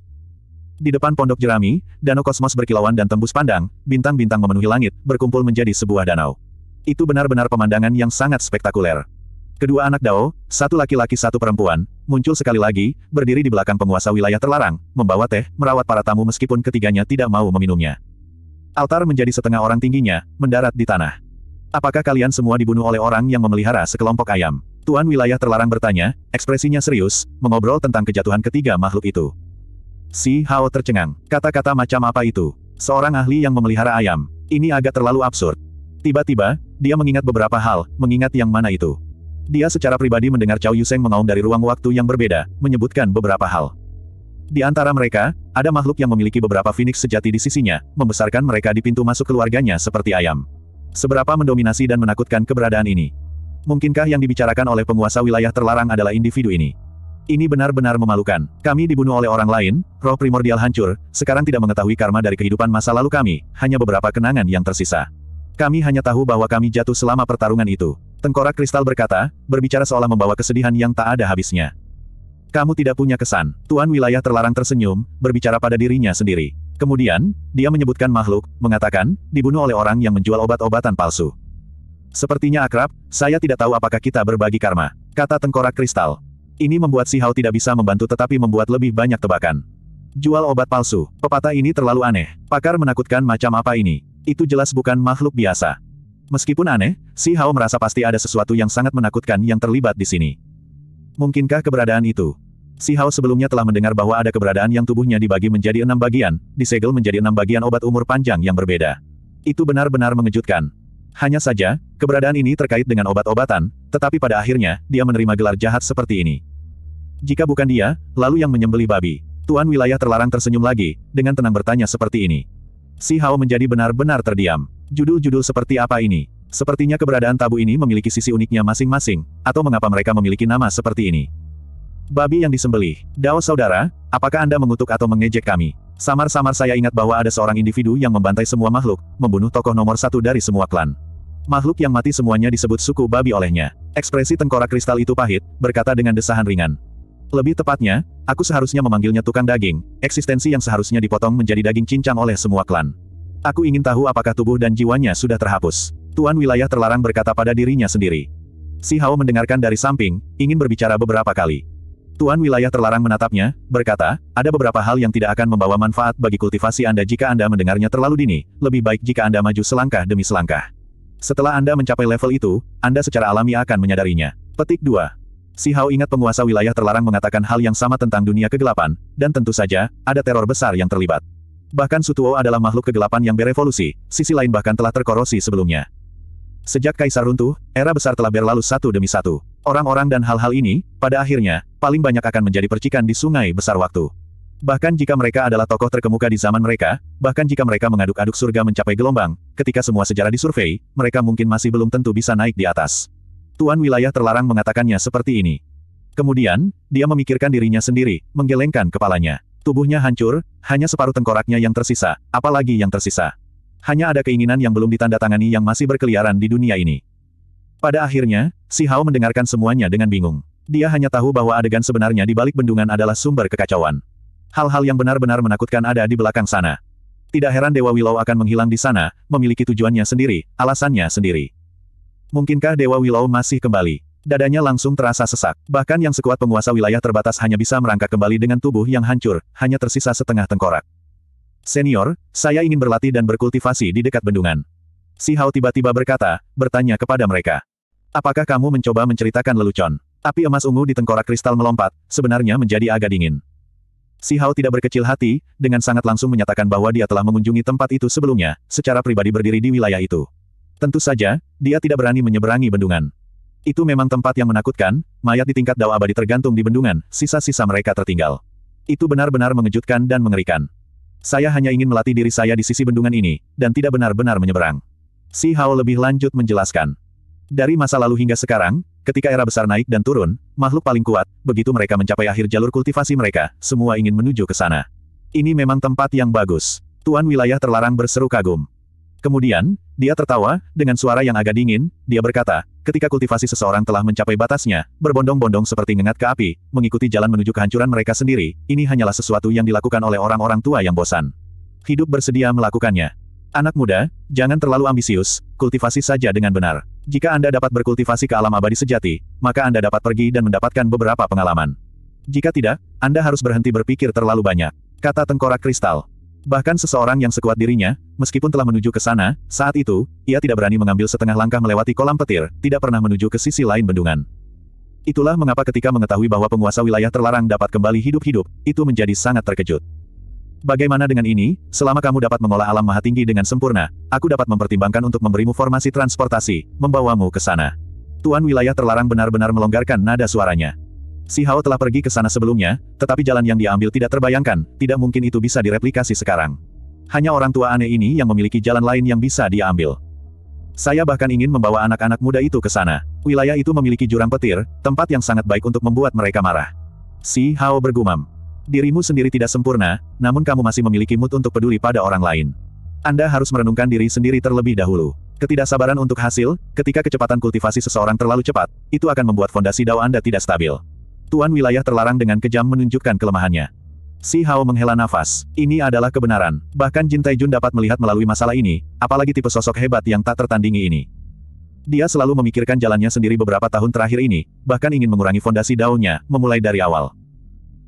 Di depan pondok jerami, danau kosmos berkilauan dan tembus pandang, bintang-bintang memenuhi langit, berkumpul menjadi sebuah danau. Itu benar-benar pemandangan yang sangat spektakuler. Kedua anak Dao, satu laki-laki satu perempuan, muncul sekali lagi, berdiri di belakang penguasa wilayah terlarang, membawa teh, merawat para tamu meskipun ketiganya tidak mau meminumnya. Altar menjadi setengah orang tingginya, mendarat di tanah. Apakah kalian semua dibunuh oleh orang yang memelihara sekelompok ayam? Tuan wilayah terlarang bertanya, ekspresinya serius, mengobrol tentang kejatuhan ketiga makhluk itu. Si Hao tercengang. Kata-kata macam apa itu? Seorang ahli yang memelihara ayam. Ini agak terlalu absurd. Tiba-tiba, dia mengingat beberapa hal, mengingat yang mana itu. Dia secara pribadi mendengar Cao Yuseng mengaum dari ruang waktu yang berbeda, menyebutkan beberapa hal. Di antara mereka, ada makhluk yang memiliki beberapa Phoenix sejati di sisinya, membesarkan mereka di pintu masuk keluarganya seperti ayam. Seberapa mendominasi dan menakutkan keberadaan ini. Mungkinkah yang dibicarakan oleh penguasa wilayah terlarang adalah individu ini? Ini benar-benar memalukan. Kami dibunuh oleh orang lain, roh primordial hancur, sekarang tidak mengetahui karma dari kehidupan masa lalu kami, hanya beberapa kenangan yang tersisa. Kami hanya tahu bahwa kami jatuh selama pertarungan itu. Tengkorak kristal berkata, berbicara seolah membawa kesedihan yang tak ada habisnya. Kamu tidak punya kesan. Tuan wilayah terlarang tersenyum, berbicara pada dirinya sendiri. Kemudian, dia menyebutkan makhluk, mengatakan, dibunuh oleh orang yang menjual obat-obatan palsu. Sepertinya akrab, saya tidak tahu apakah kita berbagi karma. Kata tengkorak kristal. Ini membuat si Hao tidak bisa membantu tetapi membuat lebih banyak tebakan. Jual obat palsu. Pepatah ini terlalu aneh. Pakar menakutkan macam apa ini? Itu jelas bukan makhluk biasa. Meskipun aneh, si Hao merasa pasti ada sesuatu yang sangat menakutkan yang terlibat di sini. Mungkinkah keberadaan itu? Si Hao sebelumnya telah mendengar bahwa ada keberadaan yang tubuhnya dibagi menjadi enam bagian, disegel menjadi enam bagian obat umur panjang yang berbeda. Itu benar-benar mengejutkan. Hanya saja, keberadaan ini terkait dengan obat-obatan, tetapi pada akhirnya, dia menerima gelar jahat seperti ini. Jika bukan dia, lalu yang menyembeli babi. Tuan wilayah terlarang tersenyum lagi, dengan tenang bertanya seperti ini. Si Hao menjadi benar-benar terdiam. Judul-judul seperti apa ini? Sepertinya keberadaan tabu ini memiliki sisi uniknya masing-masing, atau mengapa mereka memiliki nama seperti ini. Babi yang disembelih. Dao saudara, apakah Anda mengutuk atau mengejek kami? Samar-samar saya ingat bahwa ada seorang individu yang membantai semua makhluk, membunuh tokoh nomor satu dari semua klan. Makhluk yang mati semuanya disebut suku babi olehnya. Ekspresi tengkorak kristal itu pahit, berkata dengan desahan ringan. Lebih tepatnya, aku seharusnya memanggilnya tukang daging, eksistensi yang seharusnya dipotong menjadi daging cincang oleh semua klan. Aku ingin tahu apakah tubuh dan jiwanya sudah terhapus. Tuan wilayah terlarang berkata pada dirinya sendiri. Si Hao mendengarkan dari samping, ingin berbicara beberapa kali. Tuan wilayah terlarang menatapnya, berkata, ada beberapa hal yang tidak akan membawa manfaat bagi kultivasi Anda jika Anda mendengarnya terlalu dini, lebih baik jika Anda maju selangkah demi selangkah. Setelah Anda mencapai level itu, Anda secara alami akan menyadarinya. Petik 2. Si Hao ingat penguasa wilayah terlarang mengatakan hal yang sama tentang dunia kegelapan, dan tentu saja, ada teror besar yang terlibat. Bahkan Sutuo adalah makhluk kegelapan yang berevolusi, sisi lain bahkan telah terkorosi sebelumnya. Sejak Kaisar runtuh, era besar telah berlalu satu demi satu. Orang-orang dan hal-hal ini, pada akhirnya, paling banyak akan menjadi percikan di sungai besar waktu. Bahkan jika mereka adalah tokoh terkemuka di zaman mereka, bahkan jika mereka mengaduk-aduk surga mencapai gelombang, ketika semua sejarah disurvei, mereka mungkin masih belum tentu bisa naik di atas. Tuan wilayah terlarang mengatakannya seperti ini. Kemudian, dia memikirkan dirinya sendiri, menggelengkan kepalanya. Tubuhnya hancur, hanya separuh tengkoraknya yang tersisa, apalagi yang tersisa. Hanya ada keinginan yang belum ditandatangani yang masih berkeliaran di dunia ini. Pada akhirnya, Si Hao mendengarkan semuanya dengan bingung. Dia hanya tahu bahwa adegan sebenarnya di balik bendungan adalah sumber kekacauan. Hal-hal yang benar-benar menakutkan ada di belakang sana. Tidak heran Dewa Willow akan menghilang di sana, memiliki tujuannya sendiri, alasannya sendiri. Mungkinkah Dewa Willow masih kembali? Dadanya langsung terasa sesak. Bahkan yang sekuat penguasa wilayah terbatas hanya bisa merangkak kembali dengan tubuh yang hancur, hanya tersisa setengah tengkorak. Senior, saya ingin berlatih dan berkultivasi di dekat bendungan. Si Hao tiba-tiba berkata, bertanya kepada mereka. Apakah kamu mencoba menceritakan lelucon? Api emas ungu di tengkorak kristal melompat, sebenarnya menjadi agak dingin. Si Hao tidak berkecil hati, dengan sangat langsung menyatakan bahwa dia telah mengunjungi tempat itu sebelumnya, secara pribadi berdiri di wilayah itu. Tentu saja, dia tidak berani menyeberangi bendungan. Itu memang tempat yang menakutkan, mayat di tingkat dao abadi tergantung di bendungan, sisa-sisa mereka tertinggal. Itu benar-benar mengejutkan dan mengerikan. Saya hanya ingin melatih diri saya di sisi bendungan ini, dan tidak benar-benar menyeberang. Si Hao lebih lanjut menjelaskan. Dari masa lalu hingga sekarang, ketika era besar naik dan turun, makhluk paling kuat, begitu mereka mencapai akhir jalur kultivasi mereka, semua ingin menuju ke sana. Ini memang tempat yang bagus. Tuan wilayah terlarang berseru kagum. Kemudian, dia tertawa, dengan suara yang agak dingin, dia berkata, ketika kultivasi seseorang telah mencapai batasnya, berbondong-bondong seperti ngengat ke api, mengikuti jalan menuju kehancuran mereka sendiri, ini hanyalah sesuatu yang dilakukan oleh orang-orang tua yang bosan. Hidup bersedia melakukannya. Anak muda, jangan terlalu ambisius, kultivasi saja dengan benar. Jika Anda dapat berkultivasi ke alam abadi sejati, maka Anda dapat pergi dan mendapatkan beberapa pengalaman. Jika tidak, Anda harus berhenti berpikir terlalu banyak, kata tengkorak kristal. Bahkan seseorang yang sekuat dirinya, meskipun telah menuju ke sana, saat itu, ia tidak berani mengambil setengah langkah melewati kolam petir, tidak pernah menuju ke sisi lain bendungan. Itulah mengapa ketika mengetahui bahwa penguasa wilayah terlarang dapat kembali hidup-hidup, itu menjadi sangat terkejut. Bagaimana dengan ini, selama kamu dapat mengolah alam maha tinggi dengan sempurna, aku dapat mempertimbangkan untuk memberimu formasi transportasi, membawamu ke sana. Tuan wilayah terlarang benar-benar melonggarkan nada suaranya. Si Hao telah pergi ke sana sebelumnya, tetapi jalan yang diambil tidak terbayangkan, tidak mungkin itu bisa direplikasi sekarang. Hanya orang tua aneh ini yang memiliki jalan lain yang bisa dia ambil. Saya bahkan ingin membawa anak-anak muda itu ke sana. Wilayah itu memiliki jurang petir, tempat yang sangat baik untuk membuat mereka marah. Si Hao bergumam. Dirimu sendiri tidak sempurna, namun kamu masih memiliki mood untuk peduli pada orang lain. Anda harus merenungkan diri sendiri terlebih dahulu. Ketidaksabaran untuk hasil, ketika kecepatan kultivasi seseorang terlalu cepat, itu akan membuat fondasi dao Anda tidak stabil. Tuan wilayah terlarang dengan kejam menunjukkan kelemahannya. Si Hao menghela nafas. Ini adalah kebenaran. Bahkan Jin Taijun dapat melihat melalui masalah ini, apalagi tipe sosok hebat yang tak tertandingi ini. Dia selalu memikirkan jalannya sendiri beberapa tahun terakhir ini, bahkan ingin mengurangi fondasi daunnya, memulai dari awal.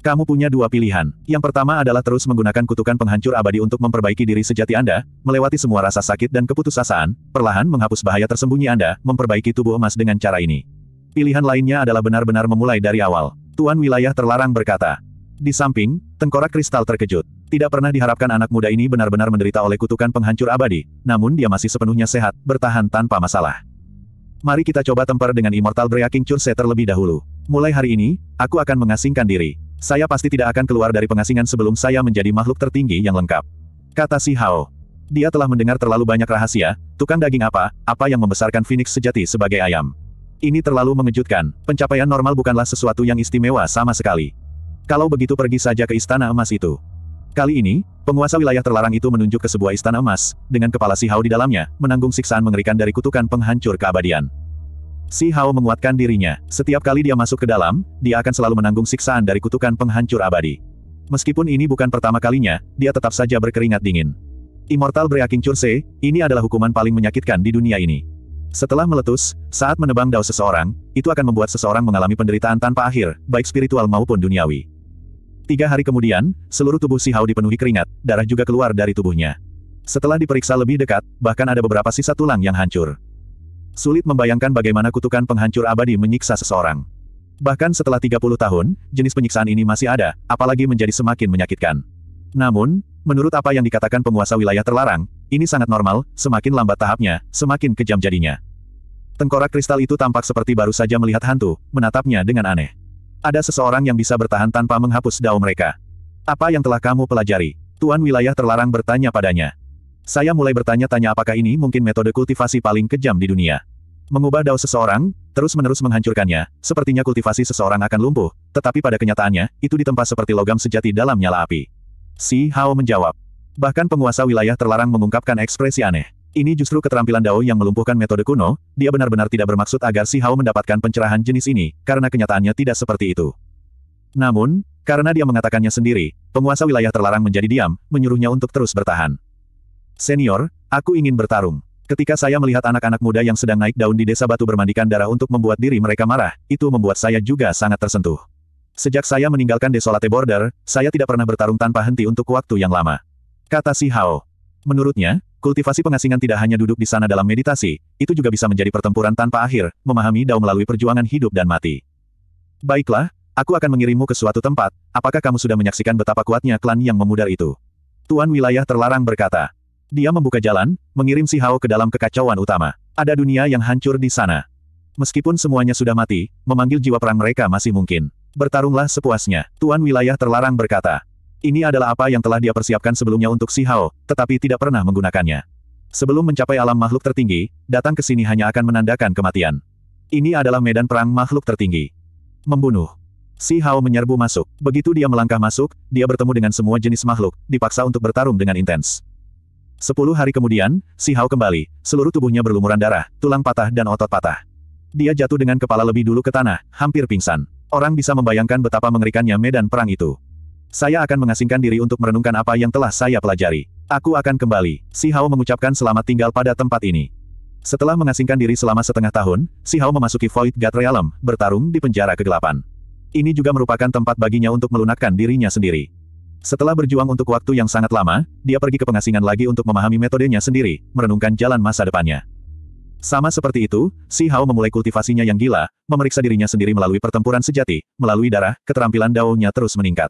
Kamu punya dua pilihan. Yang pertama adalah terus menggunakan kutukan penghancur abadi untuk memperbaiki diri sejati Anda, melewati semua rasa sakit dan keputusasaan, perlahan menghapus bahaya tersembunyi Anda, memperbaiki tubuh emas dengan cara ini. Pilihan lainnya adalah benar-benar memulai dari awal. Tuan wilayah terlarang berkata. Di samping, tengkorak kristal terkejut. Tidak pernah diharapkan anak muda ini benar-benar menderita oleh kutukan penghancur abadi, namun dia masih sepenuhnya sehat, bertahan tanpa masalah. Mari kita coba tempar dengan Immortal Breaking Curse terlebih dahulu. Mulai hari ini, aku akan mengasingkan diri. Saya pasti tidak akan keluar dari pengasingan sebelum saya menjadi makhluk tertinggi yang lengkap. Kata si Hao. Dia telah mendengar terlalu banyak rahasia, tukang daging apa, apa yang membesarkan Phoenix sejati sebagai ayam. Ini terlalu mengejutkan, pencapaian normal bukanlah sesuatu yang istimewa sama sekali. Kalau begitu pergi saja ke istana emas itu. Kali ini, penguasa wilayah terlarang itu menunjuk ke sebuah istana emas, dengan kepala si Hao di dalamnya, menanggung siksaan mengerikan dari kutukan penghancur keabadian. Si Hao menguatkan dirinya. Setiap kali dia masuk ke dalam, dia akan selalu menanggung siksaan dari kutukan penghancur abadi. Meskipun ini bukan pertama kalinya, dia tetap saja berkeringat dingin. Immortal Breaking Curse, ini adalah hukuman paling menyakitkan di dunia ini. Setelah meletus, saat menebang dao seseorang, itu akan membuat seseorang mengalami penderitaan tanpa akhir, baik spiritual maupun duniawi. Tiga hari kemudian, seluruh tubuh Si Hao dipenuhi keringat, darah juga keluar dari tubuhnya. Setelah diperiksa lebih dekat, bahkan ada beberapa sisa tulang yang hancur sulit membayangkan bagaimana kutukan penghancur abadi menyiksa seseorang. Bahkan setelah 30 tahun, jenis penyiksaan ini masih ada, apalagi menjadi semakin menyakitkan. Namun, menurut apa yang dikatakan penguasa wilayah terlarang, ini sangat normal, semakin lambat tahapnya, semakin kejam jadinya. Tengkorak kristal itu tampak seperti baru saja melihat hantu, menatapnya dengan aneh. Ada seseorang yang bisa bertahan tanpa menghapus dao mereka. Apa yang telah kamu pelajari? Tuan wilayah terlarang bertanya padanya. Saya mulai bertanya-tanya apakah ini mungkin metode kultivasi paling kejam di dunia. Mengubah dao seseorang, terus-menerus menghancurkannya, sepertinya kultivasi seseorang akan lumpuh, tetapi pada kenyataannya, itu ditempa seperti logam sejati dalam nyala api. Si Hao menjawab. Bahkan penguasa wilayah terlarang mengungkapkan ekspresi aneh. Ini justru keterampilan Dao yang melumpuhkan metode kuno, dia benar-benar tidak bermaksud agar si Hao mendapatkan pencerahan jenis ini, karena kenyataannya tidak seperti itu. Namun, karena dia mengatakannya sendiri, penguasa wilayah terlarang menjadi diam, menyuruhnya untuk terus bertahan. Senior, aku ingin bertarung. Ketika saya melihat anak-anak muda yang sedang naik daun di desa batu bermandikan darah untuk membuat diri mereka marah, itu membuat saya juga sangat tersentuh. Sejak saya meninggalkan Desolate Border, saya tidak pernah bertarung tanpa henti untuk waktu yang lama. Kata si Hao. Menurutnya, kultivasi pengasingan tidak hanya duduk di sana dalam meditasi, itu juga bisa menjadi pertempuran tanpa akhir, memahami dao melalui perjuangan hidup dan mati. Baiklah, aku akan mengirimmu ke suatu tempat, apakah kamu sudah menyaksikan betapa kuatnya klan yang memudar itu? Tuan wilayah terlarang berkata. Dia membuka jalan, mengirim si Hao ke dalam kekacauan utama. Ada dunia yang hancur di sana. Meskipun semuanya sudah mati, memanggil jiwa perang mereka masih mungkin. Bertarunglah sepuasnya, Tuan Wilayah terlarang berkata. Ini adalah apa yang telah dia persiapkan sebelumnya untuk si Hao, tetapi tidak pernah menggunakannya. Sebelum mencapai alam makhluk tertinggi, datang ke sini hanya akan menandakan kematian. Ini adalah medan perang makhluk tertinggi. Membunuh. Si Hao menyerbu masuk. Begitu dia melangkah masuk, dia bertemu dengan semua jenis makhluk, dipaksa untuk bertarung dengan intens. Sepuluh hari kemudian, Si Hao kembali, seluruh tubuhnya berlumuran darah, tulang patah dan otot patah. Dia jatuh dengan kepala lebih dulu ke tanah, hampir pingsan. Orang bisa membayangkan betapa mengerikannya medan perang itu. Saya akan mengasingkan diri untuk merenungkan apa yang telah saya pelajari. Aku akan kembali. Si Hao mengucapkan selamat tinggal pada tempat ini. Setelah mengasingkan diri selama setengah tahun, Si Hao memasuki Void God Realm, bertarung di penjara kegelapan. Ini juga merupakan tempat baginya untuk melunakkan dirinya sendiri. Setelah berjuang untuk waktu yang sangat lama, dia pergi ke pengasingan lagi untuk memahami metodenya sendiri, merenungkan jalan masa depannya. Sama seperti itu, Si Hao memulai kultivasinya yang gila, memeriksa dirinya sendiri melalui pertempuran sejati, melalui darah, keterampilan daunnya terus meningkat.